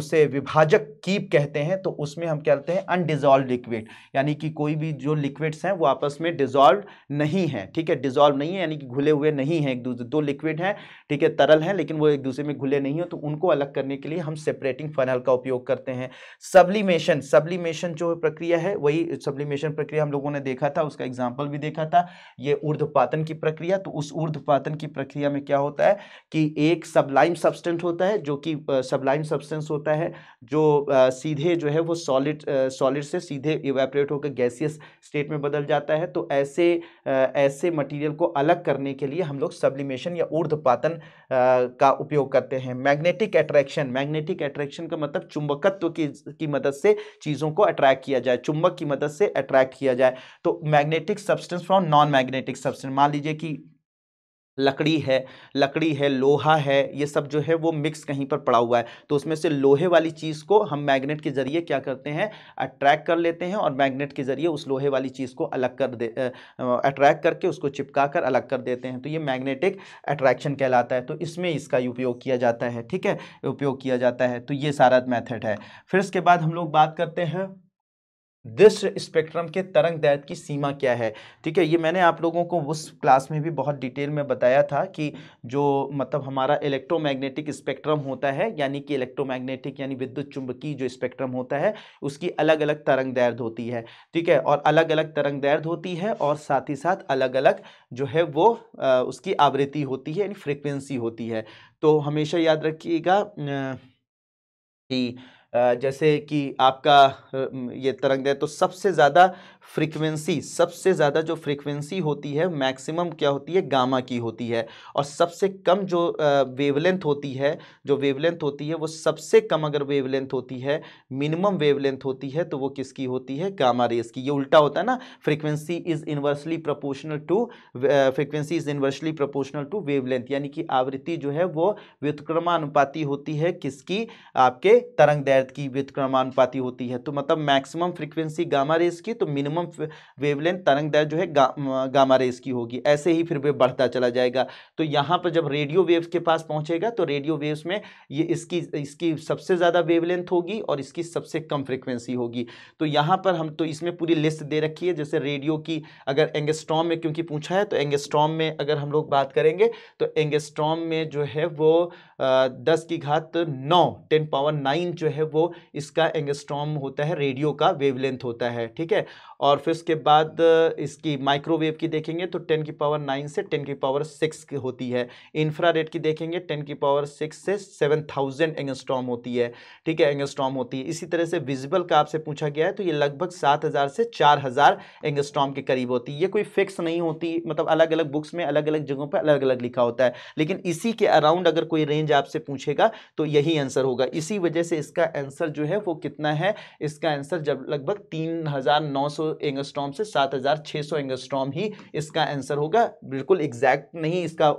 उसे विभाजक कीप कहते हैं तो उसमें हम क्या करते हैं अनडिजॉल्व लिक्विड यानी कि कोई भी जो लिक्विड्स हैं वो आपस में डिजॉल्व नहीं है ठीक है डिजॉल्व नहीं है यानी कि घुले हुए नहीं हैं एक दूसरे दो लिक्विड हैं ठीक है तरल हैं लेकिन वो एक दूसरे में घुले नहीं हो तो उनको अलग करने के लिए हम सेपरेटिंग फनल का उपयोग करते हैं सब्लीमेशन सब्लीमेशन जो प्रक्रिया है वही सब्लीमेशन प्रक्रिया हम लोगों ने देखा था उसका एग्जाम्पल भी देखा था ये ऊर्ध्वपातन की प्रक्रिया तो उस ऊर्ध्वपातन की प्रक्रिया में क्या होता है कि एक सबलाइम सब्सटेंट होता है जो कि सबलाइम सब्सटेंस होता है जो सीधे जो है वो सॉलिड सॉलिड से सीधे इवेपरेट होकर गैसीय गैसियस स्टेट में बदल जाता है तो ऐसे ऐसे मटेरियल को अलग करने के लिए हम लोग सब्लिमेशन या ऊर्ध्वपातन का उपयोग करते हैं मैग्नेटिक अट्रैक्शन मैग्नेटिक अट्रैक्शन का मतलब चुंबकत्व की की मदद से चीज़ों को अट्रैक्ट किया जाए चुंबक की मदद से अट्रैक्ट किया जाए तो magnetic substance from non magnetic substance मान लीजिए कि लकड़ी है लकड़ी है लोहा है ये सब जो है वो मिक्स कहीं पर पड़ा हुआ है तो उसमें से लोहे वाली चीज़ को हम मैग्नेट के ज़रिए क्या करते हैं अट्रैक्ट कर लेते हैं और मैग्नेट के ज़रिए उस लोहे वाली चीज़ को अलग कर दे अट्रैक्ट करके उसको चिपका कर अलग कर देते हैं तो ये मैग्नेटिक अट्रैक्शन कहलाता है तो इसमें इसका उपयोग किया जाता है ठीक है उपयोग किया जाता है तो ये सारा मैथड है फिर इसके बाद हम लोग बात करते हैं दृश्य स्पेक्ट्रम के तरंग दैत की सीमा क्या है ठीक है ये मैंने आप लोगों को उस क्लास में भी बहुत डिटेल में बताया था कि जो मतलब हमारा इलेक्ट्रोमैग्नेटिक स्पेक्ट्रम होता है यानी कि इलेक्ट्रोमैग्नेटिक यानी विद्युत चुंबकीय जो स्पेक्ट्रम होता है उसकी अलग अलग तरंग दैर्ध होती है ठीक है और अलग अलग तरंग दैर्ध होती है और साथ ही साथ अलग अलग जो है वो आ, उसकी आवृत्ति होती है यानी फ्रिक्वेंसी होती है तो हमेशा याद रखिएगा कि जैसे कि आपका ये तरंग है तो सबसे ज़्यादा फ्रीक्वेंसी सबसे ज़्यादा जो फ्रीक्वेंसी होती है मैक्सिमम क्या होती है गामा की होती है और सबसे कम जो वेवलेंथ होती है जो वेवलेंथ होती है वो सबसे कम अगर वेवलेंथ होती है मिनिमम वेवलेंथ होती है तो वो किसकी होती है गामा रेस की ये उल्टा होता है ना frequency is inversely proportional to frequency is inversely proportional to wavelength यानी कि आवृत्ति जो है वो व्युतक्रमानुपाति होती है किसकी आपके तरंग दैर्ध की व्युतक्रमानुपाति होती है तो मतलब मैक्सिमम फ्रिक्वेंसी गामा रेस की तो मिनिमम मैक्सिमम वेवलेंथ तरंग दर जो है गा, गामा रेस की होगी ऐसे ही फिर वे बढ़ता चला जाएगा तो यहाँ पर जब रेडियो वेव्स के पास पहुँचेगा तो रेडियो वेव्स में ये इसकी इसकी सबसे ज़्यादा वेवलेंथ होगी और इसकी सबसे कम फ्रिक्वेंसी होगी तो यहाँ पर हम तो इसमें पूरी लिस्ट दे रखी है जैसे रेडियो की अगर एंगेस्ट्रॉम में क्योंकि पूछा है तो एंगेस्ट्रॉम में अगर हम लोग बात करेंगे तो एंगेस्ट्रॉम में जो है वो दस की घात नौ टेन पावर नाइन जो है वो इसका एंगेस्ट्रॉम होता है रेडियो का वेवलेंथ होता है ठीक है और फिर उसके बाद इसकी माइक्रोवेव की देखेंगे तो टेन की पावर नाइन से टेन की पावर सिक्स की होती है इंफ्रा की देखेंगे टेन की पावर सिक्स से सेवन थाउजेंड एंगस्ट्रॉम होती है ठीक है एंगस्ट्रॉम होती है इसी तरह से विजिबल का आपसे पूछा गया है तो ये लगभग सात हज़ार से चार हज़ार एंगस्ट्रॉम के करीब होती है ये कोई फिक्स नहीं होती मतलब अलग अलग बुक्स में अलग अलग जगहों पर अलग अलग लिखा होता है लेकिन इसी के अराउंड अगर कोई रेंज आपसे पूछेगा तो यही आंसर होगा इसी वजह से इसका आंसर जो है वो कितना है इसका आंसर जब लगभग तीन हज़ार नौ सौ एंगस्ट्रॉम से 7600 एंगस्ट्रॉम ही इसका आंसर होगा बिल्कुल एग्जैक्ट नहीं इसका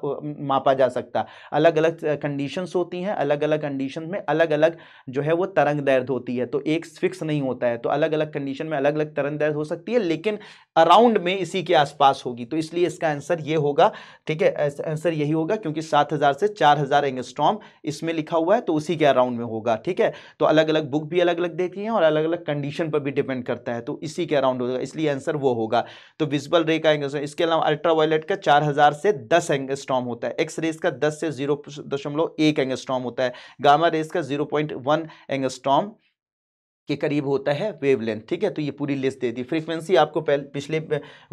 मापा जा सकता अलग अलग कंडीशंस होती हैं अलग अलग कंडीशन में अलग अलग जो है वो तरंग दर्द होती है तो एक फिक्स नहीं होता है तो अलग अलग कंडीशन में अलग अलग तरंग दर्द हो सकती है लेकिन अराउंड में इसी के आसपास होगी तो इसलिए इसका आंसर ये होगा ठीक है आंसर यही होगा क्योंकि 7000 से चार हज़ार एंगस्ट्रॉम इसमें लिखा हुआ है तो उसी के अराउंड में होगा ठीक है तो अलग अलग बुक भी अलग अलग देती हैं और अलग अलग कंडीशन पर भी डिपेंड करता है तो इसी के अराउंड बाउंड होगा इसलिए आंसर वो होगा तो विजिबल रे का एंगस्ट्रॉम इसके अलावा वायलेट का चार हज़ार से दस एंगस्ट्रॉम होता है एक्स रेस का दस से जीरो दशमलव एक एंगस्ट्रॉम होता है गामा रेस का जीरो पॉइंट वन एंगस्ट्रॉम के करीब होता है वेवलेंथ ठीक है तो ये पूरी लिस्ट दे दी फ्रीक्वेंसी आपको पहले पिछले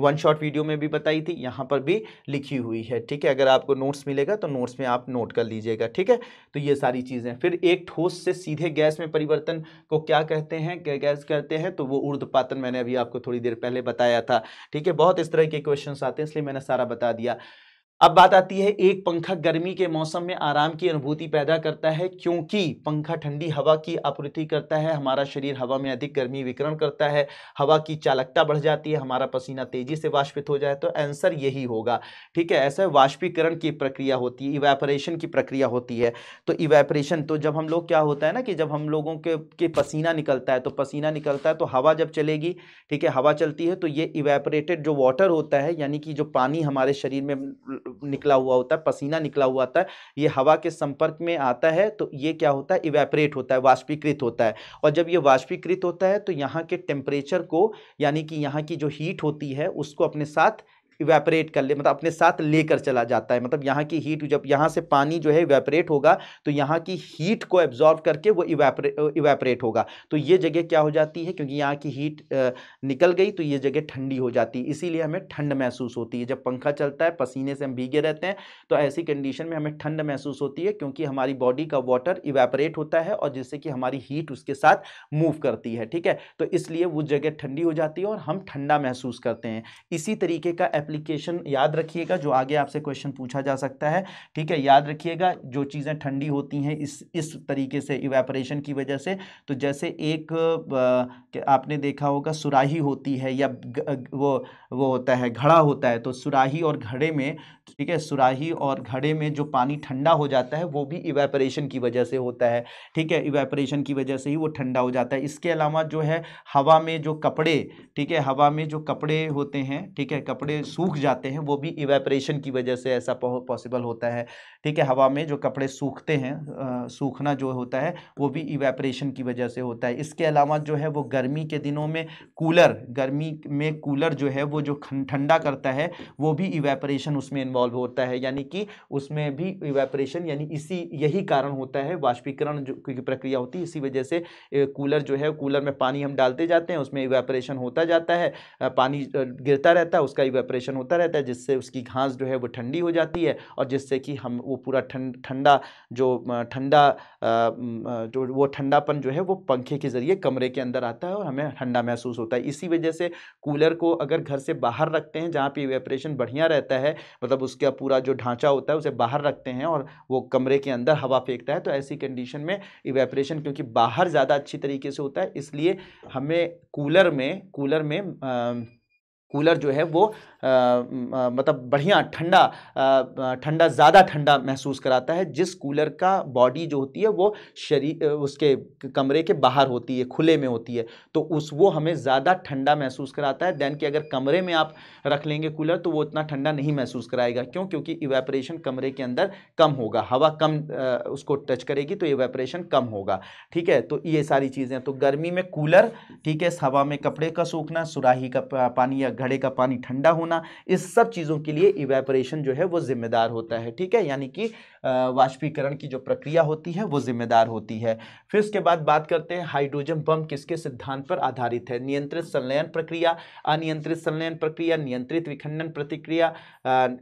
वन शॉट वीडियो में भी बताई थी यहाँ पर भी लिखी हुई है ठीक है अगर आपको नोट्स मिलेगा तो नोट्स में आप नोट कर लीजिएगा ठीक है तो ये सारी चीज़ें फिर एक ठोस से सीधे गैस में परिवर्तन को क्या कहते हैं क्या गैस कहते हैं तो वो ऊर्ध्वपातन मैंने अभी आपको थोड़ी देर पहले बताया था ठीक है बहुत इस तरह के क्वेश्चन आते हैं इसलिए मैंने सारा बता दिया अब बात आती है एक पंखा गर्मी के मौसम में आराम की अनुभूति पैदा करता है क्योंकि पंखा ठंडी हवा की आपूर्ति करता है हमारा शरीर हवा में अधिक गर्मी विकरण करता है हवा की चालकता बढ़ जाती है हमारा पसीना तेजी से वाष्पित हो जाए तो आंसर यही होगा ठीक है ऐसा वाष्पीकरण की प्रक्रिया होती है इवेपरेशन की प्रक्रिया होती है तो इवेपरेशन तो जब हम लोग क्या होता है ना कि जब हम लोगों के, के पसीना निकलता है तो पसीना निकलता है तो हवा जब चलेगी ठीक है हवा चलती है तो ये इवेपरेटेड जो वाटर होता है यानी कि जो पानी हमारे शरीर में निकला हुआ होता है पसीना निकला हुआ होता है ये हवा के संपर्क में आता है तो ये क्या होता है इवेपरेट होता है वाष्पीकृत होता है और जब ये वाष्पीकृत होता है तो यहाँ के टेम्परेचर को यानी कि यहाँ की जो हीट होती है उसको अपने साथ इवेपरेट कर ले मतलब अपने साथ लेकर चला जाता है मतलब यहाँ की हीट जब यहाँ से पानी जो है इवेपरेट होगा तो यहाँ की हीट को एब्जॉर्व करके वो इवेपरे इवेपरेट होगा तो ये जगह क्या हो जाती है क्योंकि यहाँ की हीट निकल गई तो ये जगह ठंडी हो जाती है इसीलिए हमें ठंड महसूस होती है जब पंखा चलता है पसीने से हम भीगे रहते हैं तो ऐसी कंडीशन में हमें ठंड महसूस होती है क्योंकि हमारी बॉडी का वाटर इवेपरेट होता है और जिससे कि हमारी हीट उसके साथ मूव करती है ठीक है तो इसलिए वो जगह ठंडी हो जाती है और हम ठंडा महसूस करते हैं इसी तरीके का एप्लीकेशन याद रखिएगा जो आगे आपसे क्वेश्चन पूछा जा सकता है ठीक है याद रखिएगा जो चीज़ें ठंडी होती हैं इस इस तरीके से इवेपरेशन की वजह से तो जैसे एक आपने देखा होगा सुराही होती है या वो वो होता है घड़ा होता है तो सुराही और घड़े में ठीक है सुराही और घड़े में जो पानी ठंडा हो जाता है वो भी इवेपरेशन की वजह से होता है ठीक है इवेपरेशन की वजह से ही वो ठंडा हो जाता है इसके अलावा जो है हवा में जो कपड़े ठीक है हवा में जो कपड़े होते हैं ठीक है कपड़े सूख जाते हैं वो भी इवेपरेशन की वजह से ऐसा पॉसिबल होता है ठीक है हवा में जो कपड़े सूखते हैं आ, सूखना जो होता है वो भी इवेपरेशन की वजह से होता है इसके अलावा जो है वो गर्मी के दिनों में कूलर गर्मी में कूलर जो है वो जो ठंडा करता है वो भी इवेपरेशन उसमें इन्वॉल्व होता है यानी कि उसमें भी इवेपरेशन यानी इसी यही कारण होता है वाष्पीकरण जो की प्रक्रिया होती है इसी वजह से कूलर जो है कूलर में पानी हम डालते जाते हैं उसमें इवेपरेशन होता जाता है पानी गिरता रहता है उसका इवेपरेशन होता रहता है जिससे उसकी घास जो है वो ठंडी हो जाती है और जिससे कि हम वो पूरा ठंड ठंडा जो ठंडा जो वो ठंडापन जो है वो पंखे के ज़रिए कमरे के अंदर आता है और हमें ठंडा महसूस होता है इसी वजह से कूलर को अगर घर से बाहर रखते हैं जहाँ पर इवेपरेशन बढ़िया रहता है मतलब उसका पूरा जो ढांचा होता है उसे बाहर रखते हैं और वो कमरे के अंदर हवा फेंकता है तो ऐसी कंडीशन में इवेपरेशन क्योंकि बाहर ज़्यादा अच्छी तरीके से होता है इसलिए हमें कूलर में कूलर में आ, कूलर जो है वो आ, मतलब बढ़िया ठंडा ठंडा ज़्यादा ठंडा महसूस कराता है जिस कूलर का बॉडी जो होती है वो शरीर उसके कमरे के बाहर होती है खुले में होती है तो उस वो हमें ज़्यादा ठंडा महसूस कराता है दैन कि अगर कमरे में आप रख लेंगे कूलर तो वो इतना ठंडा नहीं महसूस कराएगा क्यों क्योंकि इवेपरेशन कमरे के अंदर कम होगा हवा कम आ, उसको टच करेगी तो इवेपरेशन कम होगा ठीक है तो ये सारी चीज़ें तो गर्मी में कूलर ठीक है हवा में कपड़े का सूखना सुराही का पानी या घड़े का पानी ठंडा होना इस सब चीज़ों के लिए इवेपोरेशन जो है वो जिम्मेदार होता है ठीक है यानी कि वाष्पीकरण की जो प्रक्रिया होती है वो जिम्मेदार होती है फिर उसके बाद बात करते हैं हाइड्रोजन बम किसके सिद्धांत पर आधारित है नियंत्रित संलयन प्रक्रिया अनियंत्रित संलयन प्रक्रिया नियंत्रित विखंडन प्रतिक्रिया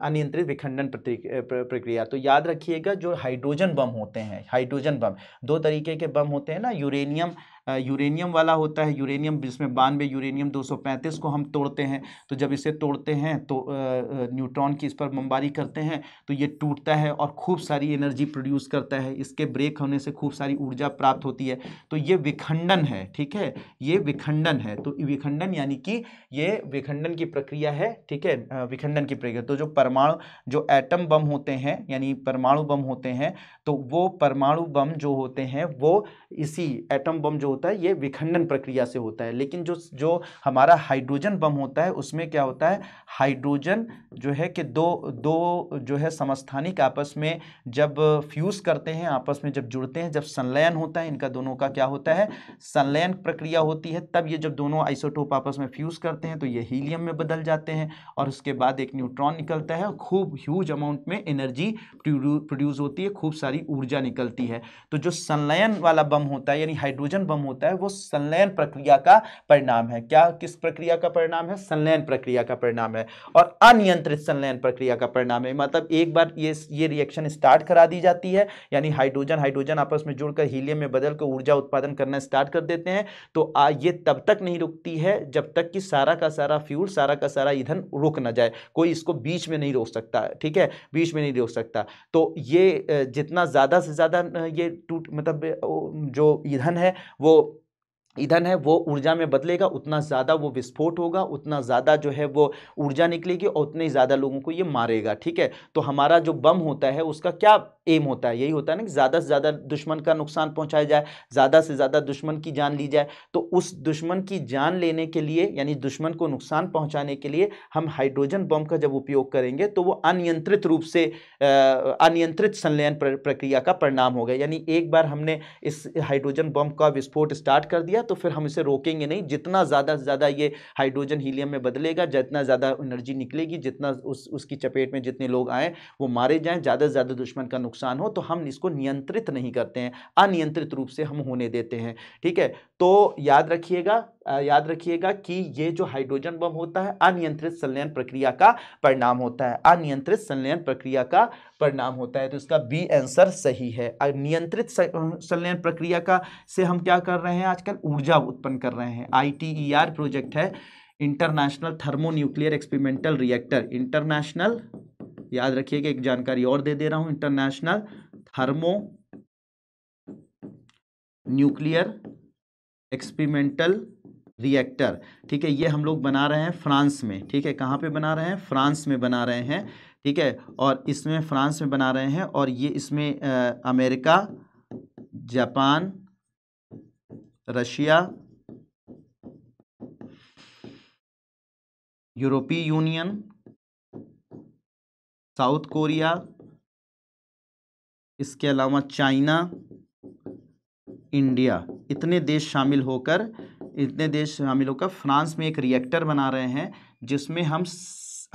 अनियंत्रित विखंडन प्रक्रिया तो याद रखिएगा जो हाइड्रोजन बम होते हैं हाइड्रोजन बम दो तरीके के बम होते हैं ना यूरेनियम यूरेनियम वाला होता है यूरेनियम जिसमें बानवे यूरेनियम 235 को हम तोड़ते हैं तो जब इसे तोड़ते हैं तो न्यूट्रॉन की इस पर बमबारी करते हैं तो ये टूटता है और खूब सारी एनर्जी प्रोड्यूस करता है इसके ब्रेक होने से खूब सारी ऊर्जा प्राप्त होती है तो ये विखंडन है ठीक है ये विखंडन है तो विखंडन यानी कि ये विखंडन की प्रक्रिया है ठीक है विखंडन की प्रक्रिया तो जो परमाणु जो एटम बम होते हैं यानी परमाणु बम होते हैं तो वो परमाणु बम जो होते हैं वो इसी एटम बम जो होता है ये विखंडन प्रक्रिया से होता है लेकिन जो जो हमारा हाइड्रोजन बम होता है उसमें क्या होता है हाइड्रोजन जो है कि दो दो जो है समस्थानिक आपस में जब फ्यूज़ करते हैं आपस में जब जुड़ते हैं जब संलयन होता है इनका दोनों का क्या होता है संलयन प्रक्रिया होती है तब ये जब दोनों आइसोटोप आपस में फ्यूज़ करते हैं तो ये हीलियम में बदल जाते हैं और उसके बाद एक न्यूट्रॉन निकलता है खूब ह्यूज अमाउंट में एनर्जी प्रोड्यूस होती है खूब सारी ऊर्जा निकलती है तो जो संलयन वाला बम होता है यानी हाइड्रोजन बम होता है वो संलयन प्रक्रिया का परिणाम है क्या किस प्रक्रिया का परिणाम है संलयन प्रक्रिया का परिणाम है और अनियंत्रित संलयन प्रक्रिया का परिणाम है मतलब एक बार ये ये रिएक्शन स्टार्ट करा दी जाती है यानी हाइड्रोजन हाइड्रोजन आपस में जुड़कर हीलियम में बदल कर ऊर्जा उत्पादन करना स्टार्ट कर देते हैं तो आ, ये तब तक नहीं रुकती है जब तक कि सारा का सारा फ्यूल सारा का सारा ईंधन रुक ना जाए कोई इसको बीच में नहीं रोक सकता ठीक है बीच में नहीं रोक सकता तो ये जितना ज़्यादा से ज़्यादा ये टूट मतलब जो ईंधन है वो vou ईंधन है वो ऊर्जा में बदलेगा उतना ज़्यादा वो विस्फोट होगा उतना ज़्यादा जो है वो ऊर्जा निकलेगी और उतने ज़्यादा लोगों को ये मारेगा ठीक है तो हमारा जो बम होता है उसका क्या एम होता है यही होता है ना कि ज़्यादा से ज़्यादा दुश्मन का नुकसान पहुंचाया जाए ज़्यादा से ज़्यादा दुश्मन की जान ली जाए तो उस दुश्मन की जान लेने के लिए यानी दुश्मन को नुकसान पहुँचाने के लिए हम हाइड्रोजन बम का जब उपयोग करेंगे तो वो अनियंत्रित रूप से अनियंत्रित संलयन प्रक्रिया का परिणाम होगा यानी एक बार हमने इस हाइड्रोजन बम का विस्फोट स्टार्ट कर दिया तो फिर हम इसे रोकेंगे नहीं जितना ज़्यादा से ज़्यादा ये हाइड्रोजन हीलियम में बदलेगा जितना ज़्यादा एनर्जी निकलेगी जितना उस उसकी चपेट में जितने लोग आएँ वो मारे जाएँ ज़्यादा से ज़्यादा दुश्मन का नुकसान हो तो हम इसको नियंत्रित नहीं करते हैं अनियंत्रित रूप से हम होने देते हैं ठीक है तो याद रखिएगा याद रखिएगा कि ये जो हाइड्रोजन बम होता है अनियंत्रित संलयन प्रक्रिया का परिणाम होता है अनियंत्रित संलयन प्रक्रिया का परिणाम होता है तो इसका बी आंसर सही है नियंत्रित संलयन प्रक्रिया का से हम क्या कर रहे हैं आजकल ऊर्जा उत्पन्न कर रहे हैं आई प्रोजेक्ट है international nuclear experimental reactor international याद रखिएगा एक जानकारी और दे दे रहा हूं international thermo nuclear experimental reactor ठीक है ये हम लोग बना रहे हैं फ्रांस में ठीक है कहाँ पे बना रहे हैं फ्रांस में बना रहे हैं ठीक है और इसमें फ्रांस में बना रहे हैं और ये इसमें आ, अमेरिका जापान रशिया यूरोपीय यूनियन साउथ कोरिया इसके अलावा चाइना इंडिया इतने देश शामिल होकर इतने देश शामिल होकर फ्रांस में एक रिएक्टर बना रहे हैं जिसमें हम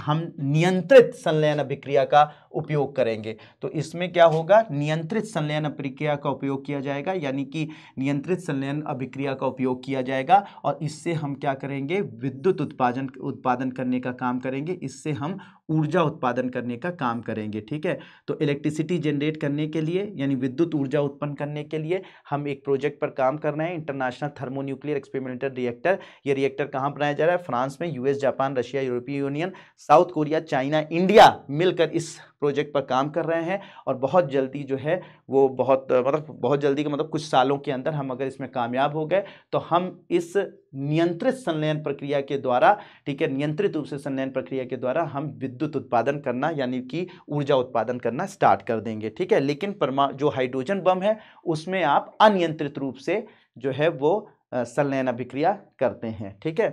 हम नियंत्रित संलयन अभिक्रिया का उपयोग करेंगे तो इसमें क्या होगा नियंत्रित संलयन अभिक्रिया का उपयोग किया जाएगा यानी कि नियंत्रित संलयन अभिक्रिया का उपयोग किया जाएगा और इससे हम क्या करेंगे विद्युत उत्पादन उत्पादन करने का काम करेंगे इससे हम ऊर्जा उत्पादन करने का काम करेंगे ठीक है तो इलेक्ट्रिसिटी जनरेट करने के लिए यानी विद्युत ऊर्जा उत्पन्न करने के लिए हम एक प्रोजेक्ट पर काम कर रहे हैं इंटरनेशनल थर्मोन्यूक्लियर एक्सपेरिमेंटल रिएक्टर ये रिएक्टर कहाँ बनाया जा रहा है फ्रांस में यूएस जापान रशिया यूरोपीय union South Korea China India मिलकर इस प्रोजेक्ट पर काम कर रहे हैं और बहुत जल्दी जो है वो बहुत मतलब बहुत जल्दी का मतलब कुछ सालों के अंदर हम अगर इसमें कामयाब हो गए तो हम इस नियंत्रित संलयन प्रक्रिया के द्वारा ठीक है नियंत्रित रूप से संलयन प्रक्रिया के द्वारा हम विद्युत उत्पादन करना यानी कि ऊर्जा उत्पादन करना स्टार्ट कर देंगे ठीक है लेकिन परमा जो हाइड्रोजन बम है उसमें आप अनियंत्रित रूप से जो है वो संलयन अभिक्रिया करते हैं ठीक है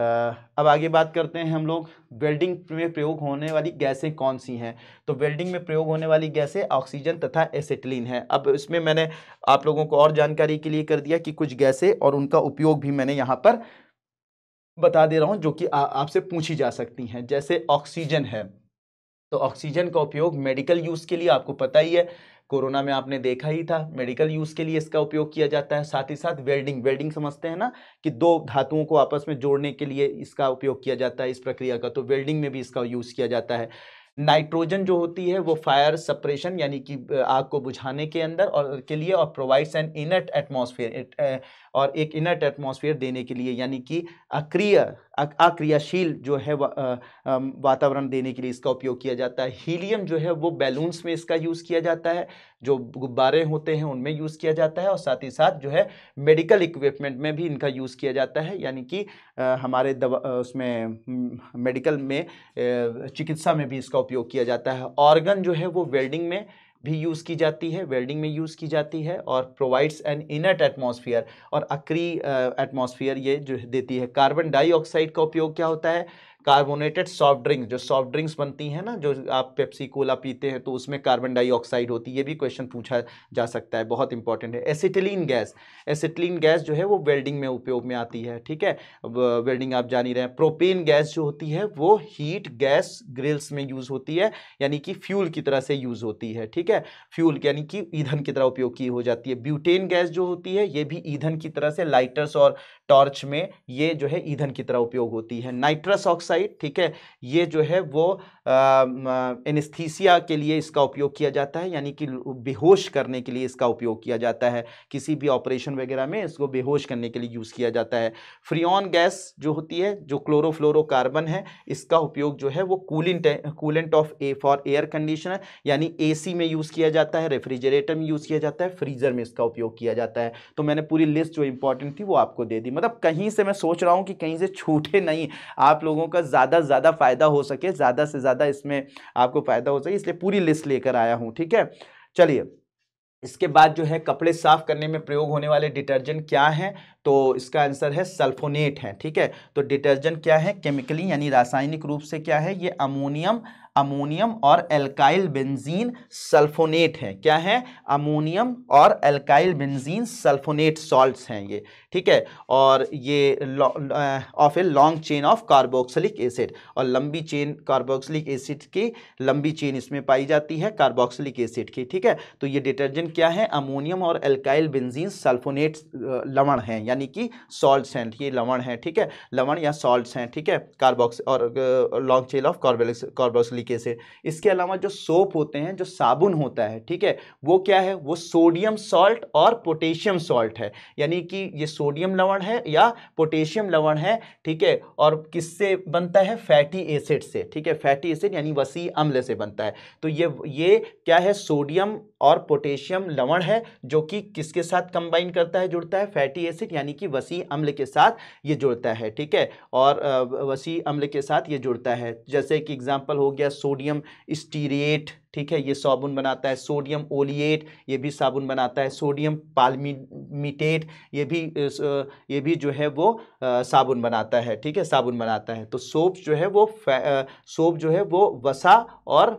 अब आगे बात करते हैं हम लोग वेल्डिंग में प्रयोग होने वाली गैसें कौन सी हैं तो वेल्डिंग में प्रयोग होने वाली गैसें ऑक्सीजन तथा एसेटिलीन है अब इसमें मैंने आप लोगों को और जानकारी के लिए कर दिया कि कुछ गैसें और उनका उपयोग भी मैंने यहाँ पर बता दे रहा हूँ जो कि आपसे पूछी जा सकती हैं जैसे ऑक्सीजन है तो ऑक्सीजन का उपयोग मेडिकल यूज़ के लिए आपको पता ही है कोरोना में आपने देखा ही था मेडिकल यूज़ के लिए इसका उपयोग किया जाता है साथ ही साथ वेल्डिंग वेल्डिंग समझते हैं ना कि दो धातुओं को आपस में जोड़ने के लिए इसका उपयोग किया जाता है इस प्रक्रिया का तो वेल्डिंग में भी इसका यूज़ किया जाता है नाइट्रोजन जो होती है वो फायर सप्रेशन यानी कि आग को बुझाने के अंदर और के लिए और प्रोवाइड्स एन इनट एटमोसफेयर और एक इनर्ट एटमॉस्फेयर देने के लिए यानी कि अक्रिय अक्रियाशील जो है वातावरण देने के लिए इसका उपयोग किया जाता है हीलियम जो है वो बैलून्स में इसका यूज़ किया जाता है जो गुब्बारे होते हैं उनमें यूज़ किया जाता है और साथ ही साथ जो है मेडिकल इक्विपमेंट में भी इनका यूज़ किया जाता है यानी कि हमारे दवा उसमें मेडिकल में चिकित्सा में भी इसका उपयोग किया जाता है ऑर्गन जो है वो वेल्डिंग में भी यूज़ की जाती है वेल्डिंग में यूज़ की जाती है और प्रोवाइड्स एन इनट एटमॉस्फेयर और अक्री एटमॉस्फेयर ये जो देती है कार्बन डाइऑक्साइड का उपयोग क्या होता है कार्बोनेटेड सॉफ्ट ड्रिंक्स जो सॉफ्ट ड्रिंक्स बनती हैं ना जो आप पेप्सी कोला पीते हैं तो उसमें कार्बन डाइऑक्साइड होती है ये भी क्वेश्चन पूछा जा सकता है बहुत इंपॉर्टेंट है एसिटिलीन गैस एसिटिलीन गैस जो है वो वेल्डिंग में उपयोग में आती है ठीक है वेल्डिंग आप जान ही रहे हैं प्रोपेन गैस जो होती है वो हीट गैस ग्रिल्स में यूज़ होती है यानी कि फ्यूल की तरह से यूज़ होती है ठीक है फ्यूल यानी कि ईंधन की तरह उपयोग की हो जाती है ब्यूटेन गैस जो होती है ये भी ईंधन की तरह से लाइटर्स और टॉर्च में ये जो है ईंधन की तरह उपयोग होती है नाइट्रस ऑक्साइड साइड ठीक है ये जो है वो एनिस्थीसिया के लिए इसका उपयोग किया जाता है यानी कि बेहोश करने के लिए इसका उपयोग किया जाता है किसी भी ऑपरेशन वगैरह में इसको बेहोश करने के लिए यूज़ किया जाता है फ्रियन गैस जो होती है जो क्लोरोफ्लोरोकार्बन है इसका उपयोग जो है वो coolant coolant of a for air conditioner यानी ए में यूज़ किया जाता है रेफ्रिजरेटर में यूज़ किया जाता है फ्रीज़र में इसका उपयोग किया जाता है तो मैंने पूरी लिस्ट जो इंपॉर्टेंट थी वो आपको दे दी मतलब कहीं से मैं सोच रहा हूँ कि कहीं से छूटे नहीं आप लोगों का ज़्यादा ज़्यादा फ़ायदा हो सके ज़्यादा से ज़्यादा ज़्यादा इसमें आपको फ़ायदा हो सके इसलिए पूरी लिस्ट लेकर आया हूँ ठीक है चलिए इसके बाद जो है कपड़े साफ करने में प्रयोग होने वाले डिटर्जेंट क्या हैं तो इसका आंसर है सल्फोनेट है ठीक है तो डिटर्जेंट क्या है केमिकली यानी रासायनिक रूप से क्या है ये अमोनियम अमोनियम और एल्काइल बेंजीन सल्फोनेट है क्या है अमोनियम और एल्काइल बेंजीन सल्फोनेट सॉल्ट्स हैं ये ठीक है और ये of a long chain of carboxylic acid और लंबी चेन कार्बोक्सिलिक एसिड की लंबी चेन इसमें पाई जाती है कार्बोक्सिलिक एसिड की ठीक है तो ये डिटर्जेंट क्या है अमोनियम और एल्काइल बेंजीन सल्फोनेट लवण हैं यानी कि सॉल्ट्स हैं ये लवण हैं ठीक है लवण या सॉल्ट्स हैं ठीक है कार्बोक्स और लॉन्ग चेन ऑफ कार्बोक्सिलिक तरीके से इसके अलावा जो सोप होते हैं जो साबुन होता है ठीक है वो क्या है वो सोडियम सॉल्ट और पोटेशियम सॉल्ट है यानी कि ये सोडियम लवण है या पोटेशियम लवण है ठीक है और किससे बनता है फैटी एसिड से ठीक है फैटी एसिड यानी वसी अम्ल से बनता है तो ये ये क्या है सोडियम और पोटेशियम लवण है जो कि किसके साथ कंबाइन करता है जुड़ता है फैटी एसिड यानी कि वसी अम्ल के साथ ये जुड़ता है ठीक है और वसी अम्ल के साथ ये जुड़ता है जैसे कि एग्जाम्पल हो गया सोडियम स्टीरिएट ठीक है ये साबुन बनाता है सोडियम ओलिएट ये भी साबुन बनाता है सोडियम पालमीमिटेट ये भी ये भी जो है वो साबुन बनाता है ठीक है साबुन बनाता है तो सोप जो है वो सोप जो है वो वसा और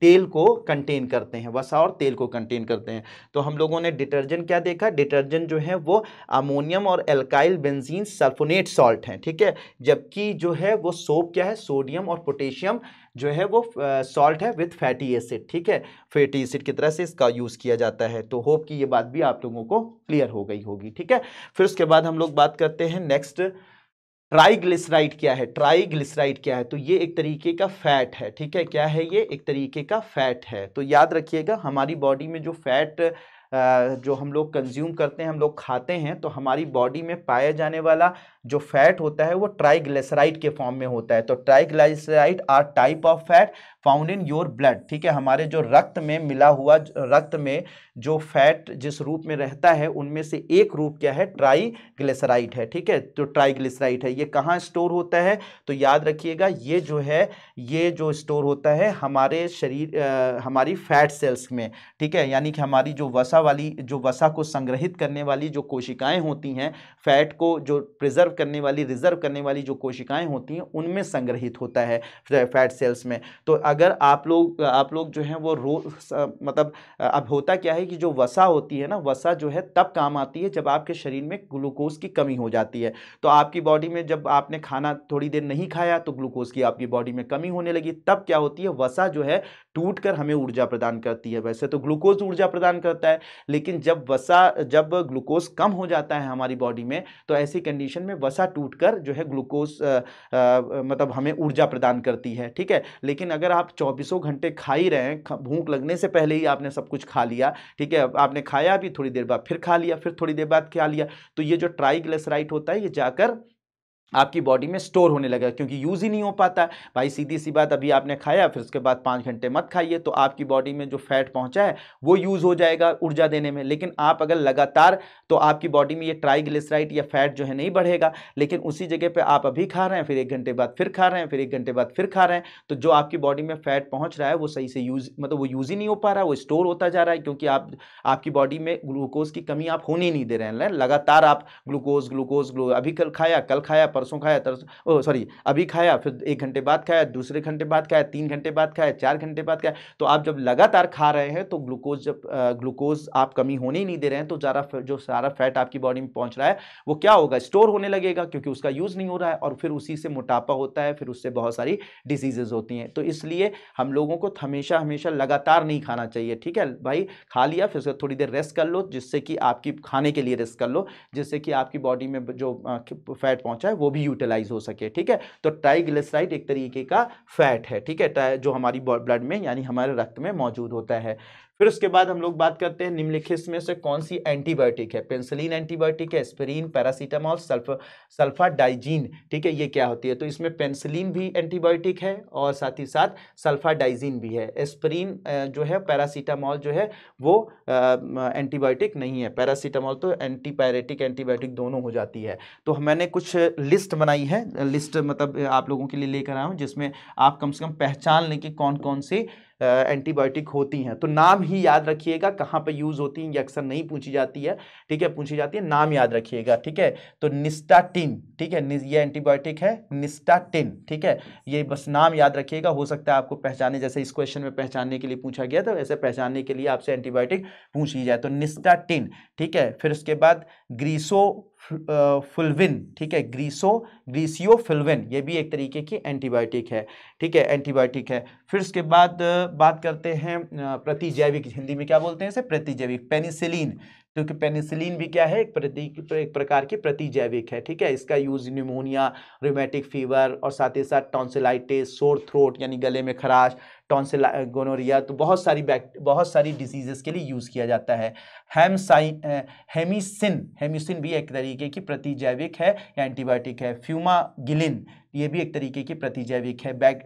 तेल को कंटेन करते हैं वसा और तेल को कंटेन करते हैं तो हम लोगों ने डिटर्जेंट क्या देखा डिटर्जेंट जो है वो अमोनियम और एल्काइल बेंजीन सल्फोनेट सॉल्ट हैं ठीक है जबकि जो है वो सोप क्या है सोडियम और पोटेशियम जो है वो सॉल्ट है विथ फैटी एसिड ठीक है फैटी एसिड की तरह से इसका यूज़ किया जाता है तो होप कि ये बात भी आप लोगों को क्लियर हो गई होगी ठीक है फिर उसके बाद हम लोग बात करते हैं नेक्स्ट ट्राइग्लिसराइड क्या है ट्राइग्लिसराइड क्या है तो ये एक तरीके का फैट है ठीक है क्या है ये एक तरीके का फैट है तो याद रखिएगा हमारी बॉडी में जो फैट जो हम लोग कंज्यूम करते हैं हम लोग खाते हैं तो हमारी बॉडी में पाया जाने वाला जो फैट होता है वो ट्राइग्लिसराइड के फॉर्म में होता है तो triglyceride are type of fat found in your blood ठीक है हमारे जो रक्त में मिला हुआ रक्त में जो फैट जिस रूप में रहता है उनमें से एक रूप क्या है ट्राईग्लिसराइड है ठीक है तो ट्राईग्लिसराइड है ये कहाँ स्टोर होता है तो याद रखिएगा ये जो है ये जो स्टोर होता है हमारे शरीर आ, हमारी फैट सेल्स में ठीक है यानी कि हमारी जो वसा वाली जो वसा को संग्रहित करने वाली जो कोशिकाएँ होती हैं फैट को जो प्रिजर्व करने वाली रिजर्व करने वाली जो कोशिकाएँ होती हैं उनमें संग्रहित होता है फैट सेल्स में तो अगर आप लोग आप लोग जो हैं वो रो मतलब अब होता क्या है कि जो वसा होती है ना वसा जो है तब काम आती है जब आपके शरीर में ग्लूकोज की कमी हो जाती है तो आपकी बॉडी में जब आपने खाना थोड़ी देर नहीं खाया तो ग्लूकोज की आपकी बॉडी में कमी होने लगी तब क्या होती है वसा जो है टूट कर हमें ऊर्जा प्रदान करती है वैसे तो ग्लूकोज ऊर्जा प्रदान करता है लेकिन जब वसा जब ग्लूकोज कम हो जाता है हमारी बॉडी में तो ऐसी कंडीशन में वसा टूट कर जो है ग्लूकोज मतलब हमें ऊर्जा प्रदान करती है ठीक है लेकिन अगर आप आप चौबीसों घंटे खा ही रहे हैं भूख लगने से पहले ही आपने सब कुछ खा लिया ठीक है आपने खाया भी थोड़ी देर बाद फिर खा लिया फिर थोड़ी देर बाद खा लिया तो ये जो ट्राई होता है ये जाकर आपकी बॉडी में स्टोर होने लगेगा क्योंकि यूज़ ही नहीं हो पाता भाई सीधी सी बात अभी आपने खाया फिर उसके बाद पाँच घंटे मत खाइए तो आपकी बॉडी में जो फैट पहुंचा है वो यूज़ हो जाएगा ऊर्जा देने में लेकिन आप अगर लगातार तो आपकी बॉडी में ये ट्राइग्लिसराइड या फैट जो है नहीं बढ़ेगा लेकिन उसी जगह पर आप अभी खा रहे हैं फिर एक घंटे बाद फिर खा रहे हैं फिर एक घंटे बाद फिर खा रहे हैं तो जो आपकी बॉडी में फैट पहुँच रहा है वो सही से यूज़ मतलब वो यूज़ ही नहीं हो पा रहा वो स्टोर होता जा रहा है क्योंकि आप आपकी बॉडी में ग्लूकोज की कमी आप होने नहीं दे रहे हैं लगातार आप ग्लूकोज ग्लूकोज ग्लू अभी कल खाया कल खाया पर परसों खाया तरसों सॉरी अभी खाया फिर एक घंटे बाद खाया दूसरे घंटे बाद खाया तीन घंटे बाद खाया चार घंटे बाद खाया तो आप जब लगातार खा रहे हैं तो ग्लूकोज जब ग्लूकोज आप कमी होने ही नहीं दे रहे हैं तो ज़्यादा जो सारा फैट आपकी बॉडी में पहुँच रहा है वो क्या होगा स्टोर होने लगेगा क्योंकि उसका यूज़ नहीं हो रहा है और फिर उसी से मोटापा होता है फिर उससे बहुत सारी डिजीजेज होती हैं तो इसलिए हम लोगों को हमेशा हमेशा लगातार नहीं खाना चाहिए ठीक है भाई खा लिया फिर उसका थोड़ी देर रेस्ट कर लो जिससे कि आपकी खाने के लिए रेस्ट कर लो जिससे कि आपकी बॉडी में जो फैट पहुंचा है वो भी यूटिलाइज हो सके ठीक है तो ट्राइग्लिसराइड एक तरीके का फैट है ठीक है जो हमारी ब्लड में यानी हमारे रक्त में मौजूद होता है फिर उसके बाद हम लोग बात करते हैं निम्नलिखित में से कौन सी एंटीबायोटिक है पेंसिलिन एंटीबायोटिक है aspirin paracetamol sulph sulphadiazine ठीक है ये क्या होती है तो इसमें पेंसिलिन भी एंटीबायोटिक है और साथ ही साथ सल्फा डाइजीन भी है एस्पिरिन जो है पैरासीटामॉल जो है वो एंटीबायोटिक नहीं है पैरासीटामॉल तो एंटीपायरेटिक एंटीबायोटिक दोनों हो जाती है तो मैंने कुछ लिस्ट बनाई है लिस्ट मतलब आप लोगों के लिए लेकर आया हूँ जिसमें आप कम से कम पहचान लें कि कौन कौन सी एंटीबायोटिक होती हैं तो नाम ही याद रखिएगा कहाँ पे यूज़ होती हैं ये अक्सर नहीं पूछी जाती है ठीक है पूछी जाती है नाम याद रखिएगा ठीक है तो निस्टाटिन ठीक है ये एंटीबायोटिक है निस्टाटिन ठीक है ये बस नाम याद रखिएगा हो सकता है आपको पहचाने जैसे इस क्वेश्चन में पहचानने के लिए पूछा गया तो ऐसे पहचानने के लिए आपसे एंटीबायोटिक पूछ जाए तो निस्टाटिन ठीक है फिर उसके बाद ग्रीसो फुलविन ठीक है ग्रीसो ग्रीसियो फुलविन ये भी एक तरीके की एंटीबायोटिक है ठीक है एंटीबायोटिक है फिर उसके बाद बात करते हैं प्रतिजैविक हिंदी में क्या बोलते हैं इसे प्रतिजैविक पेनिसिलिन क्योंकि पेनिसिलिन भी क्या है एक प्रति एक प्रकार की प्रतिजैविक है ठीक है इसका यूज निमोनिया रोमेटिक फीवर और साथ ही साथ टॉन्सिलाइटिस शोर थ्रोट यानी गले में खराश टॉन्सिला गोनोरिया तो बहुत सारी बहुत सारी डिजीजेस के लिए यूज़ किया जाता है हेमिसिन हेमिसिन भी एक तरीके की प्रतिजैविक है या एंटीबायोटिक है फ्यूमा गिलिन ये भी एक तरीके की प्रतिजैविक है बैक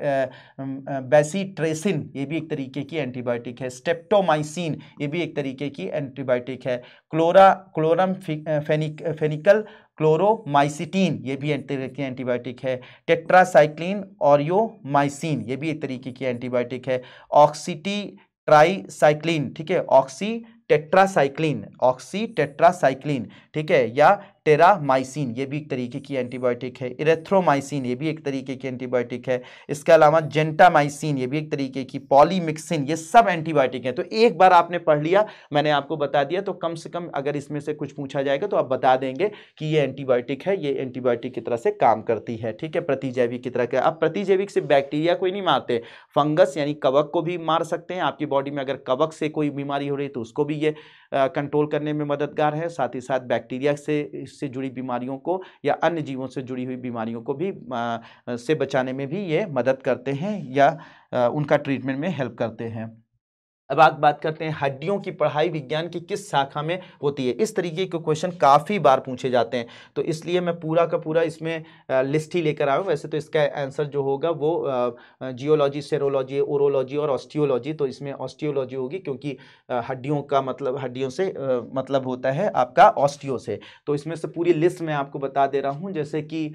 बैसीट्रेसिन ये भी एक तरीके की एंटीबायोटिक है स्टेप्टोमाइसिन ये भी एक तरीके की एंटीबायोटिक है क्लोरा क्लोरम फेनिक फेनिकल क्लोरोमाइसिटीन ये भी एक तरीके की एंटीबायोटिक है टेट्रासाइक्लिन ऑरियोमाइसिन ये भी एक तरीके की एंटीबायोटिक है ऑक्सीटी ट्राईसाइक्लिन ठीक है ऑक्सी टेट्रासाइक्लिन ऑक्सी टेट्रासाइक्लिन ठीक है या टेरामाइसिन ये भी एक तरीके की एंटीबायोटिक है इरेथ्रोमाइसिन ये भी एक तरीके की एंटीबायोटिक है इसके अलावा जेंटामाइसिन ये भी एक तरीके की पॉलीमिक्सिन ये सब एंटीबायोटिक हैं तो एक बार आपने पढ़ लिया मैंने आपको बता दिया तो कम से कम अगर इसमें से कुछ पूछा जाएगा तो आप बता देंगे कि ये एंटीबायोटिक है ये एंटीबायोटिक की तरह से काम करती है ठीक है प्रतिजैविक की तरह का अब प्रतिजैविक से बैक्टीरिया को ही नहीं मारते फंगस यानी कवक को भी मार सकते हैं आपकी बॉडी में अगर कवक से कोई बीमारी हो रही है तो उसको भी ये कंट्रोल करने में मददगार है साथ ही साथ बैक्टीरिया से इससे जुड़ी बीमारियों को या अन्य जीवों से जुड़ी हुई बीमारियों को भी से बचाने में भी ये मदद करते हैं या उनका ट्रीटमेंट में हेल्प करते हैं अब आप बात करते हैं हड्डियों की पढ़ाई विज्ञान की किस शाखा में होती है इस तरीके के क्वेश्चन काफ़ी बार पूछे जाते हैं तो इसलिए मैं पूरा का पूरा इसमें लिस्ट ही लेकर आया हूँ वैसे तो इसका आंसर जो होगा वो जियोलॉजी सेरोलॉजी ओरोलॉजी और ऑस्टियोलॉजी तो इसमें ऑस्टियोलॉजी होगी क्योंकि हड्डियों का मतलब हड्डियों से मतलब होता है आपका ऑस्टियो से तो इसमें से पूरी लिस्ट मैं आपको बता दे रहा हूँ जैसे कि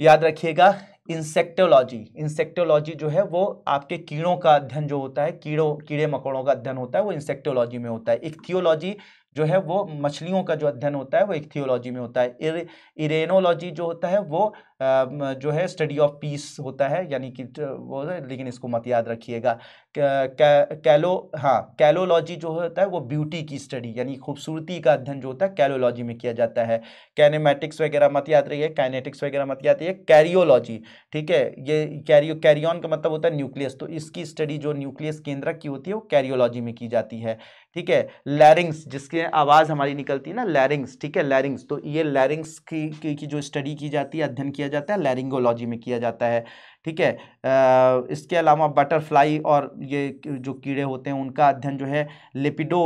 याद रखिएगा इंसेक्टोलॉजी इंसेक्टोलॉजी जो है वो आपके कीड़ों का अध्ययन जो होता है कीड़ों कीड़े मकोड़ों का अध्ययन होता है वो इंसेक्टोलॉजी में होता है इक्थियोलॉजी जो है वो मछलियों का जो अध्ययन होता है वो थियोलॉजी में होता है इर, इरेनोलॉजी जो होता है वो जो है स्टडी ऑफ पीस होता है यानी कि वो लेकिन इसको मत याद रखिएगा कैलो हाँ कैलोलॉजी जो होता है वो ब्यूटी की स्टडी यानी खूबसूरती का अध्ययन जो होता है कैलोलॉजी में किया जाता है कैनेमेटिक्स वगैरह मत याद है कैनेटिक्स वगैरह मत याद रही है कैरियोलॉजी ठीक है ये कैरियो कैरियन का मतलब होता है न्यूक्लियस तो इसकी स्टडी जो न्यूक्लियस केंद्र की होती है वो कैरियोलॉजी में की जाती है ठीक है लैरिंग्स जिसके आवाज़ हमारी निकलती है ना लैरिंग्स ठीक है लैरिंग्स तो ये लैरिंग्स की, की, की जो स्टडी की जाती है अध्ययन किया जाता है लैरिंगोलॉजी में किया जाता है ठीक है इसके अलावा बटरफ्लाई और ये जो कीड़े होते हैं उनका अध्ययन जो है लिपिडो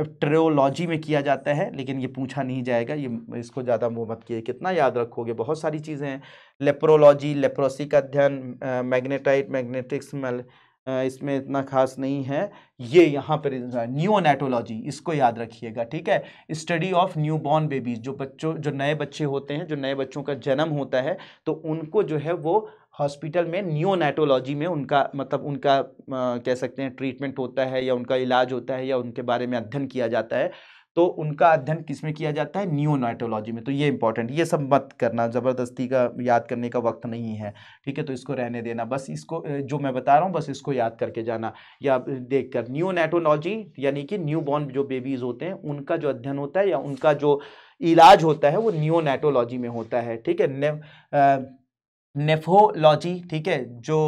ट्रियोलॉजी में किया जाता है लेकिन ये पूछा नहीं जाएगा ये इसको ज़्यादा वो मत किए कितना याद रखोगे बहुत सारी चीज़ें हैं लेप्रोलॉजी लेप्रोसी का अध्ययन मैग्नेटाइट मैग्नेटिक्स मैल इसमें इतना खास नहीं है ये यहाँ पर न्यूनेटोलॉजी इसको याद रखिएगा ठीक है study of newborn babies जो बच्चों जो नए बच्चे होते हैं जो नए बच्चों का जन्म होता है तो उनको जो है वो हॉस्पिटल में न्योनेटोलॉजी में उनका मतलब उनका आ, कह सकते हैं ट्रीटमेंट होता है या उनका इलाज होता है या उनके बारे में अध्ययन किया जाता है तो उनका अध्ययन किस में किया जाता है न्यूनाइटोलॉजी में तो ये इंपॉर्टेंट ये सब मत करना ज़बरदस्ती का याद करने का वक्त नहीं है ठीक है तो इसको रहने देना बस इसको जो मैं बता रहा हूँ बस इसको याद करके जाना या देख कर न्यूनाइटोलॉजी यानी कि न्यू बॉर्न जो बेबीज़ होते हैं उनका जो अध्ययन होता है या उनका जो इलाज होता है वो न्यूनाइटोलॉजी में होता है ठीक है नेफोलॉजी ठीक है जो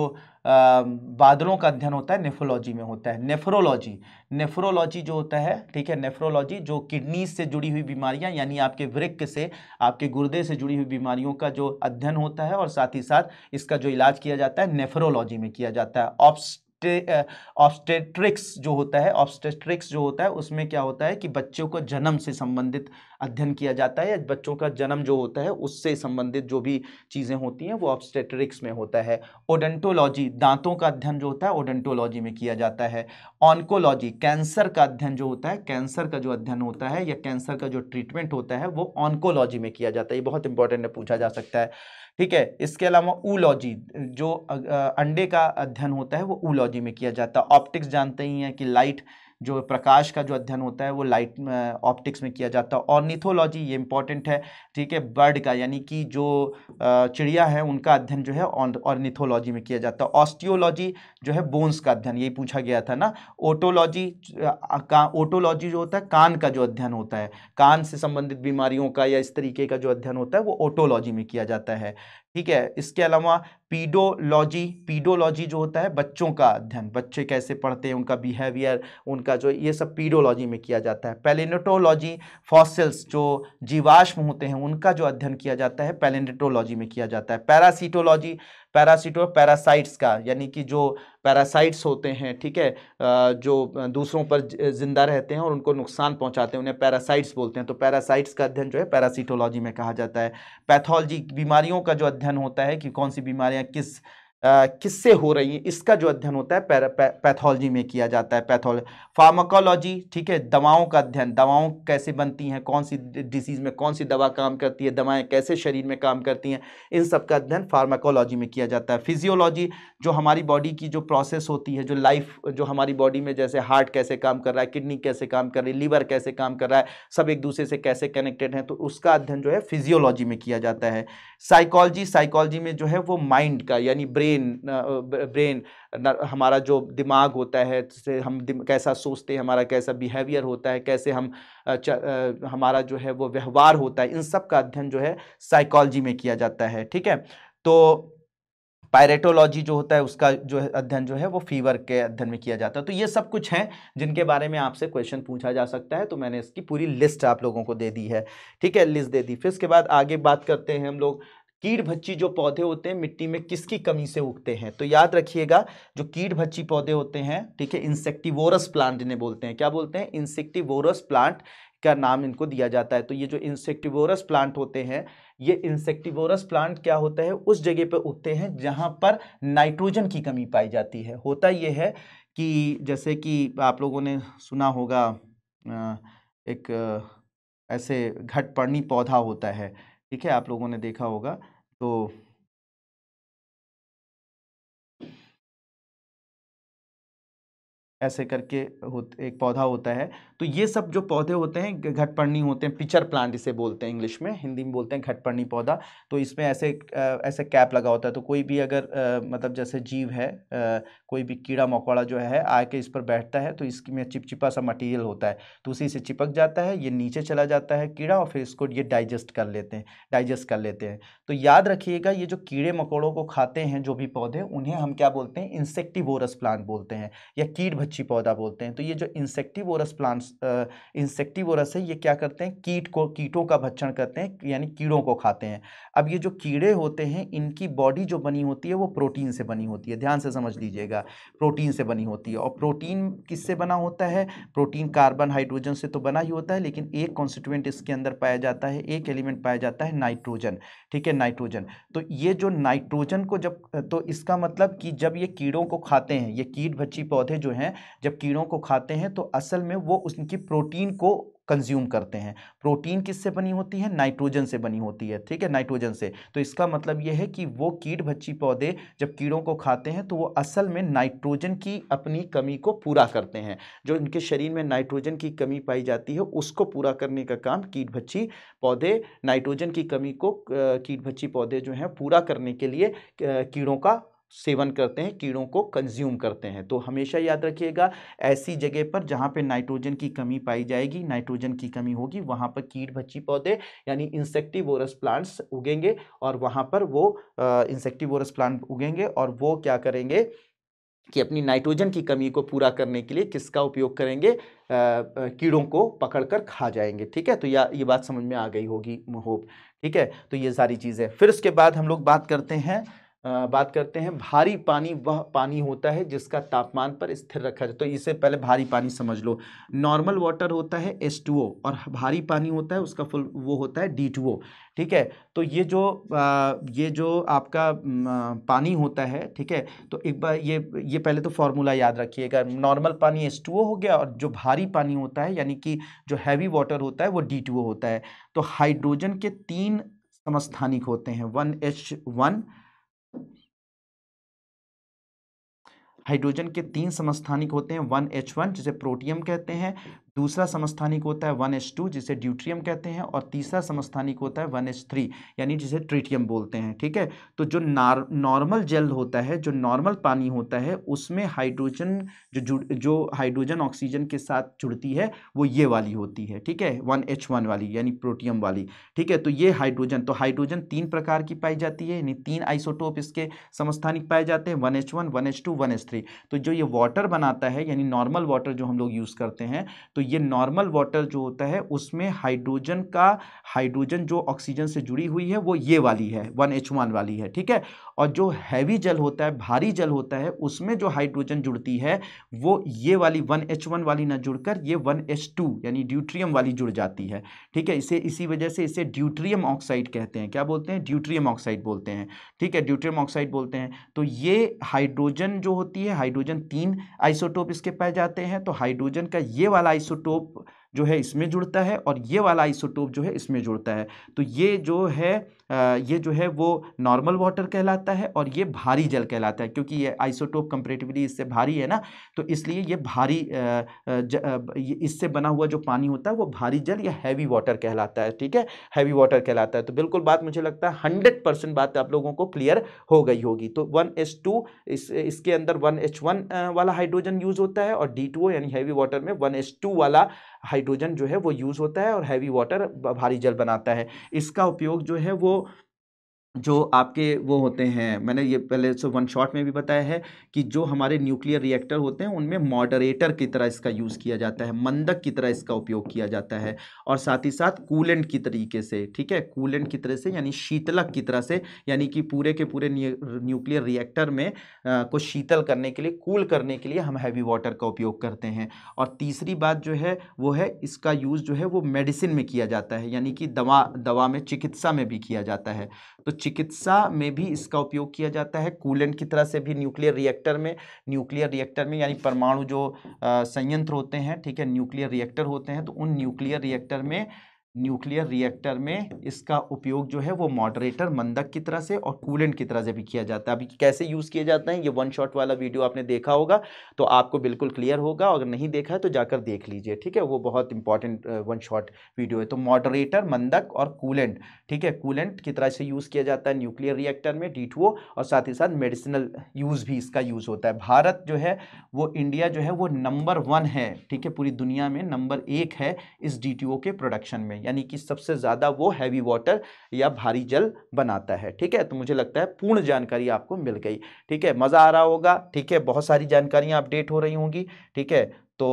बादलों का अध्ययन होता है नेफ्रोलॉजी में होता है नेफ्रोलॉजी नेफ्रोलॉजी जो होता है ठीक है नेफ्रोलॉजी जो किडनी से जुड़ी हुई बीमारियां यानी आपके वृक्क से आपके गुर्दे से जुड़ी हुई बीमारियों का जो अध्ययन होता है और साथ ही साथ इसका जो इलाज किया जाता है नेफ्रोलॉजी में किया जाता है ऑप्स ऑब्स्टेट्रिक्स जो होता है ऑब्स्टेट्रिक्स जो होता है उसमें क्या होता है कि बच्चों को जन्म से संबंधित अध्ययन किया जाता है या बच्चों का जन्म जो होता है उससे संबंधित जो भी चीज़ें होती हैं वो ऑब्स्टेट्रिक्स में होता है ओडेंटोलॉजी दांतों का अध्ययन जो होता है ओडेंटोलॉजी में किया जाता है ऑनकोलॉजी कैंसर का अध्ययन जो होता है कैंसर का जो अध्ययन होता है या कैंसर का जो ट्रीटमेंट होता है वो ऑनकोलॉजी में किया जाता है ये बहुत इंपॉर्टेंट है पूछा जा सकता है ठीक है इसके अलावा ऊलॉजी जो अंडे का अध्ययन होता है वो ऊलॉजी में किया जाता है ऑप्टिक्स जानते ही हैं कि लाइट जो प्रकाश का जो अध्ययन होता है वो लाइट ऑप्टिक्स में किया जाता है ऑर्निथोलॉजी ये इंपॉर्टेंट है ठीक है बर्ड का यानी कि जो चिड़िया है उनका अध्ययन जो है ऑर्निथोलॉजी में किया जाता है ऑस्टियोलॉजी जो है बोन्स का अध्ययन यही पूछा गया था ना ओटोलॉजी का ओटोलॉजी जो होता है कान का जो अध्ययन होता है कान से संबंधित बीमारियों का या इस तरीके का जो अध्ययन होता है वो ओटोलॉजी में किया जाता है ठीक है इसके अलावा पीडोलॉजी पीडोलॉजी जो होता है बच्चों का अध्ययन बच्चे कैसे पढ़ते हैं उनका बिहेवियर उनका जो ये सब पीडोलॉजी में किया जाता है पैलिनेटोलॉजी फॉसिल्स जो जीवाश्म होते हैं उनका जो अध्ययन किया जाता है पैलिनेटोलॉजी में किया जाता है पैरासीटोलॉजी पैरासिटो पैरासाइट्स का यानी कि जो पैरासाइट्स होते हैं ठीक है जो दूसरों पर जिंदा रहते हैं और उनको नुकसान पहुंचाते हैं उन्हें पैरासाइट्स बोलते हैं तो पैरासाइट्स का अध्ययन जो है पैरासीटोलॉजी में कहा जाता है पैथोलॉजी बीमारियों का जो अध्ययन होता है कि कौन सी बीमारियाँ किस किससे हो रही है इसका जो अध्ययन होता है पैथोलॉजी में किया जाता है पैथोलॉजी फार्माकोलॉजी ठीक है दवाओं का अध्ययन दवाओं कैसे बनती हैं कौन सी डिसीज़ में कौन सी दवा काम करती है दवाएं कैसे शरीर में काम करती हैं इन सब का अध्ययन फार्माकोलॉजी में किया जाता है फिजियोलॉजी जो हमारी बॉडी की जो प्रोसेस होती है जो लाइफ जो हमारी बॉडी में जैसे हार्ट कैसे काम कर रहा है किडनी कैसे काम कर रही है लीवर कैसे काम कर रहा है सब एक दूसरे से कैसे कनेक्टेड हैं तो उसका अध्ययन जो है फिजियोलॉजी में किया जाता है साइकोलॉजी साइकोलॉजी में जो है वो माइंड का यानी ब्रेन ब्रेन ब्रेन हमारा जो दिमाग होता है जिससे हम कैसा सोचते हैं हमारा कैसा बिहेवियर होता है कैसे हम च, हमारा जो है वो व्यवहार होता है इन सब का अध्ययन जो है साइकोलॉजी में किया जाता है ठीक है तो पायरेटोलॉजी जो होता है उसका जो है अध्ययन जो है वो फीवर के अध्ययन में किया जाता है तो ये सब कुछ हैं जिनके बारे में आपसे क्वेश्चन पूछा जा सकता है तो मैंने इसकी पूरी लिस्ट आप लोगों को दे दी है ठीक है लिस्ट दे दी फिर इसके बाद आगे बात करते हैं हम लोग कीट भच्ची जो पौधे होते हैं मिट्टी में किसकी कमी से उगते हैं तो याद रखिएगा जो कीट भच्ची पौधे होते हैं ठीक है इंसेक्टिवोरस प्लांट जिन्हें बोलते हैं क्या बोलते हैं इंसेक्टिवोरस प्लांट का नाम इनको दिया जाता है तो ये जो इंसेक्टिवोरस प्लांट होते हैं ये इंसेक्टिवोरस प्लांट क्या होता है उस जगह पर उगते हैं जहाँ पर नाइट्रोजन की कमी पाई जाती है होता ये है कि जैसे कि आप लोगों ने सुना होगा एक ऐसे घटपर्णी पौधा होता है ठीक है आप लोगों ने देखा होगा তো ऐसे करके एक पौधा होता है तो ये सब जो पौधे होते हैं घटपर्णी होते हैं पिचर प्लांट इसे बोलते हैं इंग्लिश में हिंदी में बोलते हैं घटपर्णी पौधा तो इसमें ऐसे ऐसे कैप लगा होता है तो कोई भी अगर मतलब जैसे जीव है कोई भी कीड़ा मकोड़ा जो है आके इस पर बैठता है तो इसमें चिपचिपा सा मटीरियल होता है तो उसी से चिपक जाता है ये नीचे चला जाता है कीड़ा और फिर इसको ये डाइजेस्ट कर लेते हैं डाइजेस्ट कर लेते हैं तो याद रखिएगा ये जो कीड़े मकोड़ों को खाते हैं जो भी पौधे उन्हें हम क्या बोलते हैं इंसेक्टिवोरस प्लांट बोलते हैं या कीट गुच्छी पौधा बोलते हैं तो ये जो इंसेक्टिवोरस प्लांट्स इंसेक्टिवोरस है ये क्या करते हैं कीट को कीटों का भक्षण करते हैं यानी कीड़ों को खाते हैं अब ये जो कीड़े होते हैं इनकी बॉडी जो बनी होती है वो प्रोटीन से बनी होती है ध्यान से समझ लीजिएगा प्रोटीन से बनी होती है और प्रोटीन किससे बना होता है प्रोटीन कार्बन हाइड्रोजन से तो बना ही होता है लेकिन एक कॉन्स्टिट्यूंट इसके अंदर पाया जाता है एक एलिमेंट पाया जाता है नाइट्रोजन ठीक है नाइट्रोजन तो ये जो नाइट्रोजन को जब तो इसका मतलब कि जब ये कीड़ों को खाते हैं ये कीट भच्ची पौधे जो हैं जब कीड़ों को खाते हैं तो असल में वो उनकी प्रोटीन को कंज्यूम करते हैं प्रोटीन किससे बनी होती है नाइट्रोजन से बनी होती है ठीक है नाइट्रोजन से तो इसका मतलब यह है कि वो कीट भच्ची पौधे जब कीड़ों को खाते हैं तो वो असल में नाइट्रोजन की अपनी कमी को पूरा करते हैं जो इनके शरीर में नाइट्रोजन की कमी पाई जाती है उसको पूरा करने का काम कीट भच्ची पौधे नाइट्रोजन की कमी को कीट भच्ची पौधे जो हैं पूरा करने के लिए कीड़ों का सेवन करते हैं कीड़ों को कंज्यूम करते हैं तो हमेशा याद रखिएगा ऐसी जगह पर जहाँ पे नाइट्रोजन की कमी पाई जाएगी नाइट्रोजन की कमी होगी वहाँ पर कीड़ भच्ची पौधे यानी इंसेक्टिवोरस प्लांट्स उगेंगे और वहाँ पर वो इंसेक्टिवोरस प्लांट उगेंगे और वो क्या करेंगे कि अपनी नाइट्रोजन की कमी को पूरा करने के लिए किसका उपयोग करेंगे कीड़ों को पकड़कर खा जाएंगे ठीक है तो या ये बात समझ में आ गई होगी होप ठीक है तो ये सारी चीज़ें फिर उसके बाद हम लोग बात करते हैं बात करते हैं भारी पानी वह पानी होता है जिसका तापमान पर स्थिर रखा जाए तो इसे पहले भारी पानी समझ लो नॉर्मल वाटर होता है एस टू ओ और भारी पानी होता है उसका फुल वो होता है डी टू ओ ठीक है तो ये जो आ, ये जो आपका पानी होता है ठीक है तो एक बार ये ये पहले तो फार्मूला याद रखिएगा नॉर्मल पानी एस टू ओ हो गया और जो भारी पानी होता है यानी कि जो हैवी वाटर होता है वो डी टू ओ होता है तो हाइड्रोजन के तीन समस्थानिक होते हैं वन एच वन हाइड्रोजन के तीन समस्थानिक होते हैं वन एच वन जिसे प्रोटियम कहते हैं दूसरा समस्थानिक होता है वन एच टू जिसे ड्यूट्रियम कहते हैं और तीसरा समस्थानिक होता है वन एच थ्री यानी जिसे ट्रिटियम बोलते हैं ठीक है तो जो नॉर्मल जेल होता है जो नॉर्मल पानी होता है उसमें हाइड्रोजन जो जो हाइड्रोजन ऑक्सीजन के साथ जुड़ती है वो ये वाली होती है ठीक है वन एच वन वाली यानी प्रोटियम वाली ठीक है तो ये हाइड्रोजन तो हाइड्रोजन तीन प्रकार की पाई जाती है यानी तीन आइसोटोप इसके समस्थानिक पाए जाते हैं one H one one H two one H three तो जो ये वाटर बनाता है यानी नॉर्मल वाटर जो हम लोग यूज़ करते हैं तो तो ये नॉर्मल वाटर जो होता है उसमें हाइड्रोजन का हाइड्रोजन जो ऑक्सीजन से जुड़ी हुई है वो ये वाली है वन एच वन वाली है ठीक है और जो हैवी जल होता है भारी जल होता है उसमें जो हाइड्रोजन जुड़ती है वो ये वाली वन एच वन वाली ना जुड़कर ये वन एच टू यानी ड्यूट्रियम वाली जुड़ जाती है ठीक है इसे इसी वजह से इसे ड्यूट्रियम ऑक्साइड कहते हैं क्या बोलते हैं ड्यूट्रियम ऑक्साइड बोलते हैं ठीक है ड्यूट्रियम ऑक्साइड बोलते हैं तो ये हाइड्रोजन जो होती है हाइड्रोजन तीन आइसोटोप इसके पाए जाते हैं तो हाइड्रोजन का ये वाला आइसो आइसोटोप जो है इसमें जुड़ता है और ये वाला आइसोटोप जो है इसमें जुड़ता है तो ये जो है ये जो है वो नॉर्मल वाटर कहलाता है और ये भारी जल कहलाता है क्योंकि ये आइसोटोप कंपेरेटिवली इससे भारी है ना तो इसलिए ये भारी इससे बना हुआ जो पानी होता है वो भारी जल या हैवी वाटर कहलाता है ठीक है हैवी वाटर कहलाता है तो बिल्कुल बात मुझे लगता है हंड्रेड परसेंट बात आप लोगों को क्लियर हो गई होगी तो वन एच टू इस इसके अंदर वन एच वन वाला हाइड्रोजन यूज़ होता है और डी टू यानी हैवी वाटर में वन एच टू वाला हाइड्रोजन जो है वो यूज़ होता है और हैवी वाटर भारी जल बनाता है इसका उपयोग जो है वो So जो आपके वो होते हैं मैंने ये पहले से वन शॉट में भी बताया है कि जो हमारे न्यूक्लियर रिएक्टर होते हैं उनमें मॉडरेटर की तरह इसका यूज़ किया जाता है मंदक की तरह इसका उपयोग किया जाता है और साथ ही साथ कूलेंट की तरीके से ठीक है कूलेंट की तरह से यानी शीतलक की तरह से यानी कि पूरे के पूरे न्यूक्लियर रिएक्टर में आ, को शीतल करने के लिए कूल करने के लिए हम हैवी वाटर का उपयोग करते हैं और तीसरी बात जो है वो है इसका यूज़ जो है वो मेडिसिन में किया जाता है यानी कि दवा दवा में चिकित्सा में भी किया जाता है तो चिकित्सा में भी इसका उपयोग किया जाता है कूलेंट की तरह से भी न्यूक्लियर रिएक्टर में न्यूक्लियर रिएक्टर में यानी परमाणु जो संयंत्र होते हैं ठीक है न्यूक्लियर रिएक्टर होते हैं तो उन न्यूक्लियर रिएक्टर में न्यूक्लियर रिएक्टर में इसका उपयोग जो है वो मॉडरेटर मंदक की तरह से और कूलेंट की तरह से भी किया जाता है अभी कैसे यूज़ किए जाते हैं ये वन शॉट वाला वीडियो आपने देखा होगा तो आपको बिल्कुल क्लियर होगा अगर नहीं देखा है तो जाकर देख लीजिए ठीक है वो बहुत इंपॉर्टेंट वन शॉट वीडियो है तो मॉडरेटर मंदक और कूलेंट ठीक है कूलेंट की तरह से यूज़ किया जाता है न्यूक्लियर रिएक्टर में डी और साथ ही साथ मेडिसिनल यूज़ भी इसका यूज़ होता है भारत जो है वो इंडिया जो है वो नंबर वन है ठीक है पूरी दुनिया में नंबर एक है इस डी के प्रोडक्शन में यानी कि सबसे ज़्यादा वो हैवी वाटर या भारी जल बनाता है ठीक है तो मुझे लगता है पूर्ण जानकारी आपको मिल गई ठीक है मज़ा आ रहा होगा ठीक है बहुत सारी जानकारियाँ अपडेट हो रही होंगी ठीक है तो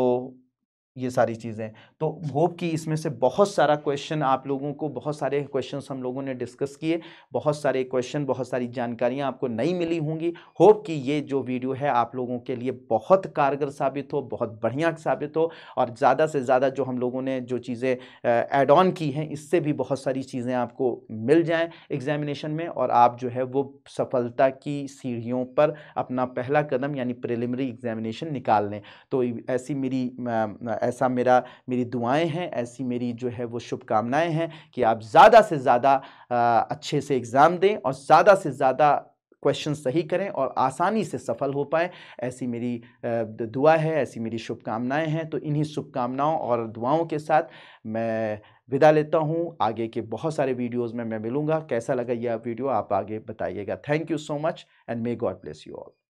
ये सारी चीज़ें तो होप कि इसमें से बहुत सारा क्वेश्चन आप लोगों को बहुत सारे क्वेश्चन हम लोगों ने डिस्कस किए बहुत सारे क्वेश्चन बहुत सारी जानकारियाँ आपको नई मिली होंगी होप कि ये जो वीडियो है आप लोगों के लिए बहुत कारगर साबित हो बहुत बढ़िया साबित हो और ज़्यादा से ज़्यादा जो हम लोगों ने जो चीज़ें एड ऑन की हैं इससे भी बहुत सारी चीज़ें आपको मिल जाएँ एग्जामिनेशन में और आप जो है वो सफलता की सीढ़ियों पर अपना पहला कदम यानी प्रिलिमिनरी एग्जामिनेशन निकाल लें तो ऐसी मेरी ऐसा मेरा मेरी दुआएं हैं ऐसी मेरी जो है वो शुभकामनाएं हैं कि आप ज़्यादा से ज़्यादा अच्छे से एग्ज़ाम दें और ज़्यादा से ज़्यादा क्वेश्चन सही करें और आसानी से सफल हो पाएँ ऐसी मेरी दुआ है ऐसी मेरी शुभकामनाएं हैं तो इन्हीं शुभकामनाओं और दुआओं के साथ मैं विदा लेता हूं आगे के बहुत सारे वीडियोस में मैं मिलूंगा कैसा लगा यह वीडियो आप आगे बताइएगा thank you so much and may God bless you all